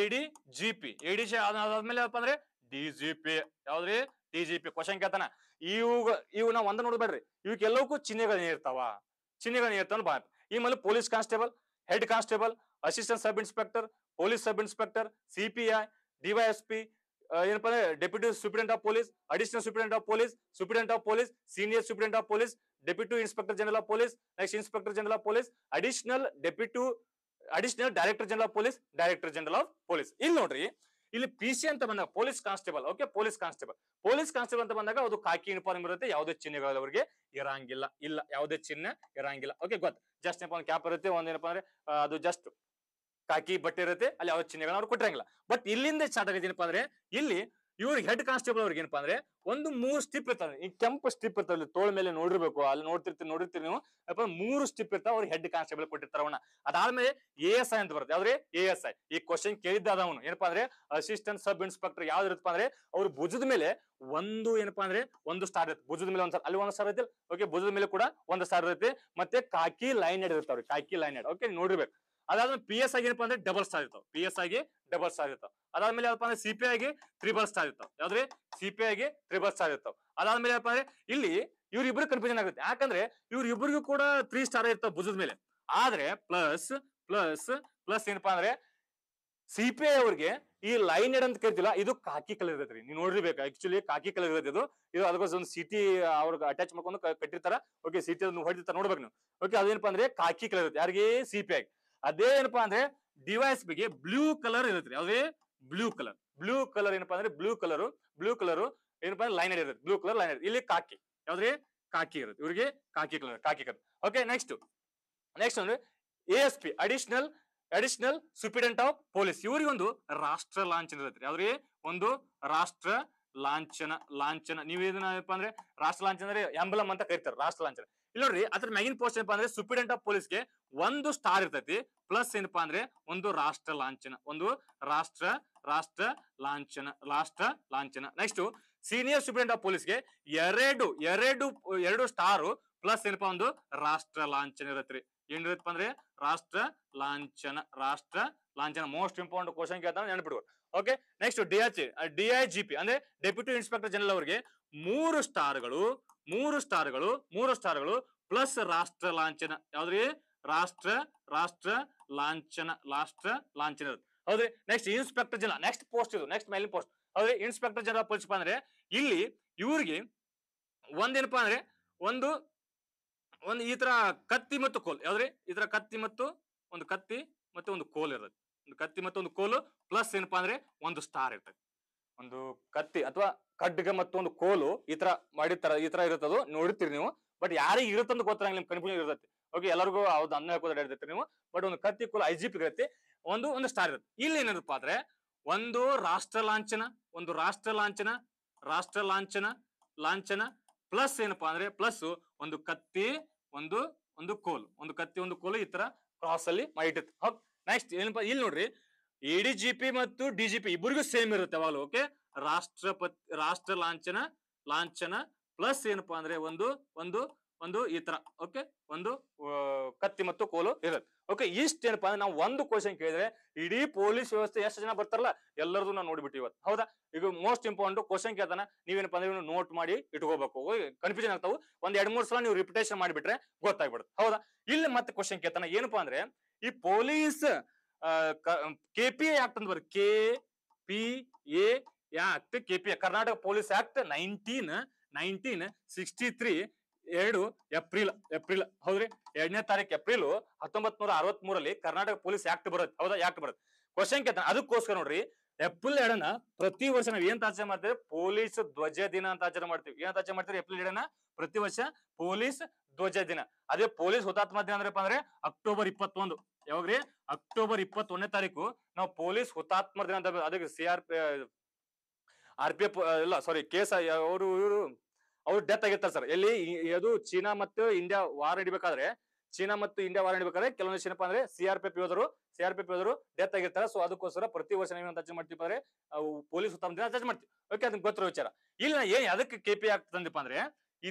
ಇಡಿ ಜಿ ಪಿ ಇಡಿ ಅಂದ್ರೆ ಡಿ ಜಿ ಪಿ ಯಾವ್ದ್ರಿ ಡಿ ಜಿ ಪಿ ಕ್ವಶನ್ ಕೇಳ್ತಾನ ಇವು ಇವು ನಾವು ಒಂದ ನೋಡ್ಬೇಡ್ರಿ ಇವಕ್ಕೆಲ್ಲವಕ್ಕೂ ಚಿಹ್ನೆಗಳನ್ನ ಇರ್ತಾವ ಚಿಹ್ನೆಗಳನ್ನ ಇರ್ತಾವ ಬಾ ಈ ಮೇಲೆ police constable head constable assistant sub inspector police sub inspector CPI DYSP ಏನಪ್ಪ ಅಂದ್ರೆ deputy superintendent of police additional superintendent of police superintendent of police senior superintendent of police deputy inspector general of police next inspector general of police additional deputy additional director general of police director general of police ಇಲ್ಲಿ ನೋಡ್ರಿ ಇಲ್ಲಿ ಪಿ ಸಿ ಅಂತ ಬಂದಾಗ police constable okay police constable police constable ಅಂತ ಬಂದಾಗ ಅದು ಕಾಕಿ ಯೂನಿಫಾರ್ಮ್ ಇರುತ್ತೆ ಯಾವುದೇ ಚಿಹ್ನೆಗಳು ಅವರಿಗೆ ಇರಂಗಿಲ್ಲ ಇಲ್ಲ ಯಾವುದೇ ಚಿಹ್ನೆ ಇರಂಗಿಲ್ಲ ಓಕೆ ಗೊತ್ತ ಜಸ್ಟ್ ಏನಪ್ಪ ಕ್ಯಾಪ್ ಇರುತ್ತೆ ಒಂದೇನಪ್ಪ ಅಂದ್ರೆ ಅದು ಜಸ್ಟ್ ಕಾಕಿ ಬಟ್ಟೆ ಇರುತ್ತೆ ಅಲ್ಲಿ ಯಾವ ಚಿಹ್ನೆಗಳನ್ನ ಅವ್ರು ಕೊಟ್ಟಿರಂಗಿಲ್ಲ ಬಟ್ ಇಲ್ಲಿಂದ ಸ್ಟಾರ್ಟ್ ಏನಪ್ಪ ಅಂದ್ರೆ ಇಲ್ಲಿ ಇವ್ರಿಗೆ ಹೆಡ್ ಕಾನ್ಸ್ಟೇಬಲ್ ಅವ್ರಿಗೆ ಏನಪ್ಪಾ ಅಂದ್ರೆ ಒಂದು ಮೂರು ಸ್ಟಿಪ್ ಇರ್ತಾವೆ ಈ ಕೆಂಪು ಸ್ಟಿಪ್ ಇರ್ತದೆ ತೋಳ ಮೇಲೆ ನೋಡಿರ್ಬೇಕು ಅಲ್ಲಿ ನೋಡ್ತಿರ್ತೀವಿ ನೋಡಿರ್ತೀರಿ ನೀವು ಅಪ್ಪ ಮೂರು ಸ್ಟಿಪ್ ಇರ್ತಾವ ಅವ್ರಿಗೆ ಹೆಡ್ ಕಾನ್ಸ್ಟೇಬಲ್ ಕೊಟ್ಟಿರ್ತಾರ ಅವನ ಅದಾದ್ಮೇಲೆ ಎ ಎಸ್ ಐ ಅಂತ ಬರುತ್ತೆ ಯಾವ್ದ್ರೆ ಎ ಎಸ್ ಐ ಈ ಕ್ವಶನ್ ಕೇಳಿದ್ದಾದ ಅವನು ಏನಪ್ಪಾ ಅಂದ್ರೆ ಅಸಿಸ್ಟೆಂಟ್ ಸಬ್ ಇನ್ಸ್ಪೆಕ್ಟರ್ ಯಾವ್ದಿರುತ್ತಪ್ಪ ಅಂದ್ರೆ ಅವ್ರು ಭುಜದ ಮೇಲೆ ಒಂದು ಏನಪ್ಪಾ ಅಂದ್ರೆ ಒಂದು ಸ್ಟಾರ್ ಇರುತ್ತೆ ಭುಜದ ಮೇಲೆ ಒಂದ್ಸಲ ಅಲ್ಲಿ ಒಂದ್ ಸ್ಟಾರ್ ಇರುತ್ತೆ ಓಕೆ ಭುಜದ ಮೇಲೆ ಕೂಡ ಒಂದ್ ಸ್ಟಾರ್ ಇರುತ್ತೆ ಮತ್ತೆ khaki line head khaki line head okay ನೋಡಿರ್ಬೇಕು ಅದಾದ್ಮೇಲೆ ಪಿ ಎಸ್ ಆಗಿ ಏನಪ್ಪಾ ಅಂದ್ರೆ ಡಬಲ್ ಸ್ಟಾರ್ ಇರ್ತಾವ ಪಿ ಎಸ್ ಆಗಿ ಡಬಲ್ ಸ್ಟಾರ್ ಇರ್ತಾವ ಅದಾದ್ಮೇಲೆ ಯಾವಪ್ಪ ಅಂದ್ರೆ ಸಿಪಿ ಆಗಿ ತ್ರಿಬಲ್ ಸ್ಟಾರ್ ಇರ್ತಾವ ಯಾವ್ದ್ರಿ ಸಿಪಿ ಆಗಿ ತ್ರಿಬಲ್ ಸ್ಟಾರ್ ಇರ್ತಾವ ಅದಾದ್ಮೇಲೆ ಯಾವಪ್ಪ ಅಂದ್ರೆ ಇಲ್ಲಿ ಇವ್ರಿಬ್ರು ಕನ್ಫ್ಯೂಷನ್ ಆಗುತ್ತೆ ಯಾಕಂದ್ರೆ ಇವ್ರಿಬ್ರಿಗೂ ಕೂಡ ತ್ರೀ ಸ್ಟಾರ್ ಇರ್ತಾವ ಭುಜದ ಮೇಲೆ ಆದ್ರೆ ಪ್ಲಸ್ ಪ್ಲಸ್ ಪ್ಲಸ್ ಏನಪ್ಪಾ ಅಂದ್ರೆ ಸಿಪಿಐ ಅವ್ರಿಗೆ ಈ ಲೈನ್ ಎಡ್ ಅಂತ ಕರಿತಿಲ್ಲ ಇದು ಕಾಕಿ ಕಲರ್ ರೀ ನೀವು ನೋಡಿರ್ಬೇಕು ಆಕ್ಚುಲಿ ಕಾಕಿ ಕಲರ್ ಇರುತ್ತೆ ಇದು ಇದು ಅದಕ್ಕೋಸ್ಕರ ಒಂದು ಸಿಟಿ ಅವ್ರಿಗೆ ಅಟ್ಯಾಚ್ ಮಾಡ್ಕೊಂಡು ಕಟ್ಟಿರ್ತಾರ ಓಕೆ ಸಿಟಿ ಅದನ್ನು ಹೊಡಿತಾರ ನೋಡ್ಬೇಕು ನೀವು ಓಕೆ ಅದೇನಪ್ಪ ಅಂದ್ರೆ ಕಾಕಿ ಕಲರ್ ಇರುತ್ತೆ ಯಾರಿಗೆ ಸಿಪಿಐ ಅದೇ ಏನಪ್ಪಾ ಅಂದ್ರೆ ಡಿವೈಸ್ ಬಗ್ಗೆ ಬ್ಲೂ ಕಲರ್ ಇರುತ್ತೆ ಅದೇ ಬ್ಲೂ ಕಲರ್ ಬ್ಲೂ ಕಲರ್ ಏನಪ್ಪಾ ಅಂದ್ರೆ ಬ್ಲೂ ಕಲರ್ ಬ್ಲೂ ಕಲರ್ ಏನಪ್ಪಾ ಅಂದ್ರೆ ಲೈನ್ ಇರುತ್ತೆ ಬ್ಲೂ ಕಲರ್ ಲೈನ್ ಇಲ್ಲಿ ಕಾಕಿ ಯಾವ್ದ್ರಿ ಕಾಕಿ ಇರುತ್ತೆ ಇವರಿಗೆ khaki colour khaki colour okay next next ಅಂದ್ರೆ A S P additional additional superintendent of police ಇವರಿಗೆ ಒಂದು ರಾಷ್ಟ್ರ ಲಾಂಛನ ಇರುತ್ತೆ ಯಾವ್ದ್ರಿ ಒಂದು ರಾಷ್ಟ್ರ ಲಾಂಛನ ಲಾಂಛನ ನೀವು ಏನಪ್ಪಾ ಅಂದ್ರೆ ರಾಷ್ಟ್ರ ಲಾಂಛನ ಅಂದ್ರೆ ಎಂಬಲಂ ಅಂತ ಕರಿತಾರೆ ರಾಷ್ಟ್ರ ಲಾಂಛನ ಇಲ್ಲ ನೋಡ್ರಿ ಅದ್ರ ಮ್ಯಾಗಿನ್ ಪೋಸ್ಟ್ ಏನಪ್ಪಾ ಅಂದ್ರೆ ಸುಪಿಡೆಂಟ್ ಆಫ್ ಪೊಲೀಸ್ಗೆ ಒಂದು ಸ್ಟಾರ್ ಇರ್ತೈತಿ ಪ್ಲಸ್ ಏನಪ್ಪಾ ಅಂದ್ರೆ ಒಂದು ರಾಷ್ಟ್ರ ಲಾಂಛನ ಒಂದು ರಾಷ್ಟ್ರ ರಾಷ್ಟ್ರ ಲಾಂಛನ ರಾಷ್ಟ್ರ ಲಾಂಛನ ನೆಕ್ಸ್ಟ್ ಸೀನಿಯರ್ ಸ್ಟೂಡೆಂಟ್ ಆಫ್ ಪೊಲೀಸ್ಗೆ ಎರಡು ಎರಡು ಎರಡು ಸ್ಟಾರು ಪ್ಲಸ್ ಏನಪ್ಪಾ ಒಂದು ರಾಷ್ಟ್ರ ಲಾಂಛನ ಇರತ್ರಿ ಏನಿರತ್ತಪ್ಪ ಅಂದ್ರೆ ರಾಷ್ಟ್ರ ಲಾಂಛನ ರಾಷ್ಟ್ರ ಲಾಂಛನ ಮೋಸ್ಟ್ ಇಂಪಾರ್ಟೆಂಟ್ ಕ್ವಶನ್ ಕೇಳ್ತಾ ನೆನಪಿಡುವ okay next D H D I G P ಅಂದ್ರೆ ಡೆಪ್ಯೂಟಿ ಇನ್ಸ್ಪೆಕ್ಟರ್ ಜನರಲ್ ಅವರಿಗೆ ಮೂರು ಸ್ಟಾರ್ಗಳು ಮೂರು ಸ್ಟಾರ್ಗಳು ಮೂರು ಸ್ಟಾರ್ಗಳು ಪ್ಲಸ್ ರಾಷ್ಟ್ರ ಲಾಂಛನ ಯಾವ್ದ್ರಿ ರಾಷ್ಟ್ರ ರಾಷ್ಟ್ರ ಲಾಂಛನ ರಾಷ್ಟ್ರ ಲಾಂಛನ ಹೌದ್ರಿ next inspector general next post ಇದು ನೆಕ್ಸ್ಟ್ ಮೇಲಿನ ಪೋಸ್ಟ್ ಹೌದ್ರಿ ಇನ್ಸ್ಪೆಕ್ಟರ್ ಜನರಲ್ ಪೋಸ್ಟ್ ಅಂದ್ರೆ ಇಲ್ಲಿ ಇವ್ರಿಗೆ ಒಂದೇನಪ್ಪಾ ಅಂದ್ರೆ ಒಂದು ಒಂದು ಈ ತರ ಕತ್ತಿ ಮತ್ತು ಕೋಲ್ ಯಾವ್ದ್ರಿ ಈ ತರ ಕತ್ತಿ ಮತ್ತು ಒಂದು ಕತ್ತಿ ಮತ್ತೆ ಒಂದು ಕೋಲ್ ಇರುತ್ತೆ ಒಂದು ಕತ್ತಿ ಮತ್ತು ಒಂದು ಕೋಲು ಪ್ಲಸ್ ಏನಪ್ಪಾ ಅಂದ್ರೆ ಒಂದು ಸ್ಟಾರ್ ಇರ್ತದೆ ಒಂದು ಕತ್ತಿ ಅಥವಾ ಖಡ್ಗ ಮತ್ತು ಒಂದು ಕೋಲು ಈ ತರ ಮಾಡಿರ್ತಾರ ಈ ತರ ಇರುತ್ತದು ನೋಡಿರ್ತೀರಿ ನೀವು ಬಟ್ ಯಾರಿಗೆ ಇರುತ್ತಂತ ಗೊತ್ತಿರಂಗಿಲ್ಲ ನಿಮ್ ಕನ್ಫ್ಯೂಷನ್ ಇರ್ತೈತಿ ಓಕೆ ಎಲ್ಲರಿಗೂ ಹೌದು ಅನ್ನ ಹಾಕೋದ್ರೆ ನೀವು ಬಟ್ ಒಂದು ಕತ್ತಿ ಕುಲ ಐ ಜಿ ಪಿ ಇರುತ್ತೆ ಒಂದು ಒಂದು ಸ್ಟಾರ್ ಇರುತ್ತೆ ಇಲ್ಲಿ ಏನದಪ್ಪ ಆದ್ರೆ ಒಂದು ರಾಷ್ಟ್ರ ಲಾಂಛನ ಒಂದು ರಾಷ್ಟ್ರ ಲಾಂಛನ ರಾಷ್ಟ್ರ ಲಾಂಛನ ಲಾಂಛನ ಪ್ಲಸ್ ಏನಪ್ಪಾ ಅಂದ್ರೆ ಪ್ಲಸ್ ಒಂದು ಕತ್ತಿ ಒಂದು ಒಂದು ಕೋಲು ಒಂದು ಕತ್ತಿ ಒಂದು ಕೋಲು ಈ ತರ ಕ್ರಾಸ್ ಅಲ್ಲಿ ಓಕೆ ನೆಕ್ಸ್ಟ್ ಏನಪ್ಪಾ ಇಲ್ಲಿ ನೋಡ್ರಿ ಎಡಿ ಜಿ ಪಿ ಮತ್ತು ಡಿ ಜಿ ಪಿ ಇಬ್ಬರಿಗೂ ಸೇಮ್ ಇರುತ್ತೆ ಅವಾಗ ಓಕೆ ರಾಷ್ಟ್ರಪತಿ ರಾಷ್ಟ್ರ ಲಾಂಛನ ಲಾಂಛನ ಪ್ಲಸ್ ಏನಪ್ಪಾ ಅಂದ್ರೆ ಒಂದು ಒಂದು ಒಂದು ಈ ತರ ಓಕೆ ಒಂದು ಕತ್ತಿ ಮತ್ತು ಕೋಲು ಇರುತ್ತೆ ಓಕೆ ಇಷ್ಟ ಏನಪ್ಪಾ ಅಂದ್ರೆ ನಾವು ಒಂದು ಕ್ವಶನ್ ಕೇಳಿದ್ರೆ ಇಡೀ ಪೊಲೀಸ್ ವ್ಯವಸ್ಥೆ ಎಷ್ಟು ಜನ ಬರ್ತಾರಲ್ಲ ಎಲ್ಲರದು ನಾವು ನೋಡ್ಬಿಟ್ಟು ಇವತ್ತು ಹೌದಾ ಈಗ ಮೋಸ್ಟ್ ಇಂಪಾರ್ಟೆಂಟ್ ಕ್ವಶನ್ ಕೇಳ್ತಾನ ನೀವೇನಪ್ಪ ಅಂದ್ರೆ ನೋಟ್ ಮಾಡಿ ಇಟ್ಕೋಬೇಕು ಕನ್ಫ್ಯೂಷನ್ ಆಗ್ತಾವ ಒಂದ್ ಎರಡ್ ಮೂರು ಸಲ ನೀವು ರಿಪಿಟೇಷನ್ ಮಾಡಿಬಿಟ್ರೆ ಗೊತ್ತಾಗ್ಬಿಡುತ್ತೆ ಹೌದಾ ಇಲ್ಲಿ ಮತ್ತೆ ಕ್ವಶನ್ ಕೇಳ್ತಾನೆ ಏನಪ್ಪಾ ಅಂದ್ರೆ ಈ police K P A act ಅಂತ K P A act K P A Karnataka police act nineteen nineteen sixty three ಎರಡು ಏಪ್ರಿಲ್ ಏಪ್ರಿಲ್ ಹೌದ್ರಿ ಎರಡನೇ ತಾರೀಕು ಏಪ್ರಿಲ್ ಹತ್ತೊಂಬತ್ ನೂರ ಅರವತ್ ಮೂರಲ್ಲಿ ಕರ್ನಾಟಕ ಪೊಲೀಸ್ ಆಕ್ಟ್ ಬರುತ್ತೆ ಹೌದಾ ಆಕ್ಟ್ ಬರುತ್ತೆ ಕ್ವಶನ್ ಕೇತ ಅದಕ್ಕೋಸ್ಕರ ನೋಡ್ರಿ ಏಪ್ರಿಲ್ ಎರಡನ ಪ್ರತಿ ವರ್ಷ ನಾವ್ ಏನ್ ಆಚರಣೆ ಮಾಡ್ತೇವೆ ಪೊಲೀಸ್ ಧ್ವಜ ದಿನ ಅಂತ ಆಚರಣೆ ಮಾಡ್ತೀವಿ ಏನ್ ಆಚರಣೆ ಮಾಡ್ತೀವಿ ಏಪ್ರಿಲ್ ಎರಡನ ಪ್ರತಿ ವರ್ಷ ಪೊಲೀಸ್ ಧ್ವಜ ದಿನ ಅದೇ ಪೊಲೀಸ್ ಹುತಾತ್ಮ ದಿನ ಅಂದ್ರಪ್ಪ ಅಂದ್ರೆ ಅಕ್ಟೋಬರ್ ಇಪ್ಪತ್ತೊಂದು ಯಾವಾಗ್ರಿ ಅಕ್ಟೋಬರ್ ಇಪ್ಪತ್ತೊಂದನೇ ತಾರೀಕು ನಾವು ಪೊಲೀಸ್ ಹುತಾತ್ಮ ದಿನ ಅಂತ ಅದಕ್ಕೆ C R P R P F ಇಲ್ಲ ಸಾರಿ ಕೇಸ್ ಅವರು ಇವರು ಅವ್ರು ಡೆತ್ ಆಗಿರ್ತಾರೆ ಸರ್ ಎಲ್ಲಿ ಅದು ಚೀನಾ ಮತ್ತು ಇಂಡಿಯಾ ವಾರ್ ನಡಿಬೇಕಾದ್ರೆ ಚೀನಾ ಮತ್ತು ಇಂಡಿಯಾ ವಾರ್ ನಡಿಬೇಕಾದ್ರೆ ಕೆಲವೊಂದು ಏನಪ್ಪಾ ಅಂದ್ರೆ ಆರ್ ಪಿ ಎಫ್ ಯೋಧರು ಆರ್ ಪಿ ಎಫ್ ಯೋಧರು ಡೆತ್ ಆಗಿರ್ತಾರೆ ಸೊ ಅದಕ್ಕೋಸ್ಕರ ಪ್ರತಿ ವರ್ಷ ನಾವು ಅರ್ಜೆಂಟ್ ಮಾಡ್ತೀವಿ ಅಂದ್ರೆ ಪೊಲೀಸ್ ದಿನ ಅರ್ಜೆಂಟ್ ಮಾಡ್ತೀವಿ ಓಕೆ ಅದಕ್ಕೆ ಗೊತ್ತಿರೋ ವಿಚಾರ ಇಲ್ಲಿ ಏನ್ ಅದಕ್ಕೆ ಕೆ ಪಿ ಆಗ್ತಂದಿಪ್ಪ ಅಂದ್ರೆ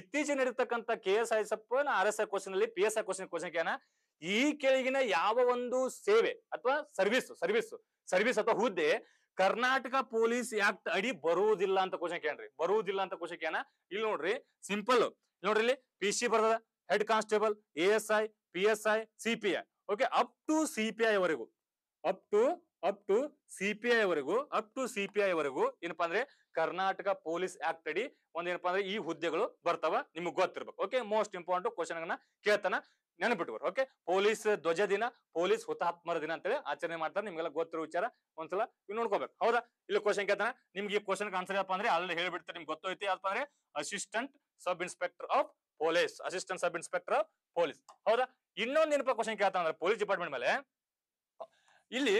ಇತ್ತೀಚಿನ ನಡೀತಕ್ಕಂಥ ಕೆ ಎಸ್ ಐ ಸಪ್ ಆರ್ ಎಸ್ ಐ ಕ್ವಶನ್ ಅಲ್ಲಿ P S I question question ಈ ಕೆಳಗಿನ ಯಾವ ಒಂದು ಸೇವೆ ಅಥವಾ ಸರ್ವಿಸ್ ಸರ್ವಿಸ್ ಸರ್ವಿಸ್ ಅಥವಾ ಹುದ್ದೆ ಕರ್ನಾಟಕ ಪೊಲೀಸ್ ಆಕ್ಟ್ ಅಡಿ ಬರುವುದಿಲ್ಲ ಅಂತ ಕ್ವಶನ್ ಕೇಳ್ರಿ ಬರುವುದಿಲ್ಲ ಅಂತ ಕ್ವಶನ್ ಕೇನ ಇಲ್ಲಿ ನೋಡ್ರಿ ಸಿಂಪಲ್ ನೋಡ್ರಿ ಇಲ್ಲಿ ಪಿ ಸಿ ಬರ್ತದ head constable A S I P S I C P I okay up to C P I ವರೆಗೂ up to up to C P I ವರೆಗೂ up to C P I ವರೆಗೂ ಏನಪ್ಪಾ ಅಂದ್ರೆ ಕರ್ನಾಟಕ ಪೊಲೀಸ್ ಆಕ್ಟ್ ಅಡಿ ಒಂದ್ ಏನಪ್ಪಾ ಅಂದ್ರೆ ಈ ಹುದ್ದೆಗಳು ಬರ್ತಾವ ನಿಮ್ಗೆ ಗೊತ್ತಿರ್ಬೇಕು ಓಕೆ ಮೋಸ್ಟ್ ಇಂಪಾರ್ಟೆಂಟ್ ಕ್ವಶನ್ ಕೇಳ್ತಾನ ನೆನಪಿಟ್ಕೋರಿ ಓಕೆ ಪೊಲೀಸ್ ಧ್ವಜ ದಿನ ಪೊಲೀಸ್ ಹುತಾತ್ಮರ ದಿನ ಅಂತೇಳಿ ಆಚರಣೆ ಮಾಡ್ತಾರೆ ನಿಮ್ಗೆಲ್ಲ ಗೊತ್ತಿರೋ ವಿಚಾರ ಒಂದ್ಸಲ ನೋಡ್ಕೋಬೇಕು ಹೌದಾ ಇಲ್ಲಿ ಕ್ವಶನ್ ಕೇಳ್ತಾನೆ ನಿಮ್ಗೆ ಈ ಕ್ವಶನ್ ಆನ್ಸರ್ ಏನಪ್ಪ ಅಂದ್ರೆ ಅಲ್ಲಿ ಹೇಳ್ಬಿಡ್ತಾರೆ ನಿಮ್ಗೆ ಗೊತ್ತೈತಿ ಯಾಕಪ್ಪ ಅಂದ್ರೆ assistant sub inspector of police assistant sub inspector of police ಹೌದಾ ಇನ್ನೊಂದ್ ಏನಪ್ಪ ಕ್ವಶನ್ ಕೇಳ್ತಾ ಅಂದ್ರೆ ಪೊಲೀಸ್ ಡಿಪಾರ್ಟ್ಮೆಂಟ್ ಮೇಲೆ ಇಲ್ಲಿ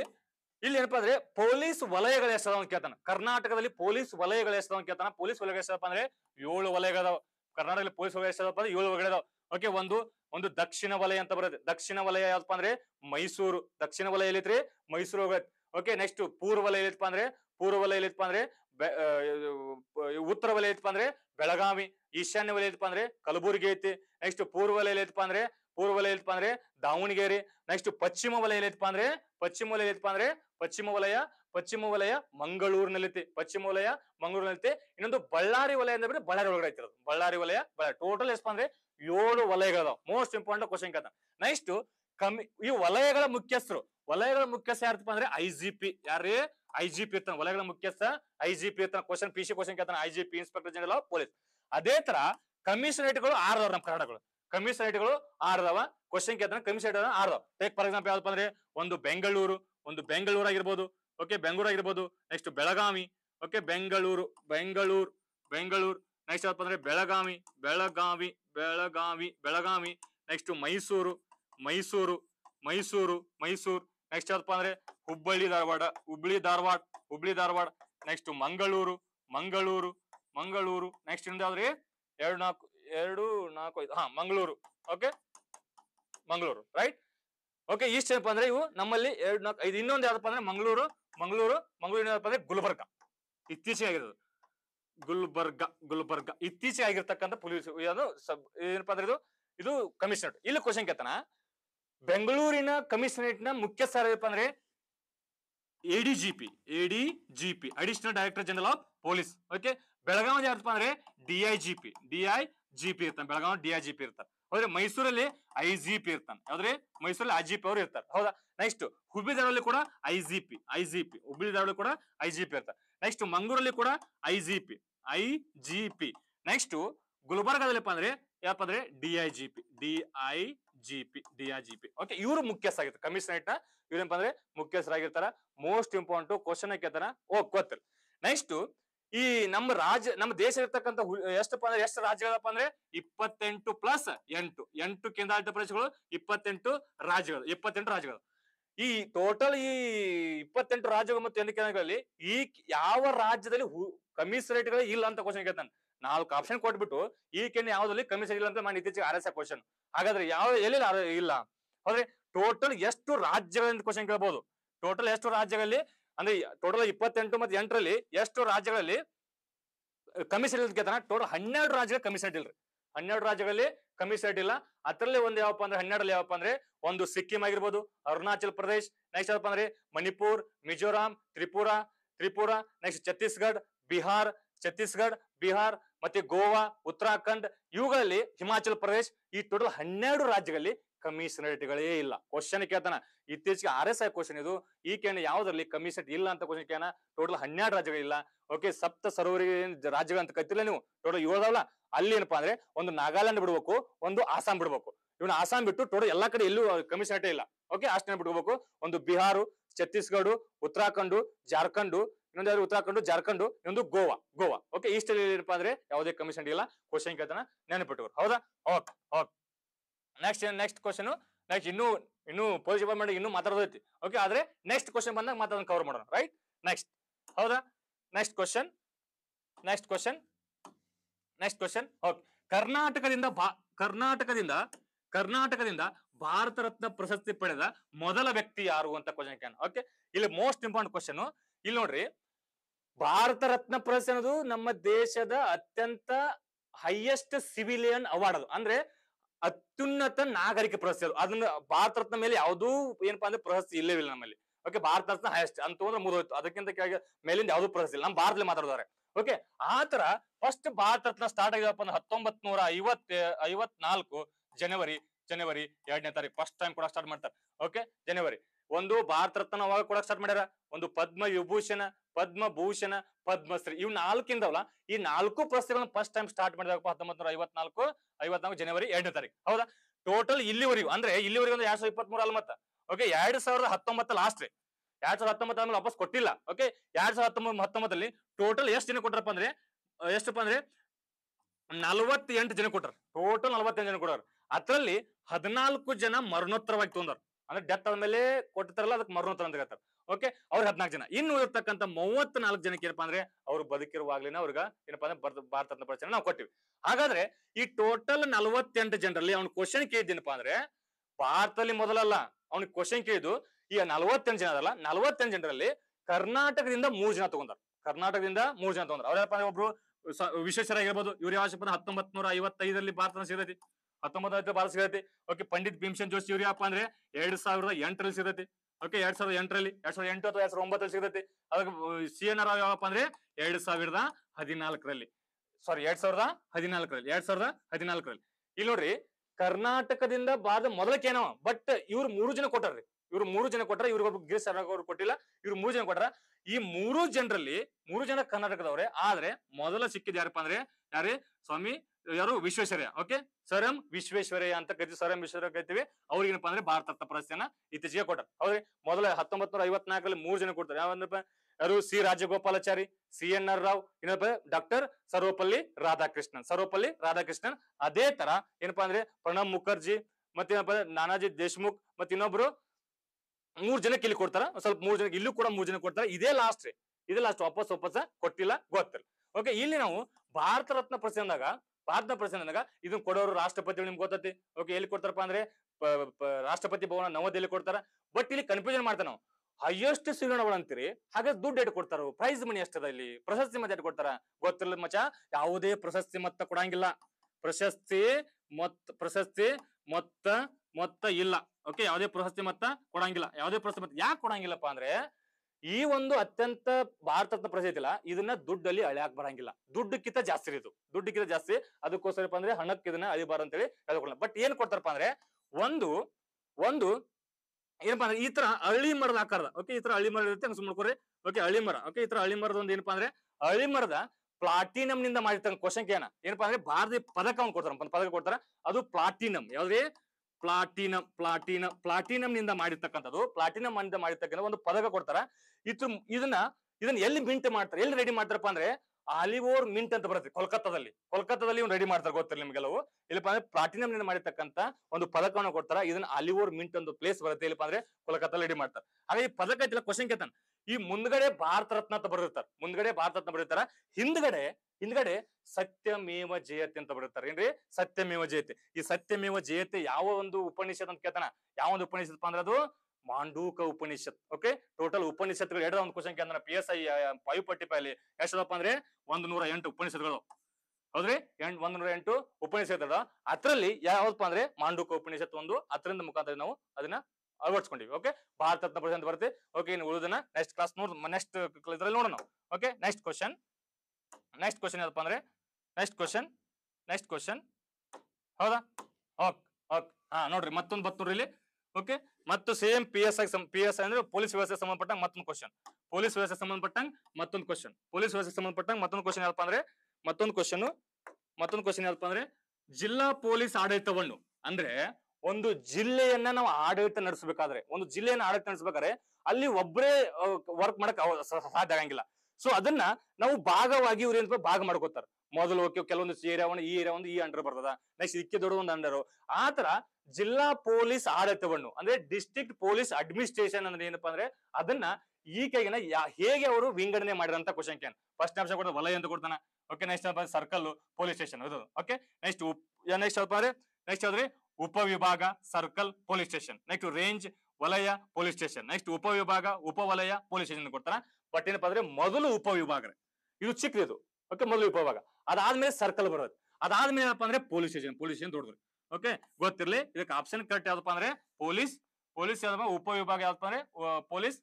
ಇಲ್ಲಿ ಏನಪ್ಪ ಅಂದ್ರೆ ಪೊಲೀಸ್ ವಲಯಗಳ ಹೆಸರು ಅಂತ ಕೇಳ್ತಾನೆ ಕರ್ನಾಟಕದಲ್ಲಿ ಪೊಲೀಸ್ ವಲಯಗಳ ಹೆಸರು ಅಂತ ಕೇಳ್ತಾನ ಪೊಲೀಸ್ ವಲಯಗಳ ಹೆಸರು ಅಂದ್ರೆ ಏಳು ವಲಯಗಳ ಕರ್ನಾಟಕದಲ್ಲಿ ಪೊಲೀಸ್ ವಲಯ ಹೆಸರು ಅಂದ್ರೆ ಏಳು ವಲಯಗಳ ಓಕೆ ಒಂದು ಒಂದು ದಕ್ಷಿಣ ವಲಯ ಅಂತ ಬರುತ್ತೆ ದಕ್ಷಿಣ ವಲಯ ಯಾವ್ದಪ್ಪ ಅಂದ್ರೆ ಮೈಸೂರು ದಕ್ಷಿಣ ವಲಯ ಎಲ್ಲಿತ್ರಿ ಮೈಸೂರು ಹೋಗತ್ತೆ ಓಕೆ ನೆಕ್ಸ್ಟ್ ಪೂರ್ವ ವಲಯ ಎಲ್ಲಿತ್ಪ ಅಂದ್ರೆ ಪೂರ್ವ ವಲಯ ಎಲ್ಲಿತ್ಪ ಅಂದ್ರೆ ಉತ್ತರ ವಲಯ ಎಲ್ಲಿತ್ಪ ಅಂದ್ರೆ ಬೆಳಗಾವಿ ಈಶಾನ್ಯ ವಲಯ ಎಲ್ಲಿತ್ಪ ಅಂದ್ರೆ ಕಲಬುರಗಿ ಐತಿ ನೆಕ್ಸ್ಟ್ ಪೂರ್ವ ವಲಯ ಎಲ್ಲಿತ್ಪ ಅಂದ್ರೆ ಪೂರ್ವ ವಲಯ ಎಲ್ಲಿತ್ಪ ಅಂದ್ರೆ ದಾವಣಗೆರೆ ನೆಕ್ಸ್ಟ್ ಪಶ್ಚಿಮ ವಲಯ ಎಲ್ಲಿತ್ಪ ಅಂದ್ರೆ ಪಶ್ಚಿಮ ವಲಯ ಎಲ್ಲಿತ್ಪ ಅಂದ್ರೆ ಪಶ್ಚಿಮ ವಲಯ ಪಶ್ಚಿಮ ವಲಯ ಮಂಗಳೂರಿನಲ್ಲಿತಿ ಪಶ್ಚಿಮ ವಲಯ ಮಂಗಳೂರಿನಲ್ಲಿ ಇನ್ನೊಂದು ಬಳ್ಳಾರಿ ವಲಯ ಅಂದ್ರೆ ಬಳ್ಳಾರಿ ಒಳಗಡೆ ಐತಿರೋದು ಬಳ್ಳಾರಿ ವಲಯ ಬಳ್ಳಾರಿ ಟೋಟಲ್ ಎಷ್ಟಪ್ಪ ಅಂದ್ರೆ ಏಳು ವಲಯಗಳದಾವ ಮೋಸ್ಟ್ ಇಂಪಾರ್ಟೆಂಟ್ ಕ್ವಶನ್ ಕೇಳ್ತಾನ ನೆಕ್ಸ್ಟ್ ಕಮಿ ಈ ವಲಯಗಳ ಮುಖ್ಯಸ್ಥರು ವಲಯಗಳ ಮುಖ್ಯಸ್ಥ ಯಾರಪ್ಪ ಅಂದ್ರೆ ಐ ಜಿ ಪಿ ಯಾರೀ ಐ ಜಿ ಪಿ ಇರ್ತಾನೆ ವಲಯಗಳ ಮುಖ್ಯಸ್ಥ ಐ ಜಿ ಪಿ ಇರ್ತಾನೆ ಕ್ವಶನ್ ಪಿ ಸಿ ಕ್ವಶನ್ ಕೇಳ್ತಾನೆ I G P inspector general of police ಅದೇ ತರ ಕಮಿಷನರೇಟ್ಗಳು ಆರ್ದವ್ ನಮ್ಮ ಕರ್ನಾಟಕಗಳು ಕಮಿಷನರೇಟ್ಗಳು ಆರ್ದವ ಕ್ವಶನ್ ಕೇಳ್ತಾನೆ ಕಮಿಷನರೇಟ್ ಆರ್ದವ್ ಟೇಕ್ ಫಾರ್ ಎಕ್ಸಾಂಪಲ್ ಯಾವ್ದಪ್ಪ ಅಂದ್ರೆ ಒಂದು ಬೆಂಗಳೂರು ಒಂದು ಬೆಂಗಳೂರು ಆಗಿರ್ಬೋದು ಓಕೆ ಬೆಂಗಳೂರು ಆಗಿರ್ಬೋದು next Belagavi okay Bengaluru Bengaluru Bengaluru next ಯಾವಪ್ಪ ಅಂದ್ರೆ ಬೆಳಗಾವಿ ಬೆಳಗಾವಿ ಬೆಳಗಾವಿ ಬೆಳಗಾವಿ ನೆಕ್ಸ್ಟ್ ಮೈಸೂರು ಮೈಸೂರು ಮೈಸೂರು ಮೈಸೂರು ನೆಕ್ಸ್ಟ್ ಯಾವ್ದಪ್ಪ ಅಂದ್ರೆ ಹುಬ್ಬಳ್ಳಿ ಧಾರವಾಡ ಹುಬ್ಳಿ ಧಾರವಾಡ ಹುಬ್ಳಿ ಧಾರವಾಡ ನೆಕ್ಸ್ಟ್ ಮಂಗಳೂರು ಮಂಗಳೂರು ಮಂಗಳೂರು ನೆಕ್ಸ್ಟ್ ಇನ್ನೊಂದು ಯಾವ್ದ್ರಿ ಎರಡು ನಾಲ್ಕು ಎರಡು ನಾಲ್ಕು ಐದು ಹಾ Mangaluru okay Mangaluru right okay east ಏನಪ್ಪ ಅಂದ್ರೆ ಇವು ನಮ್ಮಲ್ಲಿ ಎರಡು ನಾಲ್ಕು ಐದು ಇನ್ನೊಂದು ಯಾವ್ದಪ್ಪ ಅಂದ್ರೆ ಮಂಗಳೂರು ಮಂಗಳೂರು ಮಂಗಳೂರು ಏನಪ್ಪ ಅಂದ್ರೆ ಗುಲ್ಬರ್ಗ ಇತ್ತೀಚೆಗೆ ಆಗಿರೋದು ಗುಲ್ಬರ್ಗ ಗುಲ್ಬರ್ಗ ಇತ್ತೀಚೆಗೆ ಆಗಿರ್ತಕ್ಕಂಥ ಪೊಲೀಸ್ ಅದು ಸಬ್ ಏನಪ್ಪಾ ಅಂದ್ರೆ ಇದು ಇದು ಕಮಿಷನರೇಟ್ ಇಲ್ಲಿ ಕ್ವಶನ್ ಕೇತನ ಬೆಂಗಳೂರಿನ ಕಮಿಷನರೇಟ್ ನ ಮುಖ್ಯ ಸರ್ ಏನಪ್ಪ ಅಂದ್ರೆ A D G P P additional director general of police okay Belagavi ಯಾರಪ್ಪ ಅಂದ್ರೆ ಜಿ ಡಿಐಜಿಪಿ ಡಿಐ ಪಿ ಇರ್ತಾನೆ ಬೆಳಗಾವಿ ಡಿಐ ಪಿ ಇರ್ತಾರೆ ಹೌದ್ರೆ ಮೈಸೂರಲ್ಲಿ ಐ ಜಿ ಪಿ ಇರ್ತಾನೆ ಯಾವ್ದ್ರೆ ಮೈಸೂರಲ್ಲಿ ಐ ಜಿ ಪಿ ಅವರು ಇರ್ತಾರೆ ಹೌದಾ ನೆಕ್ಸ್ಟ್ ಹುಬ್ಬಳ್ಳಿ ಧಾರವಾಡಲ್ಲಿ ಕೂಡ I G P I G P Hubballi ಕೂಡ ಐ ಜಿ ಪಿ ಇರ್ತಾರೆ ನೆಕ್ಸ್ಟ್ ಮಂಗಳೂರಲ್ಲಿ ಕೂಡ I G P I G P next ಗುಲ್ಬರ್ಗಾದಲ್ಲಿಪ್ಪ ಅಂದ್ರೆ ಯಾವಪ್ಪ ಅಂದ್ರೆ D I G P D I G P D I G P okay ಇವರು ಮುಖ್ಯಸ್ಥರಾಗಿರ್ತಾರೆ ಕಮಿಷನರೇಟ್ ನ ಇವ್ರೇನಪ್ಪ ಅಂದ್ರೆ ಮುಖ್ಯಸ್ಥರಾಗಿರ್ತಾರ ಮೋಸ್ಟ್ ಇಂಪಾರ್ಟೆಂಟ್ ಕ್ವಶನ್ ಕೇಳ್ತಾರ ಓ ಗೊತ್ತಿಲ್ಲ ನೆಕ್ಸ್ಟ್ ಈ ನಮ್ಮ ರಾಜ್ಯ ನಮ್ಮ ದೇಶ ಇರ್ತಕ್ಕಂಥ ಎಷ್ಟಪ್ಪ ಅಂದ್ರೆ ಎಷ್ಟು ರಾಜ್ಯಗಳಪ್ಪ ಅಂದ್ರೆ ಇಪ್ಪತ್ತೆಂಟು ಪ್ಲಸ್ ಎಂಟು ಎಂಟು ಕೇಂದ್ರಾಡಳಿತ ಪ್ರದೇಶಗಳು ಇಪ್ಪತ್ತೆಂಟು ರಾಜ್ಯಗಳು ಇಪ್ಪತ್ತೆಂಟು ರಾಜ್ಯಗಳು ಈ ಟೋಟಲ್ ಈ ಇಪ್ಪತ್ತೆಂಟು ರಾಜ್ಯಗಳು ಮತ್ತು ಎಂಟು ಕೇಂದ್ರಗಳಲ್ಲಿ ಈ ಯಾವ ರಾಜ್ಯದಲ್ಲಿ ಕಮಿಷರೇಟ್ ಗಳೇ ಇಲ್ಲ ಅಂತ ಕ್ವಶನ್ ಕೇಳ್ತಾನೆ ನಾಲ್ಕು ಆಪ್ಷನ್ ಕೊಟ್ಬಿಟ್ಟು ಈ ಕೆಣ್ಣೆ ಯಾವ್ದಲ್ಲಿ ಕಮಿಷನ್ ಇಲ್ಲ ಅಂತ ಮಾಡಿ ಇತ್ತೀಚೆಗೆ ಆರ್ ಎಸ್ ಕ್ವಶನ್ ಹಾಗಾದ್ರೆ ಯಾವ ಎಲ್ಲಿ ಇಲ್ಲ ಹೌದ್ರೆ ಟೋಟಲ್ ಎಷ್ಟು ರಾಜ್ಯಗಳಿಂದ ಕ್ವಶನ್ ಕೇಳಬಹುದು ಟೋಟಲ್ ಎಷ್ಟು ರಾಜ್ಯಗಳಲ್ಲಿ ಅಂದ್ರೆ ಟೋಟಲ್ ಇಪ್ಪತ್ತೆಂಟು ಮತ್ತೆ ಎಂಟರಲ್ಲಿ ಎಷ್ಟು ರಾಜ್ಯಗಳಲ್ಲಿ ಕಮಿಷನ್ ಇಲ್ಲ ಕೇಳ್ತಾನ ಟೋಟಲ್ ಹನ್ನೆರಡು ರಾಜ್ಯಗಳ ಕಮಿಷನ್ ಇಲ್ರಿ ಹನ್ನೆರಡು ರಾಜ್ಯಗಳಲ್ಲಿ ಕಮಿಷನ್ ಇಲ್ಲ ಅದರಲ್ಲಿ ಒಂದು ಯಾವಪ್ಪ ಅಂದ್ರೆ ಹನ್ನೆರಡಲ್ಲಿ ಯಾವಪ್ಪ ಅಂದ್ರೆ ಒಂದು ಸಿಕ್ಕಿಂ ಆಗಿರ್ಬೋದು ಅರುಣಾಚಲ್ ಪ್ರದೇಶ್ ನೆಕ್ಸ್ಟ್ ಯಾವಪ್ಪ ಅಂದ್ರೆ ಮಣಿಪುರ್ ಮಿಜೋರಾಂ ತ್ರಿಪುರಾ ತ್ರಿಪುರಾ ನೆಕ್ಸ್ಟ್ ಛತ್ತೀಸ್ಗಢ ಬಿಹಾರ್ ಛತ್ತೀಸ್ಗಢ ಬಿಹಾರ್ ಮತ್ತೆ ಗೋವಾ ಉತ್ತರಾಖಂಡ್ ಇವುಗಳಲ್ಲಿ ಹಿಮಾಚಲ ಪ್ರದೇಶ್ ಈ ಟೋಟಲ್ ಹನ್ನೆರಡು ರಾಜ್ಯಗಳಲ್ಲಿ ಕಮಿಷನರೇಟ್ಗಳೇ ಇಲ್ಲ ಕ್ವಶನ್ ಕೇಳ್ತಾನ ಇತ್ತೀಚೆಗೆ ಆರ್ ಎಸ್ ಐ ಕ್ವಶನ್ ಇದು ಈ ಕೇಂದ್ರ ಯಾವ್ದ್ರಲ್ಲಿ ಕಮಿಷನರೇಟ್ ಇಲ್ಲ ಅಂತ ಕ್ವಶನ್ ಕೇಳ ಟೋಟಲ್ ಹನ್ನೆರಡು ರಾಜ್ಯಗಳಿಲ್ಲ ಓಕೆ ಸಪ್ತ ಸರೋವರಿ ರಾಜ್ಯಗಳಂತ ಕತ್ತಿಲ್ಲ ನೀವು ಟೋಟಲ್ ಇವಾಗಲ್ಲ ಅಲ್ಲಿ ಏನಪ್ಪಾ ಅಂದ್ರೆ ಒಂದು ನಾಗಾಲ್ಯಾಂಡ್ ಬಿಡ್ಬೇಕು ಒಂದು ಆಸಾಂ ಬಿಡ್ಬೇಕು ಇವನು ಆಸಾಂ ಬಿಟ್ಟು ಟೋಟಲ್ ಎಲ್ಲಾ ಕಡೆ ಎಲ್ಲೂ ಕಮಿಷನರೇಟೇ ಇಲ್ಲ ಓಕೆ ಅಷ್ಟೇ ಬಿಡ್ಬೇಕು ಒಂದು ಬಿಹಾರು ಛತ್ತೀಸ್ಗಢ ಉತ್ತರಾಖಂಡ್ ಜಾರ್ಖಂಡ್ ಇನ್ನೊಂದು ಯಾವ್ದು ಉತ್ತರಾಖಂಡ್ ಜಾರ್ಖಂಡ್ ಇನ್ನೊಂದು ಗೋವಾ ಗೋವಾ ಓಕೆ ಈಸ್ಟ್ ಅಲ್ಲಿ ಏನಪ್ಪಾ ಅಂದ್ರೆ ಯಾವುದೇ ಕಮಿಷನ್ ಇಲ್ಲ ಕ್ವಶನ್ ಕೇಳ್ತಾನ ನೆನಪಿಟ್ಟವ್ರು ಹೌದಾ okay okay next next question next ಇನ್ನೂ ಇನ್ನು ಪೊಲೀಸ್ ಡಿಪಾರ್ಟ್ಮೆಂಟ್ ಇನ್ನೂ ಮಾತಾಡೋದೈತಿ ಓಕೆ ಆದ್ರೆ ನೆಕ್ಸ್ಟ್ ಕ್ವಶನ್ ಬಂದಾಗ ಮಾತಾಡೋದು ಕವರ್ ಮಾಡೋಣ ರೈಟ್ ನೆಕ್ಸ್ಟ್ ಹೌದಾ next question next question next question okay ಕರ್ನಾಟಕದಿಂದ ಕರ್ನಾಟಕದಿಂದ ಕರ್ನಾಟಕದಿಂದ ಭಾರತ ರತ್ನ ಪ್ರಶಸ್ತಿ ಪಡೆದ ಮೊದಲ ವ್ಯಕ್ತಿ ಯಾರು ಅಂತ ಕ್ವಶನ್ ಓಕೆ ಇಲ್ಲಿ ಮೋಸ್ಟ್ ಇಂಪಾರ್ಟೆಂಟ್ ಕ್ವಶನ್ ಇಲ್ಲಿ ನೋಡ್ರಿ ಭಾರತ ರತ್ನ ಪ್ರಶಸ್ತಿ ಅನ್ನೋದು ನಮ್ಮ ದೇಶದ ಅತ್ಯಂತ ಹೈಯೆಸ್ಟ್ ಸಿವಿಲಿಯನ್ ಅವಾರ್ಡ್ ಅದು ಅಂದ್ರೆ ಅತ್ಯುನ್ನತ ನಾಗರಿಕ ಪ್ರಶಸ್ತಿ ಅದು ಅದನ್ನ ಭಾರತ ರತ್ನ ಮೇಲೆ ಯಾವುದೂ ಏನಪ್ಪಾ ಅಂದ್ರೆ ಪ್ರಶಸ್ತಿ ಇಲ್ಲೇ ಇಲ್ಲ ನಮ್ಮಲ್ಲಿ ಓಕೆ ಭಾರತ ರತ್ನ ಹೈಯೆಸ್ಟ್ ಅಂತ ಅಂದ್ರೆ ಮುಗಿದೋಯ್ತು ಅದಕ್ಕಿಂತ ಕೆಳಗೆ ಮೇಲಿಂದ ಯಾವ್ದು ಪ್ರಶಸ್ತಿ ಇಲ್ಲ ನಮ್ಮ ಭಾರತದಲ್ಲಿ ಮಾತಾಡಿದಾರೆ ಓಕೆ ಆತರ ಫಸ್ಟ್ ಭಾರತ ರತ್ನ ಸ್ಟಾರ್ಟ್ ಆಗಿದಪ್ಪ ಅಂದ್ರೆ ಹತ್ತೊಂಬತ್ ನೂರ ಐವತ್ ಐವತ್ನಾಲ್ಕು ಜನವರಿ ಜನವರಿ ಎರಡನೇ ತಾರೀಕು ಫಸ್ಟ್ ಟೈಮ್ ಕೂಡ ಸ್ಟಾರ್ಟ್ ಮಾಡ್ತಾರೆ ಓಕೆ ಜನವರಿ ಒಂದು ಭಾರತ ರತ್ನ ಅವಾಗ ಕೊಡಕ್ ಸ್ಟಾರ್ಟ್ ಮಾಡ್ಯಾರ ಒಂದು ಪದ್ಮ ವಿಭೂಷಣ ಪದ್ಮ ಭೂಷಣ ಪದ್ಮಶ್ರೀ ಇವ್ ನಾಲ್ಕಿಂದವಲ್ಲ ಈ ನಾಲ್ಕು ಪ್ರಶಸ್ತಿಗಳನ್ನ ಫಸ್ಟ್ ಟೈಮ್ ಸ್ಟಾರ್ಟ್ ಮಾಡಿದಾಗ ಹತ್ತೊಂಬತ್ ನೂರ ಐವತ್ನಾಲ್ಕು ಐವತ್ನಾಲ್ಕು ಜನವರಿ ಎರಡನೇ ತಾರೀಕು ಹೌದಾ ಟೋಟಲ್ ಇಲ್ಲಿವರೆಗೂ ಅಂದ್ರೆ ಇಲ್ಲಿವರೆಗೂ ಒಂದು ಎರಡ್ ಸಾವಿರದ ಇಪ್ಪತ್ತ್ ಮೂರ ಮತ್ತ ಓಕೆ ಎರಡ್ ಸಾವಿರದ ಹತ್ತೊಂಬತ್ತ ಲಾಸ್ಟ್ ಎರಡ್ ಸಾವಿರದ ಹತ್ತೊಂಬತ್ತ ಆದ್ಮೇಲೆ ವಾಪಸ್ ಕೊಟ್ಟಿಲ್ಲ ಓಕೆ ಎರಡ್ ಸಾವಿರದ ಹತ್ತೊಂಬತ್ತು ಹತ್ತೊಂಬತ್ತಲ್ಲಿ ಟೋಟಲ್ ಎಷ್ಟು ಜನ ಕೊಟ್ರಪ್ಪ ಅಂದ್ರೆ ಎಷ್ಟಪ್ಪ ಅಂದ್ರೆ ನಲವತ್ತೆಂಟು ಜನ ಕೊಟ್ಟರು ಟೋಟಲ್ ನಲವತ್ತೆಂಟು ಜನ ಕೊಟ್ಟರು ಅದರಲ್ಲಿ ಹದಿನಾಲ್ಕು ಜನ ಮರಣೋತ್ತರವಾಗಿ ತೊಂದರು ಅಂದ್ರೆ ಡೆತ್ ಆದ್ಮೇಲೆ ಕೊಟ್ಟಿರ್ತಾರಲ್ಲ ಅದಕ್ಕೆ ಮರಣೋತ್ತರ ಅಂತ ಹೇಳ್ತಾರೆ ಓಕೆ ಅವ್ರ ಹದಿನಾಲ್ಕು ಜನ ಇನ್ನು ಇರತಕ್ಕಂಥ ಮೂವತ್ತ್ ನಾಲ್ಕು ಜನಕ್ಕೆ ಏನಪ್ಪಾ ಅಂದ್ರೆ ಅವ್ರು ಬದುಕಿರುವಾಗ್ಲಿನ ಅವ್ರಿಗೆ ಏನಪ್ಪಾ ಅಂದ್ರೆ ಭಾರತ ರತ್ನ ನಾವು ಕೊಟ್ಟಿವಿ ಹಾಗಾದ್ರೆ ಈ ಟೋಟಲ್ ನಲವತ್ತೆಂಟು ಜನರಲ್ಲಿ ಅವ್ನ ಕ್ವಶನ್ ಕೇಳಿದ್ದೇನಪ್ಪಾ ಅಂದ್ರೆ ಭಾರತದಲ್ಲಿ ಮೊದಲಲ್ಲ ಅವ್ನಿಗೆ ಕ್ವಶನ್ ಕೇಳಿದ್ದು ಈ ನಲವತ್ತೆಂಟು ಜನ ಅದಲ್ಲ ನಲವತ್ತೆಂಟು ಜನರಲ್ಲಿ ಕರ್ನಾಟಕದಿಂದ ಮೂರ್ ಜನ ತಗೊಂಡಾರ ಕರ್ನಾಟಕದಿಂದ ಮೂರ್ ಜನ ತಗೊಂಡ್ರು ಅವ್ರ ಒಬ್ರು ವಿಶ್ವೇಶ್ವರ ಆಗಿರ್ಬೋದು ಇವ್ರ ಯಾವ ಹತ್ತೊಂಬತ್ ನೂರ ಐವತ್ತೈದರಲ್ಲಿ ಭಾರತ ಸೇರೈತಿ ಹತ್ತೊಂಬತ್ತು ಭಾರತ ಸಿಗತಿ ಓಕೆ ಪಂಡಿತ್ ಭೀಮಸೇನ್ ಜೋಶಿ ಇವ್ರು ಯಾಪ ಅಂದ್ರೆ ಎರಡ್ ಸಾವಿರದ ಎಂಟರಲ್ಲಿ ಸಿಗತಿ ಓಕೆ ಎರಡ್ ಸಾವಿರದ ಎಂಟರಲ್ಲಿ ಎರಡ್ ಸಾವಿರದ ಎಂಟು ಅಥವಾ ಎರಡ್ ಸಾವಿರದ ಒಂಬತ್ತರಲ್ಲಿ ಸಿಗತಿ ಅದಕ್ಕೆ ಸಿ ಎನ್ ಆರ್ ಯಾವಪ್ಪ ಅಂದ್ರೆ ಎರಡ್ ಸಾವಿರದ ಹದಿನಾಲ್ಕರಲ್ಲಿ ಸಾರಿ ಎರಡ್ ಸಾವಿರದ ಹದಿನಾಲ್ಕರಲ್ಲಿ ಎರಡ್ ಸಾವಿರದ ಹದಿನಾಲ್ಕರಲ್ಲಿ ಇಲ್ಲಿ ನೋಡ್ರಿ ಕರ್ನಾಟಕದಿಂದ ಮೊದಲಕ್ಕೆ ಏನೋ ಬಟ್ ಇವ್ರು ಮೂರು ಜನ ಕೊಟ್ಟಾರ್ರಿ ಇವ್ರು ಮೂರು ಜನ ಕೊಟ್ರ ಇವ್ರಿಗೊಬ್ಬ ಗಿರೀಶ್ ಸರ್ನಾಗ್ ಅವ್ರು ಕೊಟ್ಟಿಲ್ಲ ಇವ್ರು ಮೂರು ಜನ ಕೊಟ್ಟಾರ ಈ ಮೂರು ಜನರಲ್ಲಿ ಮೂರು ಜನ ಕರ್ನಾಟಕದವ್ರೆ ಆದ್ರೆ ಮೊದಲ ಸಿಕ್ಕಿದ್ ಯಾರಪ್ಪ ಅಂದ್ರೆ ಯಾರೇ ಸ್ವಾಮಿ ಯಾರು Visvesvaraya okay sir M Visvesvaraya ಅಂತ ಕರಿತೀವಿ ಎಂ ವಿಶ್ವೇಶ್ವರ ಕರಿತೀವಿ ಏನಪ್ಪಾ ಅಂದ್ರೆ ಭಾರತ ರತ್ನ ಪ್ರಶಸ್ತಿಯನ್ನ ಇತ್ತೀಚೆಗೆ ಕೊಟ್ಟರು ಅವ್ರಿಗೆ ಮೊದಲ ಹತ್ತೊಂಬತ್ ನೂರ ಐವತ್ನಾಲ್ಕರಲ್ಲಿ ಮೂರು ಜನ ಕೊಡ್ತಾರೆ ಯಾವಂದ್ರಪ್ಪ ಯಾರು C Rajagopalachari C N R Rao ಏನಪ್ಪ ಡಾಕ್ಟರ್ ಸರ್ವಪಲ್ಲಿ ರಾಧಾಕೃಷ್ಣನ್ ಸರ್ವಪಲ್ಲಿ ರಾಧಾಕೃಷ್ಣನ್ ಅದೇ ತರ ಏನಪ್ಪಾ ಅಂದ್ರೆ ಪ್ರಣಬ್ ಮುಖರ್ಜಿ ಮತ್ತೇನಪ್ಪ ನಾನಾಜಿ ದೇಶ್ಮುಖ್ ಮತ್ತೆ ಇನ್ನೊಬ್ರು ಮೂರ್ ಜನಕ್ಕೆ ಇಲ್ಲಿ ಕೊಡ್ತಾರ ಸ್ವಲ್ಪ ಮೂರ್ ಜನಕ್ಕೆ ಇಲ್ಲೂ ಕೂಡ ಮೂರ್ ಜನ ಕೊಡ್ತಾರ ಇದೇ ಲಾಸ್ಟ್ ರೀ ಇದೇ ಲಾಸ್ಟ್ ವಾಪಸ್ ವಾಪಸ್ ಕೊಟ್ಟಿಲ್ಲ ಗೊತ್ತಿಲ್ಲ ಓಕೆ ಇಲ್ಲಿ ನಾವು ಭಾರತ ರತ್ನ ಅಂದಾಗ ಪ್ರಶ್ನೆ ನನಗ ಇದನ್ನ ಕೊಡೋರು ರಾಷ್ಟ್ರಪತಿಗಳು ನಿಮ್ಗೆ ಗೊತ್ತೈತಿ ಓಕೆ ಎಲ್ಲಿ ಕೊಡ್ತಾರಪ್ಪ ಅಂದ್ರೆ ರಾಷ್ಟ್ರಪತಿ ಭವನ ನವದೆಹಲಿ ಕೊಡ್ತಾರ ಬಟ್ ಇಲ್ಲಿ ಕನ್ಫ್ಯೂಷನ್ ಮಾಡ್ತಾರೆ ನಾವು ಹೈಯೆಸ್ಟ್ ಸಿರಿಣಗಳು ಅಂತೀರಿ ಹಾಗೆ ದುಡ್ಡು ಎಟ್ ಕೊಡ್ತಾರ ಪ್ರೈಸ್ ಮನಿ ಎಷ್ಟದ ಇಲ್ಲಿ ಪ್ರಶಸ್ತಿ ಮತ್ತೆ ಎಟ್ ಕೊಡ್ತಾರ ಗೊತ್ತಿಲ್ಲ ಮಚ ಯಾವುದೇ ಪ್ರಶಸ್ತಿ ಮೊತ್ತ ಕೊಡಂಗಿಲ್ಲ ಪ್ರಶಸ್ತಿ ಮೊತ್ತ ಪ್ರಶಸ್ತಿ ಮೊತ್ತ ಮೊತ್ತ ಇಲ್ಲ ಓಕೆ ಯಾವುದೇ ಪ್ರಶಸ್ತಿ ಮತ್ತ ಕೊಡಂಗಿಲ್ಲ ಯಾವುದೇ ಪ್ರಶಸ್ತಿ ಮತ್ತೆ ಯಾಕೆ ಕೊಡಂಗಿಲ್ಲಪ್ಪ ಅಂದ್ರೆ ಈ ಒಂದು ಅತ್ಯಂತ ಭಾರತ ಪ್ರಸಿದ್ಧ ಇಲ್ಲ ಇದನ್ನ ದುಡ್ಡಲ್ಲಿ ಅಳಿಯಾಕ್ ಬರಂಗಿಲ್ಲ ದುಡ್ಡಕ್ಕಿಂತ ಜಾಸ್ತಿ ಇದು ದುಡ್ಡಕ್ಕಿಂತ ಜಾಸ್ತಿ ಅದಕ್ಕೋಸ್ಕರ ಅಂದ್ರೆ ಹಣಕ್ಕೆ ಇದನ್ನ ಅಳಿಬಾರ ಅಂತೇಳಿ ಹೇಳ್ಕೊಳ್ಳ ಬಟ್ ಏನ್ ಕೊಡ್ತಾರಪ್ಪ ಅಂದ್ರೆ ಒಂದು ಒಂದು ಏನಪ್ಪಾ ಅಂದ್ರೆ ಈ ತರ ಹಳ್ಳಿ ಮರದ ಆಕಾರದ ಓಕೆ ಈ ತರ ಹಳ್ಳಿ ಮರ ಇರುತ್ತೆ ಸುಮ್ಕೋರಿ ಓಕೆ ಹಳ್ಳಿ ಮರ ಓಕೆ ಈ ತರ ಹಳ್ಳಿ ಮರದ ಒಂದು ಏನಪ್ಪಾ ಅಂದ್ರೆ ಅಳಿ ಮರದ ಪ್ಲಾಟಿನಂ ನಿಂದ ಮಾಡಿರ್ತಾರೆ ಕ್ವಶನ್ ಏನಪ್ಪಾ ಅಂದ್ರೆ ಭಾರತೀಯ ಪದಕವನ್ನು ಕೊಡ್ತಾರ ಪದಕ ಕೊಡ್ತಾರ ಅದು ಪ್ಲಾಟಿನಂ ಯಾವ್ದೇ ಪ್ಲಾಟಿನಂ ಪ್ಲಾಟಿನಂ ಪ್ಲಾಟಿನಂ ನಿಂದ ಮಾಡಿರ್ತಕ್ಕಂಥದ್ದು ಪ್ಲಾಟಿನಂ ನಿಂದ ಮಾಡಿರ್ತಕ್ಕಂಥ ಒಂದು ಪದಕ ಕೊಡ್ತಾರ ಇದು ಇದನ್ನ ಇದನ್ನ ಎಲ್ಲಿ ಮಿಂಟ್ ಮಾಡ್ತಾರೆ ಎಲ್ಲಿ ರೆಡಿ ಮಾಡ್ತಾರಪ್ಪ ಅಂದ್ರೆ ಆಲಿವೋರ್ ಮಿಂಟ್ ಅಂತ ಬರುತ್ತೆ ಕೊಲ್ಕತ್ತಾದಲ್ಲಿ ಕೋಲ್ಕತ್ತಾದಲ್ಲಿ ರೆಡಿ ಮಾಡ್ತಾರೆ ಗೊತ್ತಿಲ್ಲ ನಿಮ್ಗೆಲ್ಲವೂ ಇಲ್ಲಪ್ಪ ಅಂದ್ರೆ ಪ್ಲಾಟಿನಂ ನಿಂದ ಮಾಡಿರ್ತಕ್ಕಂಥ ಒಂದು ಪದಕವನ್ನು ಕೊಡ್ತಾರ ಇದನ್ನ ಆಲಿವೋರ್ ಮಿಂಟ್ ಒಂದು ಪ್ಲೇಸ್ ಬರುತ್ತೆ ಇಲ್ಲಪ್ಪ ಅಂದ್ರೆ ಕೋಲ್ಕತ್ತಾ ರೆಡಿ ಮಾಡ್ತಾರೆ ಹಾಗಾಗಿ ಈ ಪದಕ ಕ್ವಶನ್ ಕೇಳ್ತಾನೆ ಈ ಮುಂದ್ಗಡೆ ಭಾರತ ರತ್ನ ಅಂತ ಬರೆದಿರ್ತಾರ ಮುಂದ್ಗಡೆ ಭಾರತ ರತ್ನ ಬರೀತಾರ ಹಿಂದ್ಗಡೆ ಹಿಂದ್ಗಡೆ ಸತ್ಯಮೇವ ಜಯತೆ ಅಂತ ಬರೀತಾರೆ ಏನ್ರಿ ಸತ್ಯಮೇವ ಜಯತೆ ಈ ಸತ್ಯಮೇವ ಜಯತೆ ಯಾವ ಒಂದು ಉಪನಿಷತ್ ಅಂತ ಕೇಳ್ತಾನ ಯಾವ ಒಂದು ಉಪನಿಷತ್ ಅಂದ್ರೆ ಅದು ಮಾಂಡೂಕ ಉಪನಿಷತ್ ಓಕೆ ಟೋಟಲ್ ಉಪನಿಷತ್ಗಳು ಎರಡ ಒಂದು ಕ್ವಶನ್ ಕೇಂದ್ರ ಪಿ ಎಸ್ ಐ ಪಟ್ಟಿ ಪೈಲಿ ಎಷ್ಟಪ್ಪ ಅಂದ್ರೆ ಒಂದ್ ನೂರ ಎಂಟು ಉಪನಿಷತ್ಗಳು ಹೌದ್ರಿ ಎಂಟ್ ಒಂದ್ ನೂರ ಎಂಟು ಅದ ಅದ್ರಲ್ಲಿ ಯಾವ್ದಪ್ಪ ಅಂದ್ರೆ ಮಾಂಡೂಕ ಉಪನಿಷತ್ ಒಂದು ಅದರಿಂದ ಮುಖಾಂತರ ನಾವು ಅದನ್ನ ಅಳವಡಿಸ್ಕೊಂಡಿವಿ ಓಕೆ ಭಾರತ ರತ್ನ ಪ್ರಶಸ್ತಿ ಬರುತ್ತೆ ಓಕೆ ಇನ್ನು ಉಳಿದನ್ನ ನೆಕ್ಸ್ಟ್ ಕ್ಲಾಸ್ ನೋಡ್ ನೆಕ್ಸ್ಟ್ ಇದರಲ್ಲಿ ನೋಡೋಣ okay next question next question ಏನಪ್ಪ ಅಂದ್ರೆ ನೆಕ್ಸ್ಟ್ ಕ್ವಶನ್ ನೆಕ್ಸ್ಟ್ ಕ್ವಶನ್ ಹೌದಾ ಓಕೆ ಓಕೆ ಹಾ ನೋಡ್ರಿ ಮತ್ತೊಂದು ಬತ್ತು ನೋಡ್ರಿ ಇಲ್ಲಿ ಓಕೆ ಮತ್ತು same P S I P S I ಅಂದ್ರೆ ಪೊಲೀಸ್ ವ್ಯವಸ್ಥೆ ಸಂಬಂಧಪಟ್ಟ ಮತ್ತೊಂದು ಕ್ವಶನ್ ಪೊಲೀಸ್ ವ್ಯವಸ್ಥೆ ಸಂಬಂಧಪಟ್ಟಂಗ್ ಮತ್ತೊಂದು ಕ್ವಶನ್ ಪೊಲೀಸ್ ವ್ಯವಸ್ಥೆ ಸಂಬಂಧಪಟ್ಟಂಗ್ ಮತ್ತೊಂದು ಕ್ವಶನ್ ಏನಪ್ಪ ಅಂದ್ರೆ ಮತ್ತೊಂದು ಕ್ವಶನ್ ಮತ್ತೊಂದು ಕ್ವಶನ್ ಯಾವಪ್ಪ ಅಂದ್ರೆ ಜಿಲ್ಲಾ ಪೊಲೀಸ್ ಆಡಳಿತವನ್ನು ಅಂದ್ರೆ ಒಂದು ಜಿಲ್ಲೆಯನ್ನ ನಾವು ಆಡಳಿತ ನಡೆಸಬೇಕಾದ್ರೆ ಒಂದು ಜಿಲ್ಲೆಯನ್ನ ಆಡಳಿತ ನಡೆಸಬೇಕಾದ್ರೆ ಅಲ್ಲಿ ಒಬ್ಬರೇ ವರ್ಕ್ ಮಾಡಕ್ ಸಾಧ್ಯ ಆಗಂಗಿಲ್ಲ ಸೊ ಅದನ್ನ ನಾವು ಭಾಗವಾಗಿ ಇವ್ರು ಏನಪ್ಪ ಭಾಗ ಮಾಡ್ಕೋತಾರ ಮೊದಲು ಓಕೆ ಕೆಲವೊಂದು ಏರಿಯಾ ಒಂದು ಈ ಏರಿಯಾ ಒಂದು ಈ ಅಂಡರ್ ಬರ್ತದ ನೆಕ್ಸ್ಟ್ ಇಕ್ಕೆ ದೊಡ್ಡ ಒಂದು ಅಂಡರ್ ಆತರ ಜಿಲ್ಲಾ ಪೊಲೀಸ್ ಆಡಳಿತವನ್ನು ಅಂದ್ರೆ ಡಿಸ್ಟ್ರಿಕ್ಟ್ ಪೊಲೀಸ್ ಅಡ್ಮಿನಿಸ್ಟ್ರೇಷನ್ ಅಂದ್ರೆ ಏನಪ್ಪಾ ಅಂದ್ರೆ ಅದನ್ನ ಈ ಕೈಗಿನ ಹೇಗೆ ಅವರು ವಿಂಗಡಣೆ ಮಾಡಿದಂತ ಕ್ವಶನ್ ಕ್ಯಾನ್ ಫಸ್ಟ್ ಆಪ್ಷನ್ ಕೊಡ್ತಾರೆ ವಲಯ ಅಂತ ಕೊಡ್ತಾನೆ okay next circle police station okay next next ಅಂದ್ರೆ ನೆಕ್ಸ್ಟ್ ಯಾವ್ದ್ರಿ ಉಪವಿಭಾಗ circle police station next range ವಲಯ ಪೊಲೀಸ್ ಸ್ಟೇಷನ್ ನೆಕ್ಸ್ಟ್ ಉಪವಿಭಾಗ ಉಪವಲಯ ಪೊಲೀಸ್ ಸ್ಟೇಷನ್ ಕೊಡ್ತಾರ ಬಟ್ ಏನಪ್ಪಾ ಅಂದ್ರೆ ಮೊದಲು ಉಪವಿಭಾಗ ಇದು ಚಿಕ್ಕದು ಓಕೆ ಮೊದಲು ಉಪವಿಭಾಗ ಅದಾದ್ಮೇಲೆ ಸರ್ಕಲ್ ಬರೋದು ಅದಾದ್ಮೇಲೆ ಏನಪ್ಪಾ ಅಂದ್ರೆ ಪೊಲೀಸ್ ಸ್ಟೇಷನ್ ಪೊಲೀಸ್ ಸ್ಟೇಷನ್ ದೊಡ್ಡದು ಓಕೆ ಗೊತ್ತಿರಲಿ ಇದಕ್ಕೆ ಆಪ್ಷನ್ ಕರೆಕ್ಟ್ ಯಾವ್ದಪ್ಪ ಅಂದ್ರೆ ಪೊಲೀಸ್ ಪೊಲೀಸ್ ಯಾವ್ದಪ್ಪ ಉಪವಿಭಾಗ ಯಾವ್ದಪ್ಪ ಅಂದ್ರೆ ಪೊಲೀಸ್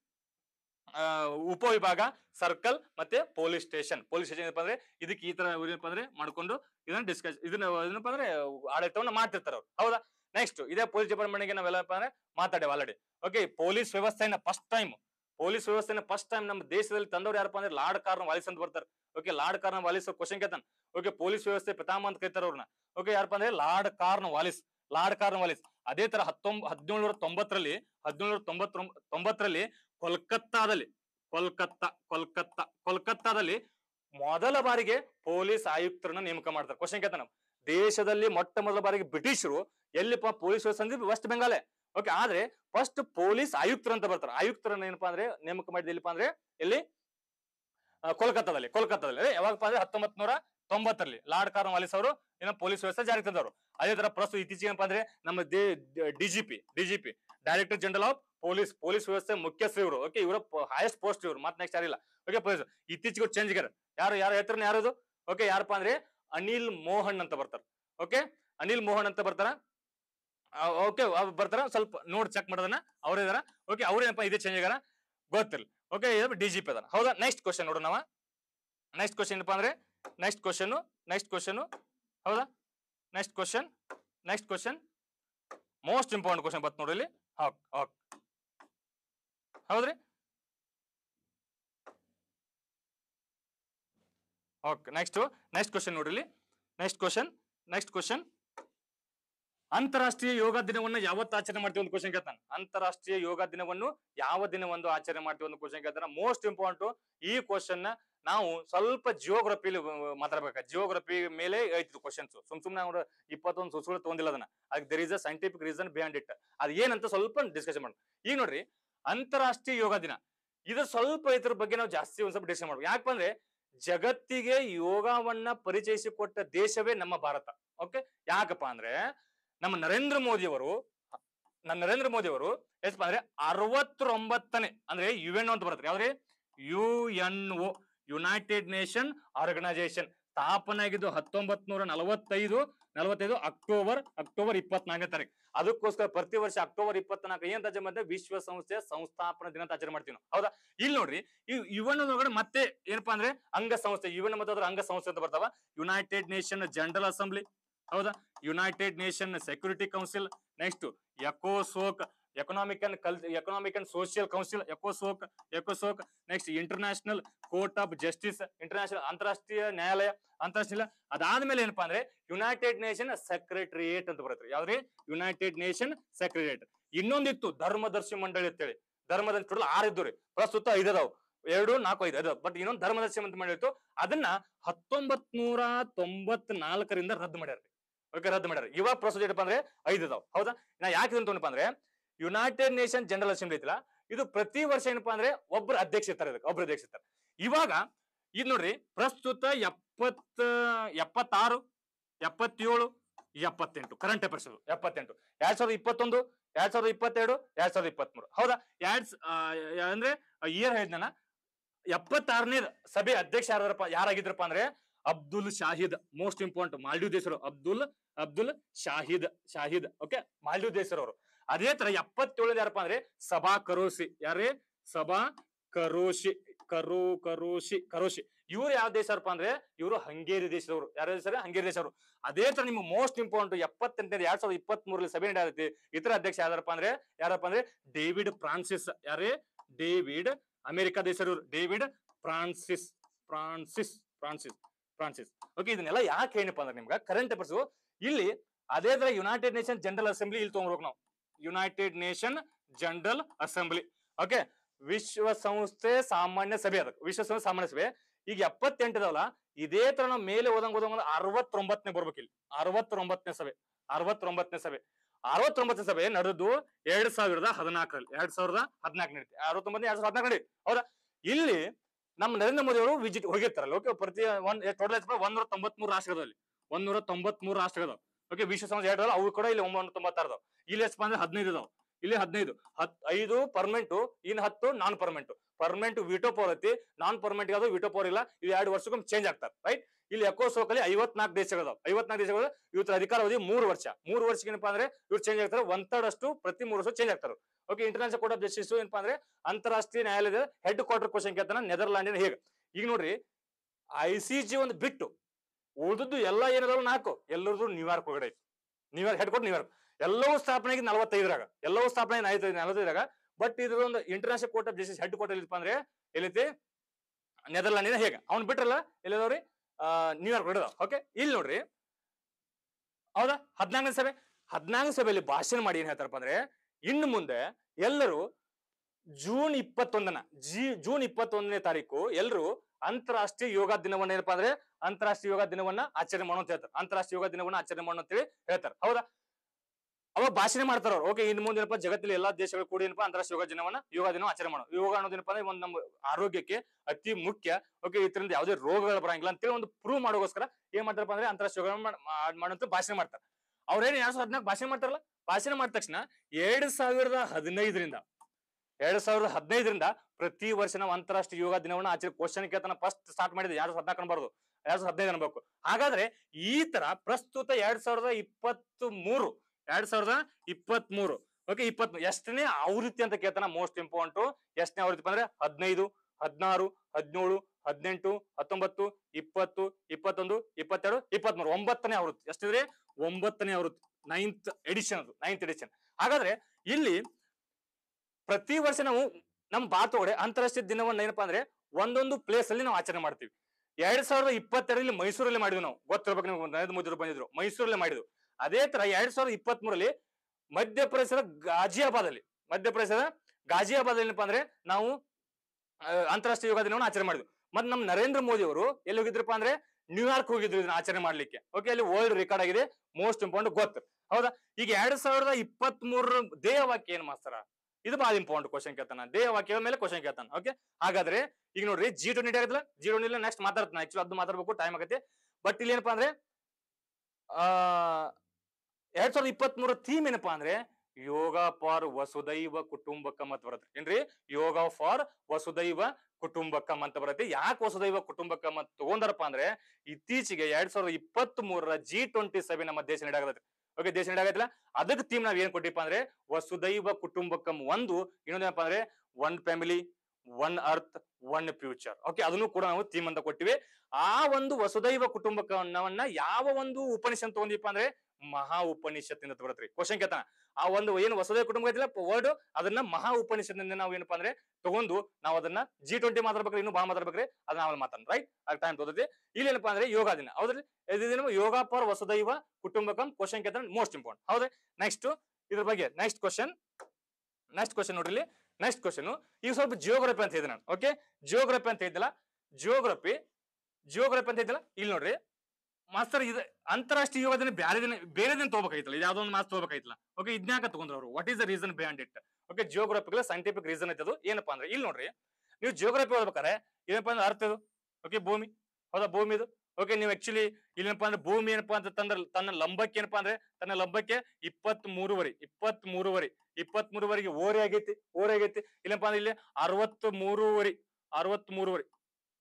ಉಪವಿಭಾಗ ಸರ್ಕಲ್ ಮತ್ತೆ ಪೊಲೀಸ್ ಸ್ಟೇಷನ್ ಪೊಲೀಸ್ ಸ್ಟೇಷನ್ ಏನಪ್ಪ ಅಂದ್ರೆ ಇದಕ್ಕೆ ಈ ತರ ಏನಪ್ಪ ಅಂದ್ರೆ ಮಾಡ್ಕೊಂಡು ಇದನ್ನ ಡಿಸ್ಕಸ್ ಇದನ್ನ ಏನಪ್ಪ ಅಂದ್ರೆ ಆಡಳಿತವನ್ನ ಮಾಡ್ತಿರ್ತಾರೆ ಅವ್ರು ಹೌದಾ ನೆಕ್ಸ್ಟ್ ಇದೇ ಪೊಲೀಸ್ ಡಿಪಾರ್ಟ್ಮೆಂಟ್ ಗೆ ನಾವೆಲ್ಲಪ್ಪ ಅಂದ್ರೆ ಮಾತಾಡಿ ಆಲ್ರೆಡಿ ಓಕೆ ಪೊಲೀಸ್ ವ್ಯವಸ್ಥೆಯನ್ನ ಫಸ್ಟ್ ಟೈಮ್ ಪೊಲೀಸ್ ವ್ಯವಸ್ಥೆನ ಫಸ್ಟ್ ಟೈಮ್ ನಮ್ಮ ದೇಶದಲ್ಲಿ ತಂದವ್ರು ಯಾರಪ್ಪ ಅಂದ್ರೆ ಲಾರ್ಡ್ ಕಾರ್ನ ವಾಲಿಸ್ ಅಂತ ಬರ್ತಾರೆ okay lord Cornwallis question ಕೇತನ್ ಓಕೆ ಪೊಲೀಸ್ ವ್ಯವಸ್ಥೆ ಪ್ರಥಮ ಅಂತ ಕರೀತಾರೆ ಅವ್ರನ್ನ ಓಕೆ ಯಾರಪ್ಪ ಅಂದ್ರೆ ಲಾಡ್ ಕಾರ್ನ ವಾಲಿಸ್ ಲಾರ್ಡ್ ಕಾರ್ನ ವಾಲಿಸ್ ಅದೇ ತರ ಹತ್ತೊಂಬ ಹದಿನೇಳು ತೊಂಬತ್ತರಲ್ಲಿ ಹದಿನೇಳು ತೊಂಬತ್ತೊಂಬತ್ತರಲ್ಲಿ ಕೋಲ್ಕತ್ತಾದಲ್ಲಿ ಕೋಲ್ಕತ್ತಾ ಕೋಲ್ಕತ್ತಾ ಕೋಲ್ಕತ್ತಾದಲ್ಲಿ ಮೊದಲ ಬಾರಿಗೆ ಪೊಲೀಸ್ ಆಯುಕ್ತರನ್ನ ನೇಮಕ ಮಾಡ್ತಾರೆ ಕ್ವಶನ್ ನಾವು ದೇಶದಲ್ಲಿ ಮೊಟ್ಟ ಮೊದಲ ಬಾರಿಗೆ ಬ್ರಿಟಿಷರು ಎಲ್ಲಿಪ್ಪ ಪೊಲೀಸ್ ಅಂದ್ರೆ ವೆಸ್ಟ್ ಬೆಂಗಾಲೇ ಓಕೆ ಆದ್ರೆ ಫಸ್ಟ್ ಪೊಲೀಸ್ ಆಯುಕ್ತರು ಅಂತ ಬರ್ತಾರೆ ಆಯುಕ್ತರನ್ನ ಏನಪ್ಪಾ ಅಂದ್ರೆ ನೇಮಕ ಮಾಡಿದ ಎಲ್ಲಿಪ್ಪ ಅಂದ್ರೆ ಇಲ್ಲಿ ಕೋಲ್ಕತ್ತಾದಲ್ಲಿ ಕೋಲ್ಕತ್ತಾದಲ್ಲಿ ಯಾವಾಗಪ್ಪ ಅಂದ್ರೆ ಹತ್ತೊಂಬತ್ ನೂರ ತೊಂಬತ್ತರಲ್ಲಿ ಲಾರ್ಡ್ ವಾಲಿಸ್ ಅವರು ಏನೋ ಪೊಲೀಸ್ ವ್ಯವಸ್ಥೆ ಜಾರಿ ತಂದವರು ಅದೇ ತರ ಪ್ರಸ್ತುತ ಇತ್ತೀಚೆಗೆ ಏನಪ್ಪಾ ಅಂದ್ರೆ ನಮ್ಮ D G P D G P director general of police police ವ್ಯವಸ್ಥೆ ಮುಖ್ಯಸ್ಥರು ಇವರು ಓಕೆ ಇವರ ಹೈಯೆಸ್ಟ್ ಪೋಸ್ಟ್ ಇವರು ಮತ್ತೆ ನೆಕ್ಸ್ಟ್ ಯಾರಿಲ್ಲ ಓಕೆ ಪೊಲೀಸ್ ಇತ್ತೀಚೆಗೆ ಚೇಂಜ್ ಗಾರ ಯಾರು ಯಾರು ಯಾರು ಯಾರದು ಓಕೆ ಯಾರಪ್ಪ ಅಂದ್ರೆ ಅನಿಲ್ ಮೋಹನ್ ಅಂತ ಬರ್ತಾರೆ ಓಕೆ ಅನಿಲ್ ಮೋಹನ್ ಅಂತ ಬರ್ತಾರ ಓಕೆ ಬರ್ತಾರ ಸ್ವಲ್ಪ ನೋಡ್ ಚೆಕ್ ಮಾಡೋದನ್ನ ಅವ್ರ ಓಕೆ ಅವ್ರೇನಪ್ಪ ಇದೇ ಚೇಂಜ್ ಆಗ್ಯಾರ ಗೊತ್ತಿಲ್ಲ ಓಕೆ ಡಿ ಜಿ ಪಿ ಅದಾರ ಹೌದಾ ನೆಕ್ಸ್ಟ್ ಕ್ವಶನ್ ನೋಡೋಣ ನಾವು ನೆಕ್ಸ್ಟ್ ಕ್ವಶನ್ ಏನಪ್ಪ ಅಂದ್ರೆ ನೆಕ್ಸ್ಟ್ ಕ್ವಶನ್ ನೆಕ್ಸ್ಟ್ ಕ್ವಶನ್ ಹೌದಾ next question next question most important question ಬತ್ ನೋಡಿ ಇಲ್ಲಿ ಹಾಕ್ ಹಾಕ್ ಹೌದ್ರಿ ಓಕೆ ನೆಕ್ಸ್ಟ್ ನೆಕ್ಸ್ಟ್ ಕ್ವಶನ್ ನೋಡ್ರಿ ನೆಕ್ಸ್ಟ್ ಕ್ವಶನ್ ನೆಕ್ಸ್ಟ್ ಕ್ವಶನ್ ಅಂತಾರಾಷ್ಟ್ರೀಯ ಯೋಗ ದಿನವನ್ನು ಯಾವತ್ತು ಆಚರಣೆ ಮಾಡ್ತೀವಿ ಒಂದು ಕ್ವಶನ್ ಕೇಳ್ತಾನೆ ಅಂತಾರಾಷ್ಟ್ರೀಯ ಯೋಗ ದಿನವನ್ನು ಯಾವ ದಿನ ಒಂದು ಆಚರಣೆ ಮಾಡ್ತೀವಿ ಒಂದು ಕ್ವಶನ್ ಕೇಳ್ತಾನೆ ಮೋಸ್ಟ್ ಇಂಪಾರ್ಟೆಂಟ್ ಈ ಕ್ವಶನ್ ನಾವು ಸ್ವಲ್ಪ ಜಿಯೋಗ್ರಫಿಲಿ ಮಾತಾಡ್ಬೇಕು ಜಿಯೋಗ್ರಫಿ ಮೇಲೆ ಐತು ಕ್ವಶನ್ಸ್ ಸುಮ್ ಸುಮ್ನೆ ನಾವು ಇಪ್ಪತ್ತೊಂದು ಸುಸುಗಳು ತೊಗೊಂಡಿಲ್ಲ ಅದನ್ನ ಅದಕ್ಕೆ there is a scientific reason behind it ಅದ್ ಏನಂತ ಸ್ವಲ್ಪ ಡಿಸ್ಕಶನ್ ಮಾಡೋಣ ಈಗ ನೋಡ್ರಿ ಅಂತಾರಾಷ್ಟ್ರೀಯ ಯೋಗ ದಿನ ಇದು ಸ್ವಲ್ಪ ಇದ್ರ ಬಗ್ಗೆ ನಾವು ಜಾಸ್ತಿ ಒಂದ್ ಸ್ವಲ್ಪ ಡಿಸ್ಕಸ್ ಮಾಡ್ಬೇಕು ಯಾಕಂದ್ರೆ ಜಗತ್ತಿಗೆ ಯೋಗವನ್ನ ಪರಿಚಯಿಸಿಕೊಟ್ಟ ದೇಶವೇ ನಮ್ಮ ಭಾರತ ಓಕೆ ಯಾಕಪ್ಪ ಅಂದ್ರೆ ನಮ್ಮ ನರೇಂದ್ರ ಮೋದಿ ಅವರು ನಮ್ಮ ನರೇಂದ್ರ ಮೋದಿ ಅವರು ಎಸ್ಪ ಅಂದ್ರೆ ಅರವತ್ತೊಂಬತ್ತನೇ ಅಂದ್ರೆ ಯು ಎನ್ ಅಂತ ಬರುತ್ತೆ ಯಾವ್ದ್ರಿ U N O united nation organisation ಸ್ಥಾಪನೆ ಆಗಿದ್ದು ಹತ್ತೊಂಬತ್ ನೂರ ನಲವತ್ತೈದು ನಲವತ್ತೈದು ಅಕ್ಟೋಬರ್ ಅಕ್ಟೋಬರ್ ಇಪ್ಪತ್ನಾಲ್ಕನೇ ತಾರೀಕು ಅದಕ್ಕೋಸ್ಕರ ಪ್ರತಿ ವರ್ಷ ಅಕ್ಟೋಬರ್ ಇಪ್ಪತ್ನಾಲ್ಕ ಏನ್ ರಾಜ್ಯ ಮಧ್ಯೆ ವಿಶ್ವಸಂಸ್ಥೆಯ ಸಂಸ್ಥಾಪನಾ ದಿನ ಆಚರಣೆ ಮಾಡ್ತೀವಿ ನಾವು ಹೌದಾ ಇಲ್ಲಿ ನೋಡ್ರಿ ಇವನ್ನೊಳಗಡೆ ಮತ್ತೆ ಏನಪ್ಪಾ ಅಂದ್ರೆ ಅಂಗ ಸಂಸ್ಥೆ ಇವನ್ ಮತ್ತೆ ಅದ್ರ ಅಂಗ ಸಂಸ್ಥೆ ಅಂತ ಬರ್ತಾವ ಯುನೈಟೆಡ್ ನೇಷನ್ ಜನರಲ್ ಅಸೆಂಬ್ಲಿ ಹೌದಾ United nation security council next ಯಕೋಸೋಕ್ economic and ಕಲ್ economic and social council ಎಕೋಸೋಕ್ ಎಕೋಸೋಕ್ next international court of justice international ಅಂತಾರಾಷ್ಟ್ರೀಯ ನ್ಯಾಯಾಲಯ ಅಂತಾರಾಷ್ಟ್ರೀಯ ಅದಾದ್ಮೇಲೆ ಏನಪ್ಪಾ ಅಂದ್ರೆ ಯುನೈಟೆಡ್ ನೇಷನ್ ಸೆಕ್ರೆಟರಿಯೇಟ್ ಅಂತ ಬರುತ್ತೆ ಯಾವ್ದ್ರಿ ಯುನೈಟೆಡ್ ನೇಷನ್ ಸೆಕ್ರೆಟರಿಯೇಟ್ ಇನ್ನೊಂದಿತ್ತು ಧರ್ಮದರ್ಶಿ ಮಂಡಳಿ ಹೇಳಿ ಧರ್ಮದರ್ಶಿ ಟೋಟಲ್ ಆರ್ ಇದ್ದು ರೀ ಪ್ರಸ್ತುತ ಐದಾವ್ ಎರಡು ನಾಲ್ಕು ಐದು ಅದು ಬಟ್ ಇನ್ನೊಂದು ಧರ್ಮದರ್ಶಿ ಅಂತ ಮಂಡಳಿತ್ತು ಅದನ್ನ ಹತ್ತೊಂಬತ್ ನೂರ ತೊಂಬತ್ ನಾಲ್ಕರಿಂದ ರದ್ದು ಮಾಡ್ಯಾರ ಓಕೆ ರದ್ದು ಮಾಡ್ಯಾರ ಇವಾಗ ಪ್ರಸ್ತುತ ಏನಪ್ಪಾ ಅಂದ್ರೆ ಐದ್ ಅದಾವ ಹೌದಾ ನಾ ಯಾಕೆ ಅಂತ ಅಂದ್ರೆ ಯುನೈಟೆಡ್ ನೇಷನ್ ಜನರಲ್ ಅಸೆಂಬ್ಲಿ ಐತಲ್ಲ ಇದು ಪ್ರತಿ ವರ್ಷ ಏನಪ್ಪಾ ಅಂದ್ರೆ ಒಬ್ರು ಅಧ್ಯಕ್ಷ ಇರ್ತಾರೆ ಇದಕ್ಕೆ ಒಬ್ರು ಅಧ್ಯಕ್ಷ ಇರ್ತಾರೆ ಇವಾಗ ಇದು ನೋಡ್ರಿ ಪ್ರಸ್ತುತ ಎಪ್ಪತ್ತ ಎಪ್ಪತ್ತಾರು ಎಪ್ಪತ್ತೇಳು ಎಪ್ಪತ್ತೆಂಟು ಕರೆಂಟ್ ಅಫೇರ್ಸ್ ಎಪ್ಪತ್ತೆಂಟು ಎರಡ್ ಸಾವಿರದ ಇಪ್ಪತ್ತೊಂದು ಎರಡ್ ಸಾವಿರದ ಇಪ್ಪತ್ತೆರಡು ಎರಡ್ ಸಾವಿರದ ಇಪ್ಪತ್ಮೂರು ಹೌದಾ ಎರಡ್ ಅಂದ್ರೆ ಇಯರ್ ಹೇಳಿದ್ನ ಎಪ್ಪತ್ತಾರನೇ ಸಭೆ ಅಧ್ಯಕ್ಷ ಯಾರಪ್ಪ ಯಾರಾಗಿದ್ರಪ್ಪ ಅಂದ್ರೆ ಅಬ್ದುಲ್ ಶಾಹಿದ್ ಮೋಸ್ಟ್ ಇಂಪಾರ್ಟೆಂಟ್ ಮಾಲ್ಡೀವ್ ದೇಶರು ಅಬ್ದುಲ್ ಅಬ್ದುಲ್ ಶಾಹಿದ್ ಶಾಹಿದ್ ಓಕೆ ಮಾಲ್ಡೀವ್ ದೇಶರವರು ಅದೇ ತರ ಎಪ್ಪತ್ತೇಳದ ಯಾರಪ್ಪ ಅಂದ್ರೆ ಸಭಾ ಕರೋಸಿ ಯಾರೇ ಸಭಾ ಕರೋಶಿ ಕರು ಕರೋಶಿ ಕರೋಶಿ ಇವ್ರು ಯಾವ ದೇಶಪ್ಪ ಅಂದ್ರೆ ಇವರು ಹಂಗೇರಿ ದೇಶದವರು ಯಾರ ದೇಶ ಹಂಗೇರಿ ದೇಶವರು ಅದೇ ತರ ನಿಮ್ಗೆ ಮೋಸ್ಟ್ ಇಂಪಾರ್ಟೆಂಟ್ ಎಪ್ಪತ್ತೆಂಟನೇ ಎರಡ್ ಸಾವಿರದ ಇಪ್ಪತ್ತ್ ಮೂರಲ್ಲಿ ಸಭೆ ನಡೆಯುತ್ತೆ ಇತರ ಅಧ್ಯಕ್ಷ ಯಾರಪ್ಪ ಅಂದ್ರೆ ಯಾರಪ್ಪ ಅಂದ್ರೆ ಡೇವಿಡ್ ಫ್ರಾನ್ಸಿಸ್ ಯಾರೇ ಡೇವಿಡ್ ಅಮೆರಿಕ ದೇಶದವರು David Francis Francis Francis Francis okay ಇದನ್ನೆಲ್ಲ ಯಾಕೆ ಏನಪ್ಪ ಅಂದ್ರೆ ನಿಮ್ಗೆ ಕರೆಂಟ್ ಅಫೇರ್ಸ್ ಇಲ್ಲಿ ಅದೇ ತರ ಯುನೈಟೆಡ್ ನೇಷನ್ ಜನರಲ್ ಅಸೆಂಬ್ಲಿ ಇಲ್ಲಿ ತಗೊಂಡ್ಬೇಕು ನಾವು united nation general assembly okay ವಿಶ್ವಸಂಸ್ಥೆ ಸಾಮಾನ್ಯ ಸಭೆ ಅದಕ್ಕೆ ವಿಶ್ವಸಂಸ್ಥೆ ಸಾಮಾನ್ಯ ಸಭೆ ಈಗ ಎಪ್ಪತ್ತೆಂಟದವಲ್ಲ ಇದೇ ತರ ಮೇಲೆ ಹೋದಂಗ ಹೋದಂಗ ಅರವತ್ತೊಂಬತ್ತನೇ ಬರ್ಬೇಕು ಅರವತ್ತೊಂಬತ್ತನೇ ಸಭೆ ಅರವತ್ತೊಂಬತ್ತನೇ ಸಭೆ ಅರವತ್ತೊಂಬತ್ತನೇ ಸಭೆ ನಡೆದು ಎರಡ್ ಸಾವಿರದ ಹದಿನಾಲ್ಕರಲ್ಲಿ ಎರಡ್ ಸಾವಿರದ ಹದಿನಾಲ್ಕು ನಡೀತಿ ಅರವತ್ತೊಂಬತ್ತನೇ ಎರಡ್ ಸಾವಿರದ ಹದಿನಾಲ್ಕು ನಡೀತಿ ಹೌದಾ ಇಲ್ಲಿ ನಮ್ಮ ನರೇಂದ್ರ ಮೋದಿ ಅವರು ವಿಜಿಟ್ ಹೋಗಿರ್ತಾರಲ್ಲ ಓಕೆ ಪ್ರತಿ ಒಂದ್ ಟೋಟಲ್ ಒಂದೂರ ತೊಂಬತ್ ಮೂರು ರಾಷ್ಟ್ರಗಳಲ್ಲಿ ಒಂದೂರ ತೊಂಬತ್ ಮೂರು ರಾಷ್ಟ್ರಗಳು ಓಕೆ ವಿಶ್ವ ಸಮಾಜ ಎರಡು ಅವು ಕೂಡ ಇಲ್ಲಿ ಒಂಬೈನೂರ ತೊಂಬತ್ತಾರು ಇಲ್ಲಿ ಎಷ್ಟು ಬಂದ್ರೆ ಹದಿನೈದು ಅದಾವ ಇಲ್ಲಿ ಹದಿನೈದು ಹತ್ ಐದು ಪರ್ಮನೆಂಟ್ ಇನ್ ಹತ್ತು non permanent permanent veto power ಐತಿ ನಾನ್ ಪರ್ಮನೆಂಟ್ ಅದು ವಿಟೋ ಪವರ್ ಇಲ್ಲ ಇದು ಎರಡು ವರ್ಷಕ್ಕೊಮ್ಮೆ ಚೇಂಜ್ ಆಗ್ತಾರೆ ರೈಟ್ ಇಲ್ಲಿ ಎಕೋಸೋಕಲ್ಲಿ ಐವತ್ನಾಲ್ಕು ದೇಶಗಳು ಐವತ್ನಾಲ್ಕು ದೇಶಗಳು ಇವತ್ತು ಅವಧಿ ಮೂರು ವರ್ಷ ಮೂರು ವರ್ಷಕ್ಕೆ ಏನಪ್ಪಾ ಅಂದ್ರೆ ಇವ್ರು ಚೇಂಜ್ ಆಗ್ತಾರೆ ಒನ್ ಥರ್ಡ್ ಅಷ್ಟು ಪ್ರತಿ ಮೂರು ವರ್ಷ ಚೇಂಜ್ ಆಗ್ತಾರೆ okay international court of justice ಏನಪ್ಪಾ ಅಂದ್ರೆ ಅಂತಾರಾಷ್ಟ್ರೀಯ ನ್ಯಾಯಾಲಯದ ಹೆಡ್ ಕ್ವಾರ್ಟರ್ ಕ್ವಶನ್ ಕೇಳ್ತಾನೆ ನೆದರ್ಲ್ಯಾಂಡ್ ಹೇಗೆ ಈಗ ನೋಡ್ರಿ ಐಸಿಜಿ ಒಂದು ಬಿಟ್ಟು ಉಳಿದದ್ದು ಎಲ್ಲ ಏನದಲ್ಲ ನಾಲ್ಕು ಎಲ್ಲರದು ನ್ಯೂಯಾರ್ಕ್ ಐತಿ ನ್ಯೂಯಾರ್ಕ್ ಹೆಡ್ ಕೋರ್ಟ್ ನ್ಯೂಯಾರ್ಕ್ ಎಲ್ಲವೂ ಸ್ಥಾಪನೆಗೆ ನಲವತ್ತೈದರಾಗ ಎಲ್ಲವೂ ಸ್ಥಾಪನೆ ನಲವತ್ತೈದಾಗ ಬಟ್ ಇದೊಂದು international court of justice head court ಅಲ್ಲಿ ಅಂದ್ರೆ ಎಲ್ಲೈತಿ ನೆದರ್ಲ್ಯಾಂಡಿನ ಹೇಗೆ ಅವ್ನು ಬಿಟ್ರಲ್ಲ ಎಲ್ಲಿದವ್ರಿ ನ್ಯೂಯಾರ್ಕ್ ಹೊಡೆದ ಓಕೆ ಇಲ್ಲಿ ನೋಡ್ರಿ ಹೌದಾ ಹದಿನಾಲ್ಕನೇ ಸಭೆ ಹದಿನಾಲ್ಕನೇ ಸಭೆಯಲ್ಲಿ ಭಾಷಣ ಮಾಡಿ ಏನ್ ಹೇಳ್ತಾರಪ್ಪ ಅಂದ್ರೆ ಇನ್ನು ಮುಂದೆ ಎಲ್ಲರೂ ಜೂನ್ ಇಪ್ಪತ್ತೊಂದನ ಜಿ ಜೂನ್ ಇಪ್ಪತ್ತೊಂದನೇ ತಾರೀಕು ಎಲ್ಲರೂ ಅಂತಾರಾಷ್ಟ್ರೀಯ ಯೋಗ ದಿನವನ್ನ ಏನಪ್ಪಾ ಅಂದ್ರೆ ಅಂತಾರಾಷ್ಟ್ರೀಯ ಯೋಗ ದಿನವನ್ನ ಆಚರಣೆ ಮಾಡೋ ಅಂತ ಹೇಳ್ತಾರೆ ಅಂತಾರಾಷ್ಟ್ರೀಯ ಯೋಗ ದಿನವನ್ನ ಆಚರಣೆ ಮಾಡೋ ಹೇಳಿ ಹೇಳ್ತಾರೆ ಹೌದಾ ಅವಾಗ ಭಾಷಣ ಮಾಡ್ತಾರ ಓಕೆ ಇನ್ ಮುಂದೆ ಏನಪ್ಪಾ ಜಗತ್ತಲ್ಲಿ ಎಲ್ಲಾ ದೇಶಗಳು ಕೂಡ ಏನಪ್ಪಾ ಅಂತಾರಾಷ್ಟ್ರೀಯ ಯೋಗ ದಿನವನ್ನ ಯೋಗ ದಿನ ಆಚರಣೆ ಮಾಡೋ ಯೋಗ ಅನ್ನೋದೇನಪ್ಪ ಅಂದ್ರೆ ಒಂದು ನಮ್ಮ ಆರೋಗ್ಯಕ್ಕೆ ಅತಿ ಮುಖ್ಯ ಓಕೆ ಇದರಿಂದ ಯಾವುದೇ ರೋಗಗಳು ಬರಂಗಿಲ್ಲ ಅಂತೇಳಿ ಒಂದು ಪ್ರೂವ್ ಮಾಡೋಗೋಸ್ಕರ ಏನ್ ಮಾಡ್ತಾರಪ್ಪ ಅಂದ್ರೆ ಅಂತಾರಾಷ್ಟ್ರೀಯ ಯೋಗ ಮಾಡುವಂತ ಭಾಷಣ ಮಾಡ್ತಾರೆ ಅವ್ರೇನ್ ಎರಡ್ ಸಾವಿರದ ಹದಿನಾಲ್ಕು ಭಾಷಣ ಮಾಡ್ತಾರಲ್ಲ ಭಾಷಣ ಮಾಡಿದ ತಕ್ಷಣ ಎರಡ್ ಸಾವಿರದ ಹದಿನೈದರಿಂದ ಎರಡ್ ಸಾವಿರದ ಹದಿನೈದರಿಂದ ಪ್ರತಿ ವರ್ಷ ನಾವು ಅಂತಾರಾಷ್ಟ್ರೀಯ ಯೋಗ ದಿನವನ್ನ ಆಚರಿ ಕ್ವಶನ್ ಕೇಳ್ತಾನ ಫಸ್ಟ್ ಸ್ಟಾರ್ಟ್ ಮಾಡಿದ್ವಿ ಎರಡು ಸಾವಿರದ ಅನ್ಬಾರ್ದು ಎರಡ್ ಸಾವಿರದ ಹದಿನೈದು ಅನ್ಬೇಕು ಹಾಗಾದ್ರೆ ಈ ತರ ಪ್ರಸ್ತುತ ಎರಡ್ ಸಾವಿರದ ಇಪ್ಪತ್ತ್ ಮೂರು ಎರಡ್ ಸಾವಿರದ ಇಪ್ಪತ್ತ್ ಮೂರು ಓಕೆ ಇಪ್ಪತ್ ಎಷ್ಟನೇ ಆವೃತ್ತಿ ಅಂತ ಕೇತನ ಮೋಸ್ಟ್ ಇಂಪಾರ್ಟೆಂಟ್ ಎಷ್ಟನೇ ಆವೃತ್ತಿ ಅಂದ್ರೆ ಹದಿನೈದು ಹದಿನಾರು ಹದಿನೇಳು ಹದಿನೆಂಟು ಹತ್ತೊಂಬತ್ತು ಇಪ್ಪತ್ತು ಇಪ್ಪತ್ತೊಂದು ಇಪ್ಪತ್ತೆರಡು ಮೂರು ಒಂಬತ್ತನೇ ಆವೃತ್ತಿ ಎಷ್ಟಿದ್ರೆ ಒಂಬತ್ತನೇ ಆವೃತ್ತಿ ನೈನ್ತ್ ಎಡಿಷನ್ ಅದು ನೈನ್ತ್ ಎಡಿಷನ್ ಹಾಗಾದ್ರೆ ಇಲ್ಲಿ ಪ್ರತಿ ವರ್ಷ ನಾವು ನಮ್ ಒಡೆ ಅಂತಾರಾಷ್ಟ್ರೀಯ ದಿನವನ್ನ ಏನಪ್ಪಾ ಅಂದ್ರೆ ಒಂದೊಂದು ಪ್ಲೇಸ್ ಅಲ್ಲಿ ನಾವು ಆಚರಣೆ ಮಾಡ್ತೀವಿ ಎರಡ್ ಸಾವಿರದ ಇಪ್ಪತ್ತೆರಡರಲ್ಲಿ ಮೈಸೂರಲ್ಲಿ ಮಾಡಿದ್ವಿ ನಾವು ಗೊತ್ತಿರ್ಬೇಕು ನಿಮ್ಗೆ ನರೇಂದ್ರ ಮೋದಿ ಬಂದಿದ್ರು ಮೈಸೂರಲ್ಲಿ ಮಾಡಿದ್ರು ಅದೇ ತರ ಎರಡ್ ಸಾವಿರದ ಇಪ್ಪತ್ತ್ ಮೂರಲ್ಲಿ ಮಧ್ಯಪ್ರದೇಶದ ಗಾಜಿಯಾಬಾದಲ್ಲಿ ಮಧ್ಯಪ್ರದೇಶದ ಗಾಜಿಯಾಬಾದ್ ಏನಪ್ಪಾ ಅಂದ್ರೆ ನಾವು ಅಂತಾರಾಷ್ಟ್ರೀಯ ಯೋಗ ದಿನವನ್ನು ಆಚರಣೆ ಮಾಡಿದ್ವಿ ಮತ್ತೆ ನಮ್ ನರೇಂದ್ರ ಮೋದಿ ಅವರು ಎಲ್ಲಿ ಹೋಗಿದ್ರಪ್ಪ ಅಂದ್ರೆ ನ್ಯೂಯಾರ್ಕ್ ಹೋಗಿದ್ರು ಇದನ್ನ ಆಚರಣೆ ಮಾಡ್ಲಿಕ್ಕೆ ಓಕೆ ಅಲ್ಲಿ ವರ್ಲ್ಡ್ ರೆಕಾರ್ಡ್ ಆಗಿದೆ ಮೋಸ್ಟ್ ಇಂಪಾರ್ಟೆಂಟ್ ಗೊತ್ತು ಹೌದಾ ಈಗ ಎರಡ್ ಸಾವಿರದ ಇಪ್ಪತ್ತ್ ಮೂರರ ದೇಹ ವಾಕ್ಯ ಏನ್ ಮಾಸ್ತರ ಇದು ಬಹಳ ಇಂಪಾರ್ಟೆಂಟ್ ಕ್ವಶನ್ ಕೇಳ್ತಾನ ದೇಹ ವಾಕ್ಯದ ಮೇಲೆ ಕ್ವಶನ್ ಕೇಳ್ತಾನ ಓಕೆ ಹಾಗಾದ್ರೆ ಈಗ ನೋಡ್ರಿ ಜಿ ಟು ನೀಟ್ ಆಗಿದ್ಲ ಜಿ ಟು ನೀಟ್ ನೆಕ್ಸ್ಟ್ ಮಾತಾಡ್ತಾನೆ ಆಕ್ಚುಲಿ ಅದು ಮಾತಾಡ್ಬೇಕು ಟೈಮ್ ಆಗುತ್ತೆ ಬಟ್ ಇಲ್ಲಿ ಏನಪ್ಪಾ ಅಂದ್ರೆ ಆ ಎರಡ್ ಸಾವಿರದ ಇಪ್ಪತ್ತ್ ಮೂರ ಥೀಮ್ ಏನಪ್ಪಾ ಅಂದ್ರೆ ಯೋಗ ಫಾರ್ ವಸುದೈವ ಕುಟುಂಬಕಂ ಅಂತ ಬರುತ್ತೆ ಏನ್ರಿ ಯೋಗ ಫಾರ್ ವಸುದೈವ ಕುಟುಂಬಕಂ ಅಂತ ಬರುತ್ತೆ ಯಾಕೆ ವಸುದೈವ ಕುಟುಂಬಕಂ ಅಂತ ತಗೊಂಡಾರಪ್ಪ ಅಂದ್ರೆ ಇತ್ತೀಚೆಗೆ ಎರಡ್ ಸಾವಿರದ ಇಪ್ಪತ್ತ್ ಮೂರರ ಜಿ ಟ್ವೆಂಟಿ ಸಭೆ ನಮ್ಮ ದೇಶ ನೀಡಾಗತ್ತೆ ಓಕೆ ದೇಶ ಆಗತ್ತಲ್ಲ ಅದಕ್ಕೆ ಥೀಮ್ ನಾವ್ ಏನ್ ಕೊಟ್ಟಿಪ್ಪ ಅಂದ್ರೆ ವಸುದೈವ ಕುಟುಂಬಕಂ ಒಂದು ಇನ್ನೊಂದೇನಪ್ಪ ಅಂದ್ರೆ one family one earth one future okay ಅದನ್ನು ಕೂಡ ನಾವು ಥೀಮ್ ಅಂತ ಕೊಟ್ಟಿವಿ ಆ ಒಂದು ವಸುದೈವ ಕುಟುಂಬಕವನ್ನ ಯಾವ ಒಂದು ಉಪನಿಷನ್ ತಗೊಂಡಿಪ್ಪ ಅಂದ್ರೆ ಮಹಾ ಅಂತ ಬರುತ್ರಿ ಕ್ವಶನ್ ಕೇತನ ಆ ಒಂದು ಏನು ವಸದೇ ಕುಟುಂಬ ಐತಿಲ್ಲ ವರ್ಡ್ ಅದನ್ನ ಮಹಾ ಉಪನಿಷತ್ತಿನಿಂದ ನಾವು ಏನಪ್ಪಾ ಅಂದ್ರೆ ತಗೊಂಡು ನಾವು ಅದನ್ನ ಜಿ ಟ್ವೆಂಟಿ ಮಾತಾಡ್ಬೇಕ್ರಿ ಇನ್ನು ಬಾ ಮಾತಾಡ್ಬೇಕ್ರಿ ಅದನ್ನ ಆಮೇಲೆ ಮಾತಾಡೋಣ ರೈಟ್ ಆಗ ಟೈಮ್ ತೋದೈತಿ ಇಲ್ಲಿ ಏನಪ್ಪಾ ಅಂದ್ರೆ ಯೋಗ ದಿನ ಹೌದ್ರಿ ಯೋಗ ಫಾರ್ ವಸದೈವ ಕುಟುಂಬಕಂ ಕ್ವಶನ್ ಕೇತನ ಮೋಸ್ಟ್ ಇಂಪಾರ್ಟೆಂಟ್ ಹೌದ್ರಿ ನೆಕ್ಸ್ಟ್ ಇದ್ರ ಬಗ್ಗೆ ನೆಕ್ಸ್ಟ್ ಕ್ವಶನ್ ನೆಕ್ಸ್ಟ್ ಕ್ವಶನ್ ನೋಡ್ರಿ ನೆಕ್ಸ್ಟ್ ಕ್ವಶನ್ ಈಗ ಸ್ವಲ್ಪ ಜಿಯೋಗ್ರಫಿ ಅಂತ ಹೇಳಿದೆ ನಾನು ಓಕೆ ಜಿಯೋಗ್ರಫಿ ಅಂತ ಹೇಳಿದ್ದಲ್ಲ ಜಿಯೋಗ್ರಫಿ ಜಿಯೋಗ್ರಫಿ ಅಂತ ಇದ್ದಲ್ಲ ಇಲ್ಲಿ ನೋಡ್ರಿ ಮಾಸ್ತರ್ ಇದು ಅಂತಾರಾಷ್ಟ್ರೀಯ ಯೋಗ ದಿನ ಬೇರೆ ದಿನ ಬೇರೆ ದಿನ ತಗೋಬೇಕಾಯ್ತಲ್ಲ ಇದು ಯಾವ್ದೊಂದು ಮಾಸ್ ತಗೋಬೇಕಾಯ್ತಲ್ಲ ಓಕೆ ಇದ್ನ್ಯಾಕ ತಗೊಂಡ್ರು ಅವರು what is the reason beyond it okay geographical scientific reason ಅದು ಏನಪ್ಪಾ ಅಂದ್ರೆ ಇಲ್ಲಿ ನೋಡ್ರಿ ನೀವು ಜಿಯೋಗ್ರಫಿ ಓದ್ಬೇಕಾರೆ ಏನಪ್ಪಾ ಅಂದ್ರೆ ಅರ್ಥ ಇದು ಓಕೆ ಭೂಮಿ ಹೌದಾ ಭೂಮಿ ಇದು ಓಕೆ ನೀವು ಆಕ್ಚುಲಿ ಇಲ್ಲೇನಪ್ಪಾ ಅಂದ್ರೆ ಭೂಮಿ ಏನಪ್ಪಾ ಅಂತ ತಂದ್ರೆ ತನ್ನ ಲಂಬಕ್ಕೆ ಏನಪ್ಪಾ ಅಂದ್ರೆ ತನ್ನ ಲಂಬಕ್ಕೆ ಇಪ್ಪತ್ ಮೂರುವರೆ ಇಪ್ಪತ್ ಮೂರುವರೆ ಇಪ್ಪತ್ ಮೂರುವರೆಗೆ ಓರೆ ಆಗೈತಿ ಓರೆ ಆಗೈತಿ ಇಲ್ಲಪ್ಪ ಅಂದ್ರೆ ಇಲ್ಲಿ ಅರವತ್ ಮೂರುವರೆ ಅರವತ್ ಮೂರುವರೆ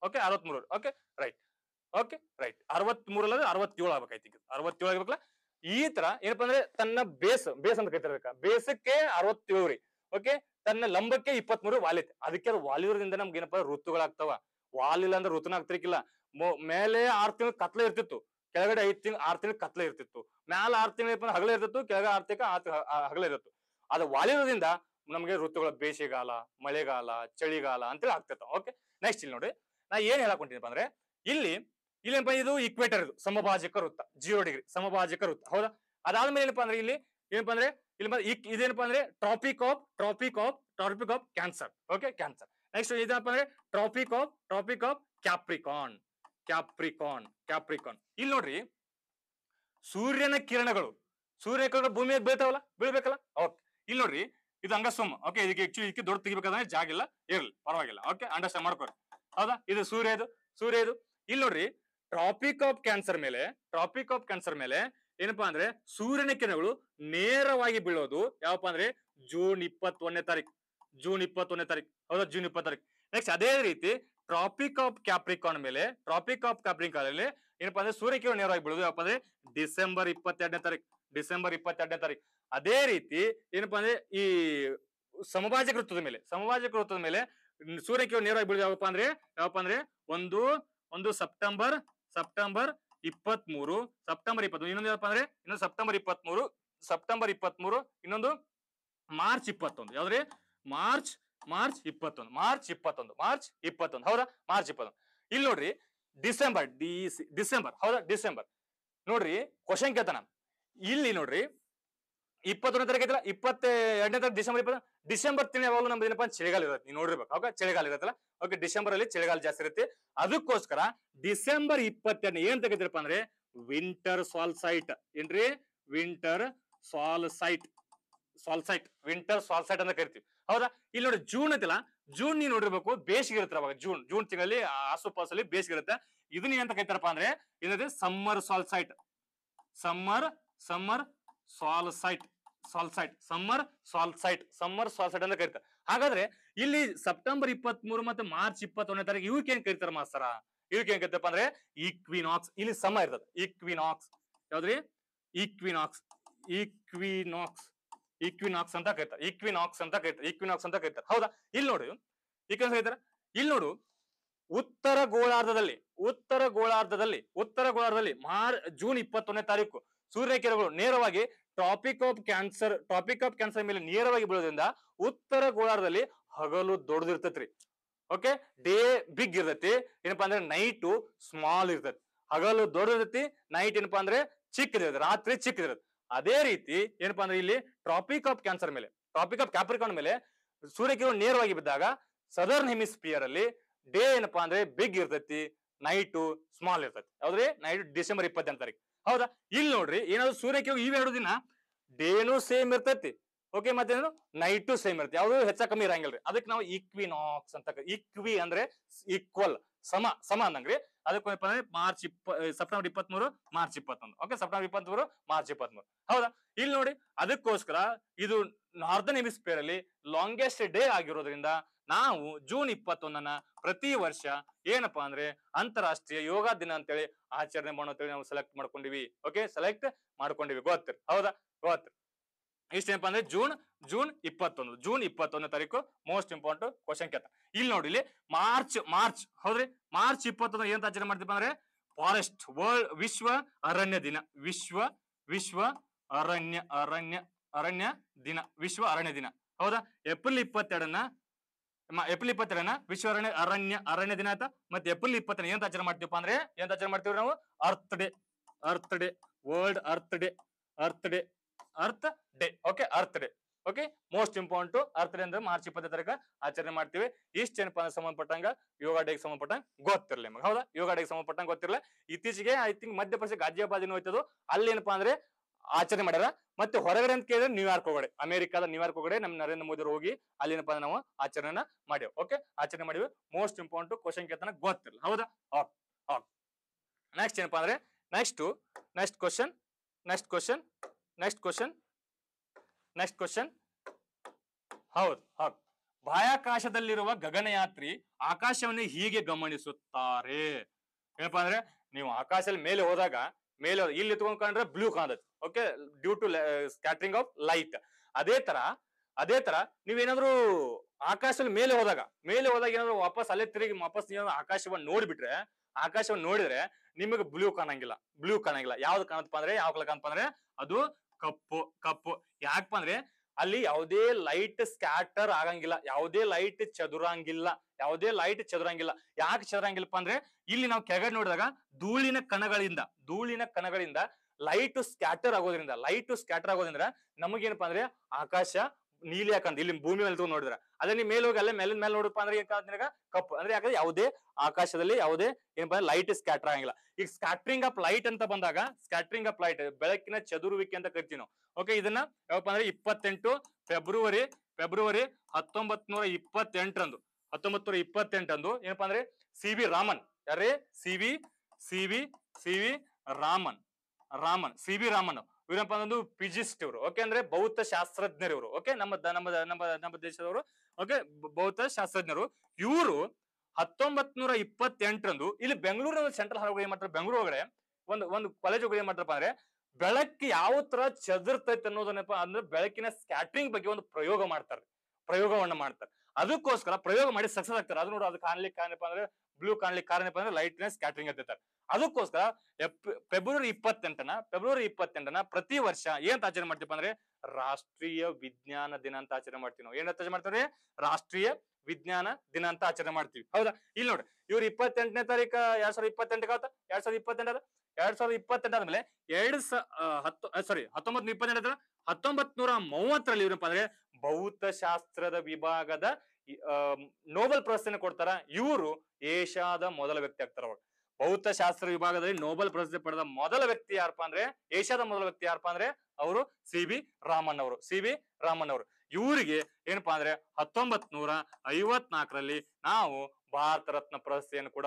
ಓಕೆ ಅರವತ್ ಮೂರುವರೆ ಓಕೆ ರೈಟ್ ಓಕೆ ರೈಟ್ ಅರವತ್ ಮೂರಲ್ಲ ಅರವತ್ತೇಳು ಆಗ್ಬೇಕಾಯ್ತು ಈಗ ಅರವತ್ತೇಳು ಆಗ್ಬೇಕಲ್ಲ ಈ ತರ ಏನಪ್ಪ ಅಂದ್ರೆ ತನ್ನ ಬೇಸ್ ಬೇಸ್ ಅಂತ ಕರಿತಿರ್ಬೇಕ ಬೇಸಕ್ಕೆ ಅರವತ್ತೇಳು ರೀ ಓಕೆ ತನ್ನ ಲಂಬಕ್ಕೆ ಇಪ್ಪತ್ಮೂರು ಮೂರು ವಾಲಿತ್ ಅದಕ್ಕೆ ಅದು ವಾಲಿರೋದ್ರಿಂದ ನಮ್ಗೆ ಏನಪ್ಪ ಋತುಗಳಾಗ್ತಾವ ವಾಲಿಲ್ಲ ಅಂದ್ರೆ ಋತುನ ಆಗ್ತಿರ್ಕಿಲ್ಲ ಮೇಲೆ ಆರ್ ತಿಂಗಳು ಕತ್ಲೆ ಇರ್ತಿತ್ತು ಕೆಳಗಡೆ ಐದ್ ತಿಂಗ್ ಆರ್ ತಿಂಗಳು ಕತ್ಲೆ ಇರ್ತಿತ್ತು ಮ್ಯಾಲ ಆರ್ ತಿಂಗಳ ಹಗಲ ಇರ್ತಿತ್ತು ಕೆಳಗಡೆ ಆರ್ ತಿಂಗಳ ಹಗಲ ಇರ್ತಿತ್ತು ಅದು ವಾಲಿರೋದ್ರಿಂದ ನಮ್ಗೆ ಋತುಗಳ ಬೇಸಿಗೆಗಾಲ ಮಳೆಗಾಲ ಚಳಿಗಾಲ ಅಂತೇಳಿ ಆಗ್ತಿರ್ತಾವ ಓಕೆ ನೆಕ್ಸ್ಟ್ ಇಲ್ಲಿ ನೋಡಿ ನಾ ಏನ್ ಹೇಳಕ್ ಹೊಂಟಿನಪ್ಪ ಅಂದ್ರೆ ಇಲ್ಲಿ ಇಲ್ಲೇನಪ್ಪ ಇದು ಇಕ್ವೇಟರ್ ಇದು ಸಮಭಾಜಕ ವೃತ್ತ ಜೀರೋ ಡಿಗ್ರಿ ಸಮಭಾಜಕ ವೃತ್ತ ಹೌದಾ ಅದಾದ್ಮೇಲೆ ಏನಪ್ಪಾ ಅಂದ್ರೆ ಇಲ್ಲಿ ಏನಪ್ಪಾ ಅಂದ್ರೆ ಇಲ್ಲಿ ಇದೇನಪ್ಪ ಅಂದ್ರೆ tropic of tropic of tropic of cancer okay cancer next ಇದೇನಪ್ಪ ಅಂದ್ರೆ tropic of tropic of capricorn capricorn capricorn ಇಲ್ಲಿ ನೋಡ್ರಿ ಸೂರ್ಯನ ಕಿರಣಗಳು ಸೂರ್ಯ ಕಿರಣ ಬೀಳ್ತಾವಲ್ಲ ಬೀಳ್ಬೇಕಲ್ಲ ಓಕೆ ಇಲ್ಲಿ ನೋಡ್ರಿ ಇದು ಅಂಗಸೋಮ ಓಕೆ ಇದಕ್ಕೆ ಆಕ್ಚುಲಿ ಇದಕ್ಕೆ ದೊಡ್ಡ ತೆಗಿಬೇಕಾದ್ರೆ ಜಾಗ ಇಲ್ಲ ಇರಲಿ ಪರವಾಗಿಲ್ಲ ಓಕೆ ಅಂಡರ್ಸ್ಟ್ಯಾಂಡ್ ಮಾಡ್ಕೊರಿ ಹೌದಾ ಇದು ಸೂರ್ಯ ಇದು ಸೂರ್ಯ ಇದು ಇಲ್ಲಿ ನೋಡ್ರಿ ಟ್ರಾಪಿಕ್ ಆಫ್ ಕ್ಯಾನ್ಸರ್ ಮೇಲೆ ಟ್ರಾಪಿಕ್ ಆಫ್ ಕ್ಯಾನ್ಸರ್ ಮೇಲೆ ಏನಪ್ಪಾ ಅಂದ್ರೆ ಸೂರ್ಯನ ಕಿರಣಗಳು ನೇರವಾಗಿ ಬೀಳೋದು ಯಾವಪ್ಪ ಅಂದ್ರೆ ಜೂನ್ ಇಪ್ಪತ್ತೊಂದನೇ ತಾರೀಕು ಜೂನ್ ಇಪ್ಪತ್ತೊಂದನೇ ತಾರೀಕು ಹೌದಾ ಜೂನ್ ಇಪ್ಪತ್ತ್ ತಾರೀಕು ನೆಕ್ಸ್ಟ್ ಅದೇ ರೀತಿ ಟ್ರಾಪಿಕ್ ಆಫ್ ಕ್ಯಾಪ್ರಿಕಾನ್ ಮೇಲೆ ಟ್ರಾಪಿಕ್ ಆಫ್ ಕ್ಯಾಪ್ರಿಕಾನ್ ಅಲ್ಲಿ ಏನಪ್ಪಾ ಅಂದ್ರೆ ಸೂರ್ಯ ಕಿರಣ ನೇರವಾಗಿ ಬೀಳೋದು ಯಾವಪ್ಪ ಅಂದ್ರೆ ಡಿಸೆಂಬರ್ ಇಪ್ಪತ್ತೆರಡನೇ ತಾರೀಕು ಡಿಸೆಂಬರ್ ಇಪ್ಪತ್ತೆರಡನೇ ತಾರೀಕು ಅದೇ ರೀತಿ ಏನಪ್ಪಾ ಅಂದ್ರೆ ಈ ಸಮಭಾಜಕ ವೃತ್ತದ ಮೇಲೆ ಸಮಭಾಜಕ ವೃತ್ತದ ಮೇಲೆ ಸೂರ್ಯ ಕಿರಣ ನೇರವಾಗಿ ಬೀಳೋದು ಯಾವಪ್ಪ ಅಂದ್ರೆ ಯಾವಪ್ಪ ಅಂದ್ರೆ ಒಂದು ಒಂದು ಸೆಪ್ಟೆಂಬರ್ ಸೆಪ್ಟೆಂಬರ್ ಇಪ್ಪತ್ಮೂರು ಮೂರು ಸೆಪ್ಟೆಂಬರ್ ಇಪ್ಪತ್ಮೂರು ಇನ್ನೊಂದು ಏನಪ್ಪಾ ಅಂದ್ರೆ ಇನ್ನೊಂದು ಸೆಪ್ಟೆಂಬರ್ ಇಪ್ಪತ್ಮೂರು ಸೆಪ್ಟೆಂಬರ್ ಇಪ್ಪತ್ಮೂರು ಇನ್ನೊಂದು ಮಾರ್ಚ್ ಇಪ್ಪತ್ತೊಂದು ಯಾವ್ದ್ರಿ ಮಾರ್ಚ್ ಮಾರ್ಚ್ ಇಪ್ಪತ್ತೊಂದು ಮಾರ್ಚ್ ಇಪ್ಪತ್ತೊಂದು ಮಾರ್ಚ್ ಇಪ್ಪತ್ತೊಂದು ಹೌದಾ ಮಾರ್ಚ್ ಇಪ್ಪತ್ತೊಂದು ಇಲ್ಲಿ ನೋಡ್ರಿ ಡಿಸೆಂಬರ್ ಡಿ ಡಿಸೆಂಬರ್ ಹೌದಾ ಡಿಸೆಂಬರ್ ನೋಡ್ರಿ ಕ್ವಶನ್ ಕೇಳ್ತಾನ ಇಲ್ಲಿ ನೋಡ್ರಿ ಇಪ್ಪತ್ತೊಂದನೇ ತಾರೀಕು ಇಪ್ಪತ್ತ ಎರಡನೇ ತಾರೀಕು ಡಿಸೆಂಬರ್ ಇಪ್ಪತ್ತ ಡಿಸೆಂಬರ್ ತಿಂಗಳು ಯಾವಾಗಲೂ ನಮ್ದು ಏನಪ್ಪ ಚಳಿಗಾಲ ಇರುತ್ತೆ ನೀವು ನೋಡಿರ್ಬೇಕು ಅವಾಗ ಚಳಿಗಾಲ ಇರುತ್ತಲ್ಲ ಓಕೆ ಡಿಸೆಂಬರ್ ಅಲ್ಲಿ ಚಳಿಗಾಲ ಜಾಸ್ತಿ ಇರುತ್ತೆ ಅದಕ್ಕೋಸ್ಕರ ಡಿಸೆಂಬರ್ ಇಪ್ಪತ್ತೆರಡು ಏನ್ ತೆಗೆದಿರಪ್ಪ ಅಂದ್ರೆ ವಿಂಟರ್ ಸಾಲ್ ಸೈಟ್ ಏನ್ರಿ ವಿಂಟರ್ ಸಾಲ್ ಸೈಟ್ ಸೈಟ್ ವಿಂಟರ್ ಸೈಟ್ ಅಂತ ಕರಿತೀವಿ ಹೌದಾ ಇಲ್ಲಿ ನೋಡಿ ಜೂನ್ ಐತಿಲ್ಲ ಜೂನ್ ನೀವು ನೋಡಿರ್ಬೇಕು ಬೇಸಿಗೆ ಇರುತ್ತೆ ಅವಾಗ ಜೂನ್ ಜೂನ್ ತಿಂಗಳಲ್ಲಿ ಆಸುಪಾಸಲ್ಲಿ ಬೇಸಿಗೆ ಇರುತ್ತೆ ಇದನ್ನ ಏನಂತ ಕರಿತಾರಪ್ಪ ಅಂದ್ರೆ ಏನಿದೆ summer site summer summer site solstice summer solstice summer solstice ಅಂತ ಕರೀತಾರೆ ಹಾಗಾದ್ರೆ ಇಲ್ಲಿ ಸೆಪ್ಟೆಂಬರ್ ಇಪ್ಪತ್ ಮೂರು ಮತ್ತೆ ಮಾರ್ಚ್ ಇಪ್ಪತ್ತೊಂದನೇ ತಾರೀಕು ಇವಕ್ಕೆ ಏನ್ ಕರೀತಾರ ಮಾಸ್ತರ ಇವಕ್ಕೆ ಏನ್ ಕರಿತಪ್ಪ ಅಂದ್ರೆ ಈಕ್ವಿನಾಕ್ಸ್ ಇಲ್ಲಿ ಸಮ ಇರ್ತದೆ ಈಕ್ವಿನಾಕ್ಸ್ ಯಾವ್ದ್ರಿ ಈಕ್ವಿನಾಕ್ಸ್ ಈಕ್ವಿನಾಕ್ಸ್ ಈಕ್ವಿನಾಕ್ಸ್ ಅಂತ ಕರಿತಾರೆ ಈಕ್ವಿನಾಕ್ಸ್ ಅಂತ ಕರಿತಾರೆ ಈಕ್ವಿನಾಕ್ಸ್ ಅಂತ ಕರಿತಾರೆ ಹೌದಾ ಇಲ್ಲಿ ನೋಡು ಈಕ್ವಿನಾಕ್ಸ್ ಹೇಳ್ತಾರೆ ಇಲ್ಲಿ ನೋಡು ಉತ್ತರ ಗೋಳಾರ್ಧದಲ್ಲಿ ಉತ್ತರ ಗೋಳಾರ್ಧದಲ್ಲಿ ಉತ್ತರ ಗೋಳಾರ್ಧದಲ್ಲಿ ಮಾರ್ ಜೂನ್ ಇಪ್ಪತ್ತೊಂದನೇ ತಾರೀಕು ಸೂರ್ಯ ನೇರವಾಗಿ tropic of cancer tropic of cancer ಮೇಲೆ ನೇರವಾಗಿ ಬೀಳೋದ್ರಿಂದ ಉತ್ತರ ಗೋಳಾರ್ಧದಲ್ಲಿ ಹಗಲು ದೊಡ್ಡದಿರ್ತೈತ್ರಿ ಓಕೆ ಡೇ ಬಿಗ್ ಇರ್ತೈತಿ ಏನಪ್ಪಾ ಅಂದ್ರೆ ನೈಟು ಸ್ಮಾಲ್ ಇರ್ತೈತಿ ಹಗಲು ದೊಡ್ಡದಿರ್ತೈತಿ ನೈಟ್ ಏನಪ್ಪಾ ಅಂದ್ರೆ ಚಿಕ್ಕದಿರುತ್ತೆ ರಾತ್ರಿ ಚಿಕ್ಕದಿರುತ್ತೆ ಅದೇ ರೀತಿ ಏನಪ್ಪಾ ಅಂದ್ರೆ ಇಲ್ಲಿ ಟ್ರಾಪಿಕ್ ಆಫ್ ಕ್ಯಾನ್ಸರ್ ಮೇಲೆ ಟ್ರಾಪಿಕ್ ಆಫ್ ಕ್ಯಾಪ್ರಿಕಾನ್ ಮೇಲೆ ಸೂರ್ಯಕಿರಣ ನೇರವಾಗಿ ಬಿದ್ದಾಗ ಸದರ್ನ್ ಹೆಮಿಸ್ಪಿಯರ್ ಅಲ್ಲಿ ಡೇ ಏನಪ್ಪಾ ಅಂದ್ರೆ ಬಿಗ್ ಇರ್ತೈತಿ ನೈಟು ಸ್ಮಾಲ್ ಇರ್ತೈತಿ ಯಾವ್ದ್ರಿ ನೈಟ್ ಡಿಸೆಂಬರ್ ಇಪ್ಪತ್ತೆಂಟು ತಾರೀಕು ಹೌದಾ ಇಲ್ಲಿ ನೋಡ್ರಿ ಏನಾದ್ರು ಸೂರ್ಯಕಿರಣ ಇವೆರಡು ದಿನ ಡೇನು ಸೇಮ್ ಇರ್ತೈತಿ ಓಕೆ ಮತ್ತೇನು ನೈಟ್ ಟು ಸೇಮ್ ಇರುತ್ತೆ ಯಾವ್ದು ಹೆಚ್ಚ ಕಮ್ಮಿ ರೀ ಅದಕ್ಕೆ ನಾವು ಈಕ್ವಿನಾಕ್ಸ್ ಅಂತ ಈಕ್ವಿ ಅಂದ್ರೆ ಈಕ್ವಲ್ ಸಮ ಸಮ ಅಂದಂಗ್ರಿ ಅದಕ್ಕೆ ಮಾರ್ಚ್ ಇಪ್ಪ ಸೆಪ್ಟೆಂಬರ್ ಇಪ್ಪತ್ಮೂರು ಮಾರ್ಚ್ ಇಪ್ಪತ್ತೊಂದು ಓಕೆ ಸೆಪ್ಟೆಂಬರ್ ಇಪ್ಪತ್ಮೂರು ಮಾರ್ಚ್ ಇಪ್ಪತ್ಮೂರು ಹೌದಾ ಇಲ್ಲಿ ನೋಡಿ ಅದಕ್ಕೋಸ್ಕರ ಇದು ನಾರ್ದನ್ ಹೆಮಿಸ್ಫಿಯರ್ ಅಲ್ಲಿ ಲಾಂಗೆಸ್ಟ್ ಡೇ ಆಗಿರೋದ್ರಿಂದ ನಾವು ಜೂನ್ ಇಪ್ಪತ್ತೊಂದನ ಪ್ರತಿ ವರ್ಷ ಏನಪ್ಪಾ ಅಂದ್ರೆ ಅಂತಾರಾಷ್ಟ್ರೀಯ ಯೋಗ ದಿನ ಅಂತೇಳಿ ಆಚರಣೆ ಮಾಡೋ ನಾವು ಸೆಲೆಕ್ಟ್ ಮಾಡ್ಕೊಂಡಿವಿ ಓಕೆ ಸೆಲೆಕ್ಟ್ ಮಾಡ್ಕೊಂಡಿವಿ ಗೊತ್ತಿರಿ ಹೌದಾ ಗೊತ್ತಿರಿ ಇಷ್ಟೇನಪ್ಪ ಅಂದ್ರೆ ಜೂನ್ ಜೂನ್ ಇಪ್ಪತ್ತೊಂದು ಜೂನ್ ಇಪ್ಪತ್ತೊಂದನೇ ತಾರೀಕು ಮೋಸ್ಟ್ ಇಂಪಾರ್ಟೆಂಟ್ ಕ್ವಶನ್ ಕೇತ ಇಲ್ಲಿ ನೋಡಿ ಇಲ್ಲಿ ಮಾರ್ಚ್ ಮಾರ್ಚ್ ಹೌದ್ರಿ ಮಾರ್ಚ್ ಇಪ್ಪತ್ತೊಂದು ಏನ್ ಆಚರಣೆ ಮಾಡ್ತೀವಿ ಅಂದ್ರೆ ಫಾರೆಸ್ಟ್ ವರ್ಲ್ಡ್ ವಿಶ್ವ ಅರಣ್ಯ ದಿನ ವಿಶ್ವ ವಿಶ್ವ ಅರಣ್ಯ ಅರಣ್ಯ ಅರಣ್ಯ ದಿನ ವಿಶ್ವ ಅರಣ್ಯ ದಿನ ಹೌದಾ ಏಪ್ರಿಲ್ ಇಪ್ಪತ್ತೆರಡನ್ನ ಏಪ್ರಿಲ್ ಇಪ್ಪತ್ತೆರಡನ ವಿಶ್ವ ಅರಣ್ಯ ಅರಣ್ಯ ಅರಣ್ಯ ದಿನ ಆಯ್ತಾ ಮತ್ತೆ ಏಪ್ರಿಲ್ ಇಪ್ಪತ್ತೆರಡು ಏನ್ ಆಚರಣೆ ಮಾಡ್ತೀವಪ್ಪ ಅಂದ್ರೆ ಏನ್ ಆಚರಣೆ ಮಾಡ್ತೀವಿ ನಾವು earth day earth day world earth day earth day earth day okay earth day okay most important ಅರ್ಥ ಅಂದ್ರೆ ಮಾರ್ಚ್ ಇಪ್ಪತ್ತನೇ ಆಚರಣೆ ಮಾಡ್ತೀವಿ ಇಷ್ಟ ಏನಪ್ಪ ಅಂದ್ರೆ ಸಂಬಂಧಪಟ್ಟಂಗ ಯೋಗ ಡೇಗೆ ಸಂಬಂಧಪಟ್ಟಂಗ ಗೊತ್ತಿರಲಿ ನಿಮಗೆ ಹೌದಾ ಯೋಗ ಡೇಗೆ ಸಂಬಂಧಪಟ್ಟಂಗ ಗೊತ್ತಿರಲಿಲ್ಲ ಇತ್ತೀಚೆಗೆ ಐ ತಿಂಕ್ ಮಧ್ಯಪ್ರದೇಶ ಗಾಜಿಯಾಬಾದ್ ಹೋಯ್ತದು ಅಲ್ಲಿ ಏನಪ್ಪಾ ಅಂದ್ರೆ ಆಚರಣೆ ಮಾಡ್ಯಾರ ಮತ್ತೆ ಹೊರಗಡೆ ಅಂತ ಕೇಳಿದ್ರೆ ನ್ಯೂಯಾರ್ಕ್ ಹೋಗಡೆ ಅಮೆರಿಕಾದ ನ್ಯೂಯಾರ್ಕ್ ಹೋಗಡೆ ನಮ್ಮ ನರೇಂದ್ರ ಮೋದಿ ಹೋಗಿ ಅಲ್ಲಿ ಏನಪ್ಪಾ ನಾವು ಆಚರಣೆ ಮಾಡ್ಯಾವ ಓಕೆ ಆಚರಣೆ ಮಾಡಿವಿ ಮೋಸ್ಟ್ ಇಂಪಾರ್ಟೆಂಟ್ ಕ್ವಶನ್ ಕೇತನ ಗೊತ್ತಿರಲ್ಲ ಹೌದಾ ನೆಕ್ಸ್ಟ್ ಏನಪ್ಪಾ ಅಂದ್ರೆ next next question next question next question next question ಹೌದು ಹೌದು ಬಾಹ್ಯಾಕಾಶದಲ್ಲಿರುವ ಗಗನಯಾತ್ರಿ ಆಕಾಶವನ್ನು ಹೀಗೆ ಗಮನಿಸುತ್ತಾರೆ ಏನಪ್ಪಾ ಅಂದ್ರೆ ನೀವು ಆಕಾಶದಲ್ಲಿ ಮೇಲೆ ಹೋದಾಗ ಮೇಲೆ ಇಲ್ಲಿ ಕಂಡ್ರೆ ಬ್ಲೂ ಕಾಣುತ್ತೆ okay due to scattering of light ಅದೇ ತರ ಅದೇ ತರ ನೀವೇನಾದ್ರೂ ಆಕಾಶದಲ್ಲಿ ಮೇಲೆ ಹೋದಾಗ ಮೇಲೆ ಹೋದಾಗ ಏನಾದ್ರು ವಾಪಸ್ ಅಲ್ಲೇ ತಿರುಗಿ ವಾಪಸ್ ಏನಾದ್ರು ಆಕಾಶವನ್ನು ನೋಡ್ಬಿಟ್ರೆ ಆಕಾಶವನ್ನು ನೋಡಿದ್ರೆ ನಿಮಗೆ ಬ್ಲೂ ಕಾಣಂಗಿಲ್ಲ ಬ್ಲೂ ಕಾಣಂಗಿಲ್ಲ ಯಾವ್ದು ಕಾಣಪ್ಪ ಅಂದ್ರೆ ಯಾವ ಕಲ ಕಾಣಪ್ಪ ಅಂದ್ರೆ ಅದು ಕಪ್ಪು ಕಪ್ಪು ಯಾಕಪ್ಪ ಅಂದ್ರೆ ಅಲ್ಲಿ ಯಾವುದೇ ಲೈಟ್ ಸ್ಕ್ಯಾಟರ್ ಆಗಂಗಿಲ್ಲ ಯಾವುದೇ ಲೈಟ್ ಚದುರಂಗಿಲ್ಲ ಯಾವುದೇ ಲೈಟ್ ಚದುರಂಗಿಲ್ಲ ಯಾಕೆ ಚದುರಂಗಿಲ್ಲಪ್ಪ ಅಂದ್ರೆ ಇಲ್ಲಿ ನಾವು ಕೆಳಗಡೆ ನೋಡಿದಾಗ ಧೂಳಿನ ಕಣಗಳಿಂದ ಧೂಳಿನ ಕಣಗಳಿಂದ ಲೈಟ್ ಸ್ಕ್ಯಾಟರ್ ಆಗೋದ್ರಿಂದ ಲೈಟ್ ಸ್ಕ್ಯಾಟರ್ ಆಗೋದ್ರಿಂದ ನಮಗೇನಪ್ಪ ಅಂದ್ರೆ ಆಕಾಶ ನೀಲಿ ಯಾಕಂದ್ರೆ ಇಲ್ಲಿ ಭೂಮಿ ಮೇಲೆ ತಗೊಂಡು ನೋಡಿದ್ರೆ ಅದೇ ನೀವು ಮೇಲೆ ಹೋಗಿ ಅಲ್ಲೇ ಮೇಲಿನ ಮೇಲೆ ನೋಡಪ್ಪ ಅಂದ್ರೆ ಯಾಕಂದ್ರೆ ಕಪ್ಪು ಅಂದ್ರೆ ಯಾಕಂದ್ರೆ ಯಾವುದೇ ಆಕಾಶದಲ್ಲಿ ಯಾವುದೇ ಏನಪ್ಪ ಲೈಟ್ ಸ್ಕ್ಯಾಟರ್ ಆಗಿಲ್ಲ ಈಗ ಸ್ಕ್ಯಾಟ್ರಿಂಗ್ ಆಫ್ ಲೈಟ್ ಅಂತ ಬಂದಾಗ ಸ್ಕ್ಯಾಟ್ರಿಂಗ್ ಆಫ್ ಲೈಟ್ ಬೆಳಕಿನ ಚದುರುವಿಕೆ ಅಂತ ಕರಿತೀವಿ ನಾವು ಓಕೆ ಇದನ್ನ ಯಾವಪ್ಪ ಅಂದ್ರೆ ಇಪ್ಪತ್ತೆಂಟು ಫೆಬ್ರವರಿ ಫೆಬ್ರವರಿ ಹತ್ತೊಂಬತ್ ನೂರ ಇಪ್ಪತ್ತೆಂಟರಂದು ಹತ್ತೊಂಬತ್ ನೂರ ಇಪ್ಪತ್ತೆಂಟರಂದು ಏನಪ್ಪಾ ಅಂದ್ರೆ ಸಿ ವಿ ರಾಮನ್ ಯಾರೇ C V C V C V Raman Raman C V Raman ಇವನಪ್ಪ ಒಂದು ಪಿಜಿಸ್ಟ್ ಇವರು ಓಕೆ ಅಂದ್ರೆ ಭೌತ ಶಾಸ್ತ್ರಜ್ಞರು ಇವರು ಓಕೆ ನಮ್ಮ ನಮ್ಮ ನಮ್ಮ ನಮ್ಮ ದೇಶದವರು ಓಕೆ ಭೌತ ಶಾಸ್ತ್ರಜ್ಞರು ಇವರು ಹತ್ತೊಂಬತ್ ನೂರ ಇಪ್ಪತ್ತೆಂಟರಂದು ಇಲ್ಲಿ ಬೆಂಗಳೂರಿನ ಸೆಂಟ್ರಲ್ ಹಾಲ್ ಏನ್ ಮಾಡ್ತಾರೆ ಬೆಂಗಳೂರು ಒಳಗಡೆ ಒಂದು ಒಂದು ಕಾಲೇಜ್ ಏನ್ ಮಾಡ್ತಾರಪ್ಪ ಅಂದ್ರೆ ಬೆಳಕು ಯಾವ ತರ ಚದುರ್ತೈತೆ ಅನ್ನೋದನ್ನಪ್ಪ ಅಂದ್ರೆ ಬೆಳಕಿನ ಸ್ಕ್ಯಾಟ್ರಿಂಗ್ ಬಗ್ಗೆ ಒಂದು ಪ್ರಯೋಗ ಮಾಡ್ತಾರೆ ಪ್ರಯೋಗವನ್ನ ಮಾಡ್ತಾರೆ ಅದಕ್ಕೋಸ್ಕರ ಪ್ರಯೋಗ ಮಾಡಿ ಸಕ್ಸಸ್ ಆಗ್ತಾರೆ ಅದು ನೋಡಿ ಅದು ಕಾಣ್ಲಿಕ್ಕೆ ಕಾಣಪ್ಪ ಅಂದ್ರೆ ಬ್ಲೂ ಕಾರಣ ಏನಪ್ಪ ಅಂದ್ರೆ ಲೈಟ್ ಕ್ಯಾಟ್ರಿಂಗ್ ಅಂತ ಅದಕ್ಕೋಸ್ಕರ ಫೆಬ್ರವರಿ ಇಪ್ಪತ್ತೆಂಟನ ಫೆಬ್ರವರಿ ಇಪ್ಪತ್ತೆಂಟನ ಪ್ರತಿ ವರ್ಷ ಏನ್ ಆಚರಣೆ ಮಾಡ್ತೀವಪ್ಪ ಅಂದ್ರೆ ರಾಷ್ಟ್ರೀಯ ವಿಜ್ಞಾನ ದಿನ ಅಂತ ಆಚರಣೆ ಮಾಡ್ತೀವಿ ನಾವು ಏನಂತ ಆಚರಣೆ ಮಾಡ್ತಾರೆ ರಾಷ್ಟ್ರೀಯ ವಿಜ್ಞಾನ ದಿನ ಅಂತ ಆಚರಣೆ ಮಾಡ್ತೀವಿ ಹೌದಾ ಇಲ್ಲಿ ನೋಡಿ ಇವ್ರು ಇಪ್ಪತ್ತೆಂಟನೇ ತಾರೀಕು ಎರಡ್ ಸಾವಿರದ ಇಪ್ಪತ್ತೆಂಟು ಆಗುತ್ತಾ ಎರಡ್ ಸಾವಿರದ ಇಪ್ಪತ್ತೆಂಟರ ಎರಡ್ ಸಾವಿರದ ಇಪ್ಪತ್ತೆಂಟು ಆದ್ಮೇಲೆ ಎರಡು ಸ ಹತ್ತು ಸಾರಿ ಹತ್ತೊಂಬತ್ ಇಪ್ಪತ್ತೆಂಟು ಹತ್ತೊಂಬತ್ ನೂರ ಮೂವತ್ತರಲ್ಲಿ ಇವ್ರಪ್ಪ ಅಂದ್ರೆ ಭೌತಶಾಸ್ತ್ರದ ವಿಭಾಗದ ನೋಬೆಲ್ ಪ್ರಶಸ್ತಿಯನ್ನು ಕೊಡ್ತಾರ ಇವರು ಏಷ್ಯಾದ ಮೊದಲ ವ್ಯಕ್ತಿ ಆಗ್ತಾರ ಅವ್ರು ಭೌತಶಾಸ್ತ್ರ ವಿಭಾಗದಲ್ಲಿ ನೋಬೆಲ್ ಪ್ರಶಸ್ತಿ ಪಡೆದ ಮೊದಲ ವ್ಯಕ್ತಿ ಯಾರಪ್ಪ ಅಂದ್ರೆ ಏಷ್ಯಾದ ಮೊದಲ ವ್ಯಕ್ತಿ ಯಾರಪ್ಪ ಅಂದ್ರೆ ಅವರು ಸಿ ಬಿ ರಾಮನ್ ಅವರು ಸಿ ಬಿ ರಾಮನ್ ಅವರು ಇವರಿಗೆ ಏನಪ್ಪಾ ಅಂದ್ರೆ ಹತ್ತೊಂಬತ್ ನೂರ ಐವತ್ನಾಲ್ಕರಲ್ಲಿ ನಾವು ಭಾರತ ರತ್ನ ಪ್ರಶಸ್ತಿಯನ್ನು ಕೂಡ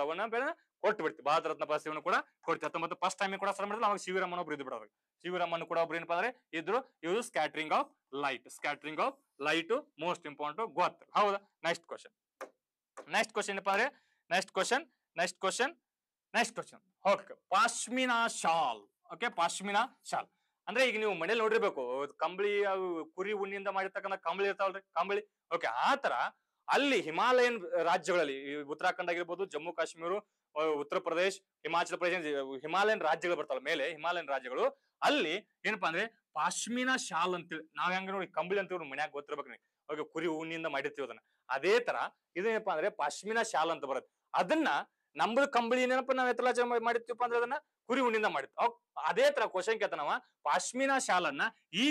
ಕೊಟ್ಟು ಬಿಡ್ತೀವಿ ಭಾರತ ರತ್ನ ಪ್ರಶಸ್ತಿಯನ್ನು ಕೂಡ ಕೊಡ್ತೀವಿ ಹತ್ತೊಂಬತ್ತು ಫಸ್ಟ್ ಟೈಮ್ ಕೂಡ ಮಾಡಿದ್ರೆ ಅವಾಗ ಶಿವರಾಮನ್ ಒಬ್ರು ಇದ್ದು ಬಿಡೋರು ಶಿವರಾಮನ್ ಕೂಡ ಒಬ್ರು ಏನಪ್ಪ ಅಂದ್ರೆ ಇದ್ರು ಇವರು scattering of light scattering of light most important ಗೊತ್ತ ಹೌದಾ ನೆಕ್ಸ್ಟ್ ಕ್ವಶನ್ ನೆಕ್ಸ್ಟ್ ಕ್ವಶನ್ ಏನಪ್ಪಾ ಅಂದ್ರೆ next question next question next question okay pashmina shawl okay pashmina shawl ಅಂದ್ರೆ ಈಗ ನೀವು ಮನೇಲಿ ನೋಡಿರ್ಬೇಕು ಕಂಬಳಿ ಕುರಿ ಉಣ್ಣಿಯಿಂದ ಮಾಡಿರ್ತಕ್ಕಂಥ ಕಂಬಳಿ ಇರ್ತಾವಲ್ರಿ ಕಂಬಳಿ ಓಕೆ ಆತರ ಅಲ್ಲಿ ಹಿಮಾಲಯನ್ ರಾಜ್ಯಗಳಲ್ಲಿ ಉತ್ತರಾಖಂಡ್ ಆಗಿರ್ಬೋದು ಜಮ್ಮು ಕಾಶ್ಮೀರ ಉತ್ತರ ಪ್ರದೇಶ ಹಿಮಾಚಲ ಪ್ರದೇಶ ಹಿಮಾಲಯನ್ ರಾಜ್ಯಗಳು ಬರ್ತಾವಲ್ಲ ಮೇಲೆ ಹಿಮಾಲಯನ್ ರಾಜ್ಯಗಳು ಅಲ್ಲಿ ಏನಪ್ಪಾ ಅಂದ್ರೆ ಪಾಶ್ಮಿನ ಶಾಲ್ ಅಂತೇಳಿ ನಾವ್ ಹೆಂಗ ನೋಡಿ ಕಂಬಳಿ ಅಂತ ಮನ್ಯಾಗ ಗೊತ್ತಿರ್ಬೇಕು ನೀವು ಅವಾಗ ಕುರಿ ಹೂವಿನಿಂದ ಮಾಡಿರ್ತೀವಿ ಅದನ್ನ ಅದೇ ತರ ಇದೇನಪ್ಪಾ ಅಂದ್ರೆ ಪಾಶ್ಮಿನ ಶಾಲ್ ಅಂತ ಬರುತ್ತೆ ಅದನ್ನ ನಮ್ದು ಕಂಬಳಿ ಏನಪ್ಪ ನಾವ್ ಎತ್ತಲಾಚಾರ ಮಾಡಿರ್ತೀವಪ್ಪ ಅಂದ್ರೆ ಅದನ್ನ ಕುರಿ ಹುಣ್ಣಿಂದ ಮಾಡಿತ್ತು ಅದೇ ತರ ಕ್ವಶನ್ ಕೇಳ್ತ ಪಾಶ್ಮೀನಾ ಪಾಶ್ಮಿನ ಶಾಲನ್ನ ಈ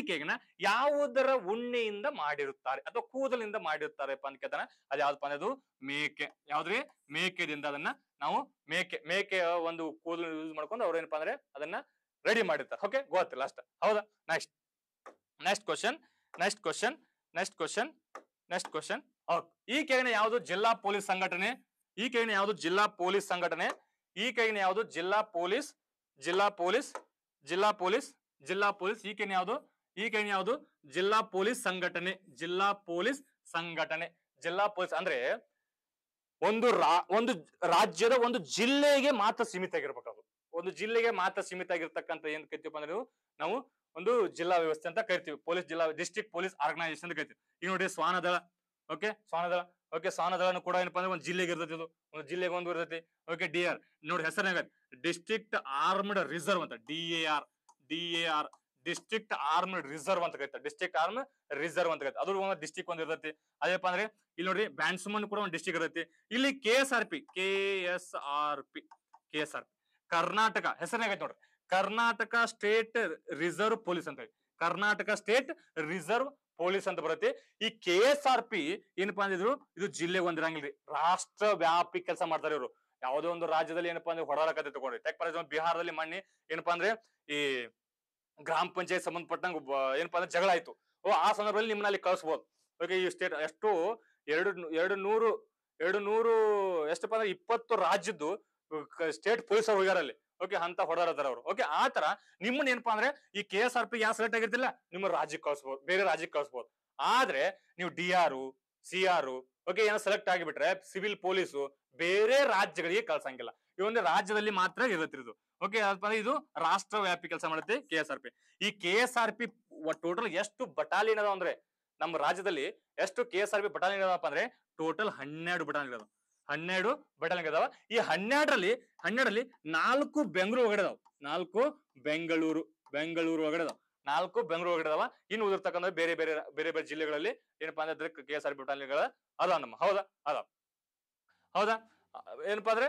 ಯಾವುದರ ಉಣ್ಣೆಯಿಂದ ಮಾಡಿರುತ್ತಾರೆ ಅಥವಾ ಕೂದಲಿಂದ ಮಾಡಿರುತ್ತಾರೆ ಅಂತ ಕೇಳ್ತಾನ ಅದ್ ಯಾವ್ದಪ್ಪ ಅಂದ್ರೆ ಮೇಕೆ ಯಾವ್ದ್ರಿ ಮೇಕೆದಿಂದ ಅದನ್ನ ನಾವು ಮೇಕೆ ಮೇಕೆ ಒಂದು ಕೂದಲು ಯೂಸ್ ಮಾಡ್ಕೊಂಡು ಅವ್ರು ಏನಪ್ಪಾ ಅಂದ್ರೆ ಅದನ್ನ ರೆಡಿ ಮಾಡಿರ್ತಾರೆ ಓಕೆ ಗೊತ್ತಿಲ್ಲ ಲಾಸ್ಟ್ ಹೌದಾ next next question next question next question next question ಈ ಕೆಳಗಿನ ಯಾವುದು ಜಿಲ್ಲಾ ಪೊಲೀಸ್ ಸಂಘಟನೆ ಈ ಕೆಳಗಿನ ಯಾವುದು ಜಿಲ್ಲಾ ಪೊಲೀಸ್ ಸಂಘಟನೆ ಈ ಕೆಳಗಿನ ಯಾವುದು ಜಿಲ್ಲಾ ಪೊಲೀಸ್ ಜಿಲ್ಲಾ ಪೊಲೀಸ್ ಜಿಲ್ಲಾ ಪೊಲೀಸ್ ಜಿಲ್ಲಾ ಪೊಲೀಸ್ ಈ ಕೆಳಗಿನ ಯಾವುದು ಈ ಕೆಳಗಿನ ಯಾವುದು ಜಿಲ್ಲಾ ಪೊಲೀಸ್ ಸಂಘಟನೆ ಜಿಲ್ಲಾ ಪೊಲೀಸ್ ಸಂಘಟನೆ ಜಿಲ್ಲಾ ಪೊಲೀಸ್ ಅಂದ್ರೆ ಒಂದು ರಾ ಒಂದು ರಾಜ್ಯದ ಒಂದು ಜಿಲ್ಲೆಗೆ ಮಾತ್ರ ಸೀಮಿತ ಆಗಿರ್ಬೇಕು ಒಂದು ಜಿಲ್ಲೆಗೆ ಮಾತ್ರ ಸೀಮಿತ ಆಗಿರ್ತಕ್ಕಂಥ ಏನ್ ಕರಿತೀವಪ್ಪ ಅಂದ್ರೆ ನಾವು ಒಂದು ಜಿಲ್ಲಾ ವ್ಯವಸ್ಥೆ ಅಂತ ಕರಿತೀವಿ ಪೊಲೀಸ್ ಜಿಲ್ಲಾ ಡಿಸ್ಟ್ರಿಕ್ಟ್ ಪೊಲೀಸ್ ಆರ್ಗನೈಸೇಷನ್ ಅಂತ ಕರಿತೀವಿ ಈಗ ನೋಡಿ ಸ್ವಾನದಳ ಓಕೆ ಸ್ವಾನದಳ ಓಕೆ ಸ್ವಾನದಳ ಕೂಡ ಏನಪ್ಪ ಅಂದ್ರೆ ಒಂದು ಜಿಲ್ಲೆಗೆ ಇರ್ತೈತಿ ಇದು ಒಂದು ಜಿಲ್ಲೆಗೆ ಒಂದು ಇರ್ತೈತಿ ಓಕೆ ಡಿ ಆರ್ ನೋಡಿ ಹೆಸರು ಡಿಸ್ಟ್ರಿಕ್ಟ್ ಆರ್ಮ್ಡ್ ರಿಸರ್ವ್ ಅಂತ D A R D A R district arm reserve ಅಂತ ಕರೀತಾರೆ ಡಿಸ್ಟ್ರಿಕ್ಟ್ ಆರ್ಮ್ ರಿಸರ್ವ್ ಅಂತ ಕರೀತಾರೆ ಅದ್ರ ಒಂದು ಡಿಸ್ಟಿಕ್ ಒಂದ್ ಇರ್ತೈತಿ ಅದೇಪ ಅಂದ್ರೆ ಇಲ್ಲಿ ನೋಡ್ರಿ ಬ್ಯಾನ್ಸುಮನ್ ಕೂಡ ಒಂದು ಡಿಸ್ಟಿಕ್ ಇರ್ತೈತಿ ಇಲ್ಲಿ K S R P K S R P K S R P Karnataka ಆಗೈತೆ ನೋಡ್ರಿ ಕರ್ನಾಟಕ ಸ್ಟೇಟ್ ರಿಸರ್ವ್ ಪೊಲೀಸ್ ಅಂತ ಕರ್ನಾಟಕ ಸ್ಟೇಟ್ ರಿಸರ್ವ್ ಪೊಲೀಸ್ ಅಂತ ಬರುತ್ತೆ ಈ ಕೆ ಎಸ್ ಆರ್ ಪಿ ಏನಪ್ಪಾ ಅಂದಿದ್ರು ಇದು ಜಿಲ್ಲೆ ರೀ ರಾಷ್ಟ್ರ ವ್ಯಾಪಿ ಕೆಲಸ ಮಾಡ್ತಾರೆ ಇವರು ಯಾವುದೋ ಒಂದು ರಾಜ್ಯದಲ್ಲಿ ಏನಪ್ಪಾ ಅಂದ್ರೆ ಹೊಡಾಡಕತ್ತೆ ತಗೊಂಡ್ರಿ ಟೆಕ್ ಫಾರ್ ಎಕ್ಸಾಂಪಲ್ ಬಿಹಾರದಲ್ಲಿ ಮಣ್ಣಿ ಏನಪ್ಪಾ ಅಂದ್ರೆ ಈ ಗ್ರಾಮ ಪಂಚಾಯತ್ ಸಂಬಂಧಪಟ್ಟಂಗೆ ಏನಪ್ಪ ಅಂದ್ರೆ ಜಗಳ ಆಯ್ತು ಓ ಆ ಸಂದರ್ಭದಲ್ಲಿ ನಿಮ್ಮನ್ನ ಕಳಿಸ್ಬೋದು ಓಕೆ ಈ ಸ್ಟೇಟ್ ಎಷ್ಟು ಎರಡು ಎರಡು ನೂರು ಎರಡು ನೂರು ಎಷ್ಟಪ್ಪ ಅಂದ್ರೆ ಇಪ್ಪತ್ತು ರಾಜ್ಯದ್ದು ಸ್ಟೇಟ್ ಪೊಲೀಸ್ ಅವ್ರು ಅಲ್ಲಿ ಓಕೆ ಅಂತ ಹೊಡೆದಾರ ಅವರು ಓಕೆ ಆ ತರ ನಿಮ್ಮನ್ನ ಏನಪ್ಪಾ ಅಂದ್ರೆ ಈ ಕೆ ಎಸ್ ಆರ್ ಪಿ ಯಾವ ಸೆಲೆಕ್ಟ್ ಆಗಿರ್ತಿಲ್ಲ ನಿಮ್ಮ ರಾಜ್ಯಕ್ಕೆ ಕಳಿಸ್ಬೋದು ಬೇರೆ ರಾಜ್ಯಕ್ಕೆ ಕಳಿಸ್ಬೋದು ಆದ್ರೆ ನೀವು D R C R okay ಏನೋ ಸೆಲೆಕ್ಟ್ ಆಗಿಬಿಟ್ರೆ ಸಿವಿಲ್ ಪೊಲೀಸು ಬೇರೆ ರಾಜ್ಯಗಳಿಗೆ ಕಳ್ಸಂಗಿಲ್ಲ ಈ ಒಂದು ರಾಜ್ಯದಲ್ಲಿ ಮಾತ್ರ ಇರುತ್ತಿರೋದು ಓಕೆ ಇದು ರಾಷ್ಟ್ರ ವ್ಯಾಪಿ ಕೆಲಸ ಮಾಡುತ್ತೆ ಕೆ ಎಸ್ ಆರ್ ಪಿ ಈ K S R P total ಎಷ್ಟು ಬಟಾಲಿಯನ್ ಅದಾವ ಅಂದ್ರೆ ನಮ್ಮ ರಾಜ್ಯದಲ್ಲಿ ಎಷ್ಟು K S R P battalion ಅದಪ್ಪ ಅಂದ್ರೆ ಟೋಟಲ್ ಹನ್ನೆರಡು ಬಟಾಲಿಯನ್ ಇದಾವ ಹನ್ನೆರಡು ಬಟಾಲಿಯನ್ ಅದಾವ ಈ ಹನ್ನೆರಡರಲ್ಲಿ ಹನ್ನೆರಡರಲ್ಲಿ ನಾಲ್ಕು ಬೆಂಗಳೂರು ಒಳಗಡೆ ಅದಾವ ನಾಲ್ಕು ಬೆಂಗಳೂರು ಬೆಂಗಳೂರು ಒಳಗಡೆ ಅದಾವ ನಾಲ್ಕು ಬೆಂಗಳೂರು ಹಿಡಿದವ ಇನ್ನು ಉದಿರ್ತಕ್ಕಂಥ ಬೇರೆ ಬೇರೆ ಬೇರೆ ಬೇರೆ ಜಿಲ್ಲೆಗಳಲ್ಲಿ ಏನಪ್ಪಾ ಅಂದ್ರೆ ಕೆ ಎಸ್ ಆರ್ ಪಿ ಟಾಲೆಗಳ ಅದ ನಮ್ಮ ಹೌದಾ ಅದ ಹೌದಾ ಏನಪ್ಪಾ ಅಂದ್ರೆ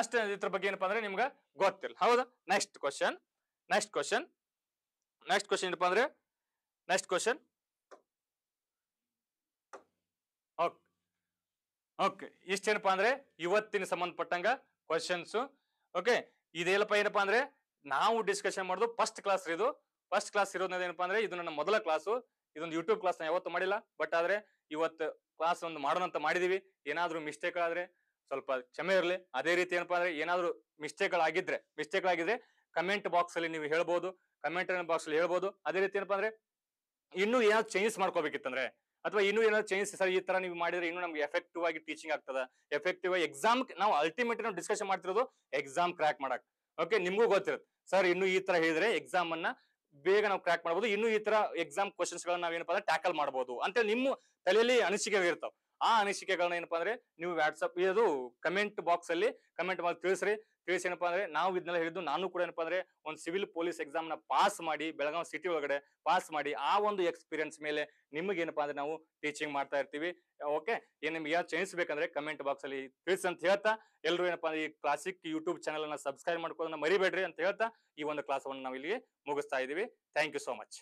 ಅಷ್ಟೇ ಇದ್ರ ಬಗ್ಗೆ ಏನಪ್ಪಾ ಅಂದ್ರೆ ನಿಮ್ಗೆ ಗೊತ್ತಿಲ್ಲ ಹೌದಾ next question next question next question ಏನಪ್ಪಾ ಅಂದ್ರೆ ನೆಕ್ಸ್ಟ್ ಕ್ವಶನ್ ಓಕೆ ಓಕೆ ಇಷ್ಟೇನಪ್ಪಾ ಅಂದ್ರೆ ಇವತ್ತಿನ ಸಂಬಂಧಪಟ್ಟಂಗ ಕ್ವಶನ್ಸ್ ಓಕೆ ಇದೇಲಪ್ಪ ಏನಪ್ಪಾ ಅಂದ್ರೆ ನಾವು ಡಿಸ್ಕಷನ್ ಮಾಡೋದು ಫಸ್ಟ್ ಕ್ಲಾಸ್ ಇದು ಫಸ್ಟ್ ಕ್ಲಾಸ್ ಏನಪ್ಪಾ ಅಂದ್ರೆ ಇದು ನನ್ನ ಮೊದಲ ಕ್ಲಾಸು ಇದೊಂದು ಯೂಟ್ಯೂಬ್ ಕ್ಲಾಸ್ ನಾನು ಯಾವತ್ತೂ ಮಾಡಿಲ್ಲ ಬಟ್ ಆದ್ರೆ ಇವತ್ತು ಕ್ಲಾಸ್ ಒಂದು ಮಾಡೋಣ ಅಂತ ಮಾಡಿದೀವಿ ಏನಾದ್ರೂ ಮಿಸ್ಟೇಕ್ ಆದ್ರೆ ಸ್ವಲ್ಪ ಕ್ಷಮೆ ಇರಲಿ ಅದೇ ರೀತಿ ಏನಪ್ಪಾ ಅಂದ್ರೆ ಏನಾದ್ರು ಮಿಸ್ಟೇಕ್ ಗಳಾಗಿದ್ರೆ ಮಿಸ್ಟೇಕ್ ಆಗಿದ್ರೆ ಕಮೆಂಟ್ ಬಾಕ್ಸ್ ಅಲ್ಲಿ ನೀವು ಹೇಳ್ಬೋದು ಕಮೆಂಟ್ ಬಾಕ್ಸ್ ಅಲ್ಲಿ ಹೇಳ್ಬೋದು ಅದೇ ರೀತಿ ಏನಪ್ಪಾ ಅಂದ್ರೆ ಇನ್ನೂ ಏನಾದ್ರು ಚೇಂಜಸ್ ಮಾಡ್ಕೋಬೇಕಿತ್ತಂದ್ರೆ ಅಥವಾ ಇನ್ನೂ ಏನಾದ್ರು ಚೇಂಜಸ್ ಸರ್ ಈ ತರ ನೀವು ಮಾಡಿದ್ರೆ ಇನ್ನೂ ನಮ್ಗೆ ಎಫೆಕ್ಟಿವ್ ಆಗಿ ಟೀಚಿಂಗ್ ಆಗ್ತದೆ ಎಫೆಕ್ಟಿವ್ ಆಗಿ ಎಕ್ಸಾಮ್ ನಾವು ಅಲ್ಟಿಮೇಟ್ ನಾವು ಡಿಸ್ಕಶನ್ ಮಾಡ್ತಿರೋದು ಎಕ್ಸಾಮ್ ಕ್ರ್ಯಾಕ್ ಮಾಡಕ್ ಓಕೆ ನಿಮ್ಗೂ ಗೊತ್ತಿರುತ್ತೆ ಸರ್ ಇನ್ನು ಈ ತರ ಹೇಳಿದ್ರೆ ಎಕ್ಸಾಮ್ ಅನ್ನ ಬೇಗ ನಾವು ಕ್ರ್ಯಾಕ್ ಮಾಡಬಹುದು ಇನ್ನು ಈ ತರ ಎಕ್ಸಾಮ್ ಕ್ವಶನ್ಸ್ ಗಳನ್ನ ನಾವೇನಪ್ಪ ಅಂದ್ರೆ ಟ್ಯಾಕಲ್ ಮಾಡಬಹುದು ಅಂತ ನಿಮ್ಮ ತಲೆಯಲ್ಲಿ ಅನಿಸಿಕೆ ಇರ್ತಾವ ಆ ಅನಿಸಿಕೆಗಳನ್ನ ಏನಪ್ಪಾ ಅಂದ್ರೆ ನೀವು ವಾಟ್ಸ್ಆಪ್ ಇದು ಕಮೆಂಟ್ ಬಾಕ್ಸ್ ಅಲ್ಲಿ ಕಮೆಂಟ್ ಮಾಡಿ ತಿಳಿಸ್ರಿ ತಿಳಿಸಿ ಏನಪ್ಪಾ ಅಂದ್ರೆ ನಾವು ಇದನ್ನೆಲ್ಲ ಹೇಳಿದ್ದು ನಾನು ಕೂಡ ಏನಪ್ಪಾ ಅಂದ್ರೆ ಒಂದು ಸಿವಿಲ್ ಪೊಲೀಸ್ ಎಕ್ಸಾಮ್ ನ ಪಾಸ್ ಮಾಡಿ ಬೆಳಗಾವಿ ಸಿಟಿ ಒಳಗಡೆ ಪಾಸ್ ಮಾಡಿ ಆ ಒಂದು ಎಕ್ಸ್ಪೀರಿಯನ್ಸ್ ಮೇಲೆ ನಿಮ್ಗೆ ಏನಪ್ಪಾ ಅಂದ್ರೆ ನಾವು ಟೀಚಿಂಗ್ ಮಾಡ್ತಾ ಇರ್ತೀವಿ ಓಕೆ ಏನ್ ನಿಮ್ಗೆ ಯಾವ ಬೇಕಂದ್ರೆ ಕಮೆಂಟ್ ಬಾಕ್ಸ್ ಅಲ್ಲಿ ತಿಳಿಸಿ ಅಂತ ಹೇಳ್ತಾ ಎಲ್ಲರೂ ಏನಪ್ಪಾ ಅಂದ್ರೆ ಈ ಕ್ಲಾಸಿಕ್ ಯೂಟ್ಯೂಬ್ ಚಾನಲ್ ಅನ್ನ ಸಬ್ಸ್ಕ್ರೈಬ್ ಮಾಡ್ಕೋದನ್ನ ಮರಿಬೇಡ್ರಿ ಅಂತ ಹೇಳ್ತಾ ಈ ಒಂದು ಕ್ಲಾಸ್ ನಾವು ಇಲ್ಲಿ ಮುಗಿಸ್ತಾ ಇದೀವಿ ಥ್ಯಾಂಕ್ ಯು ಸೋ ಮಚ್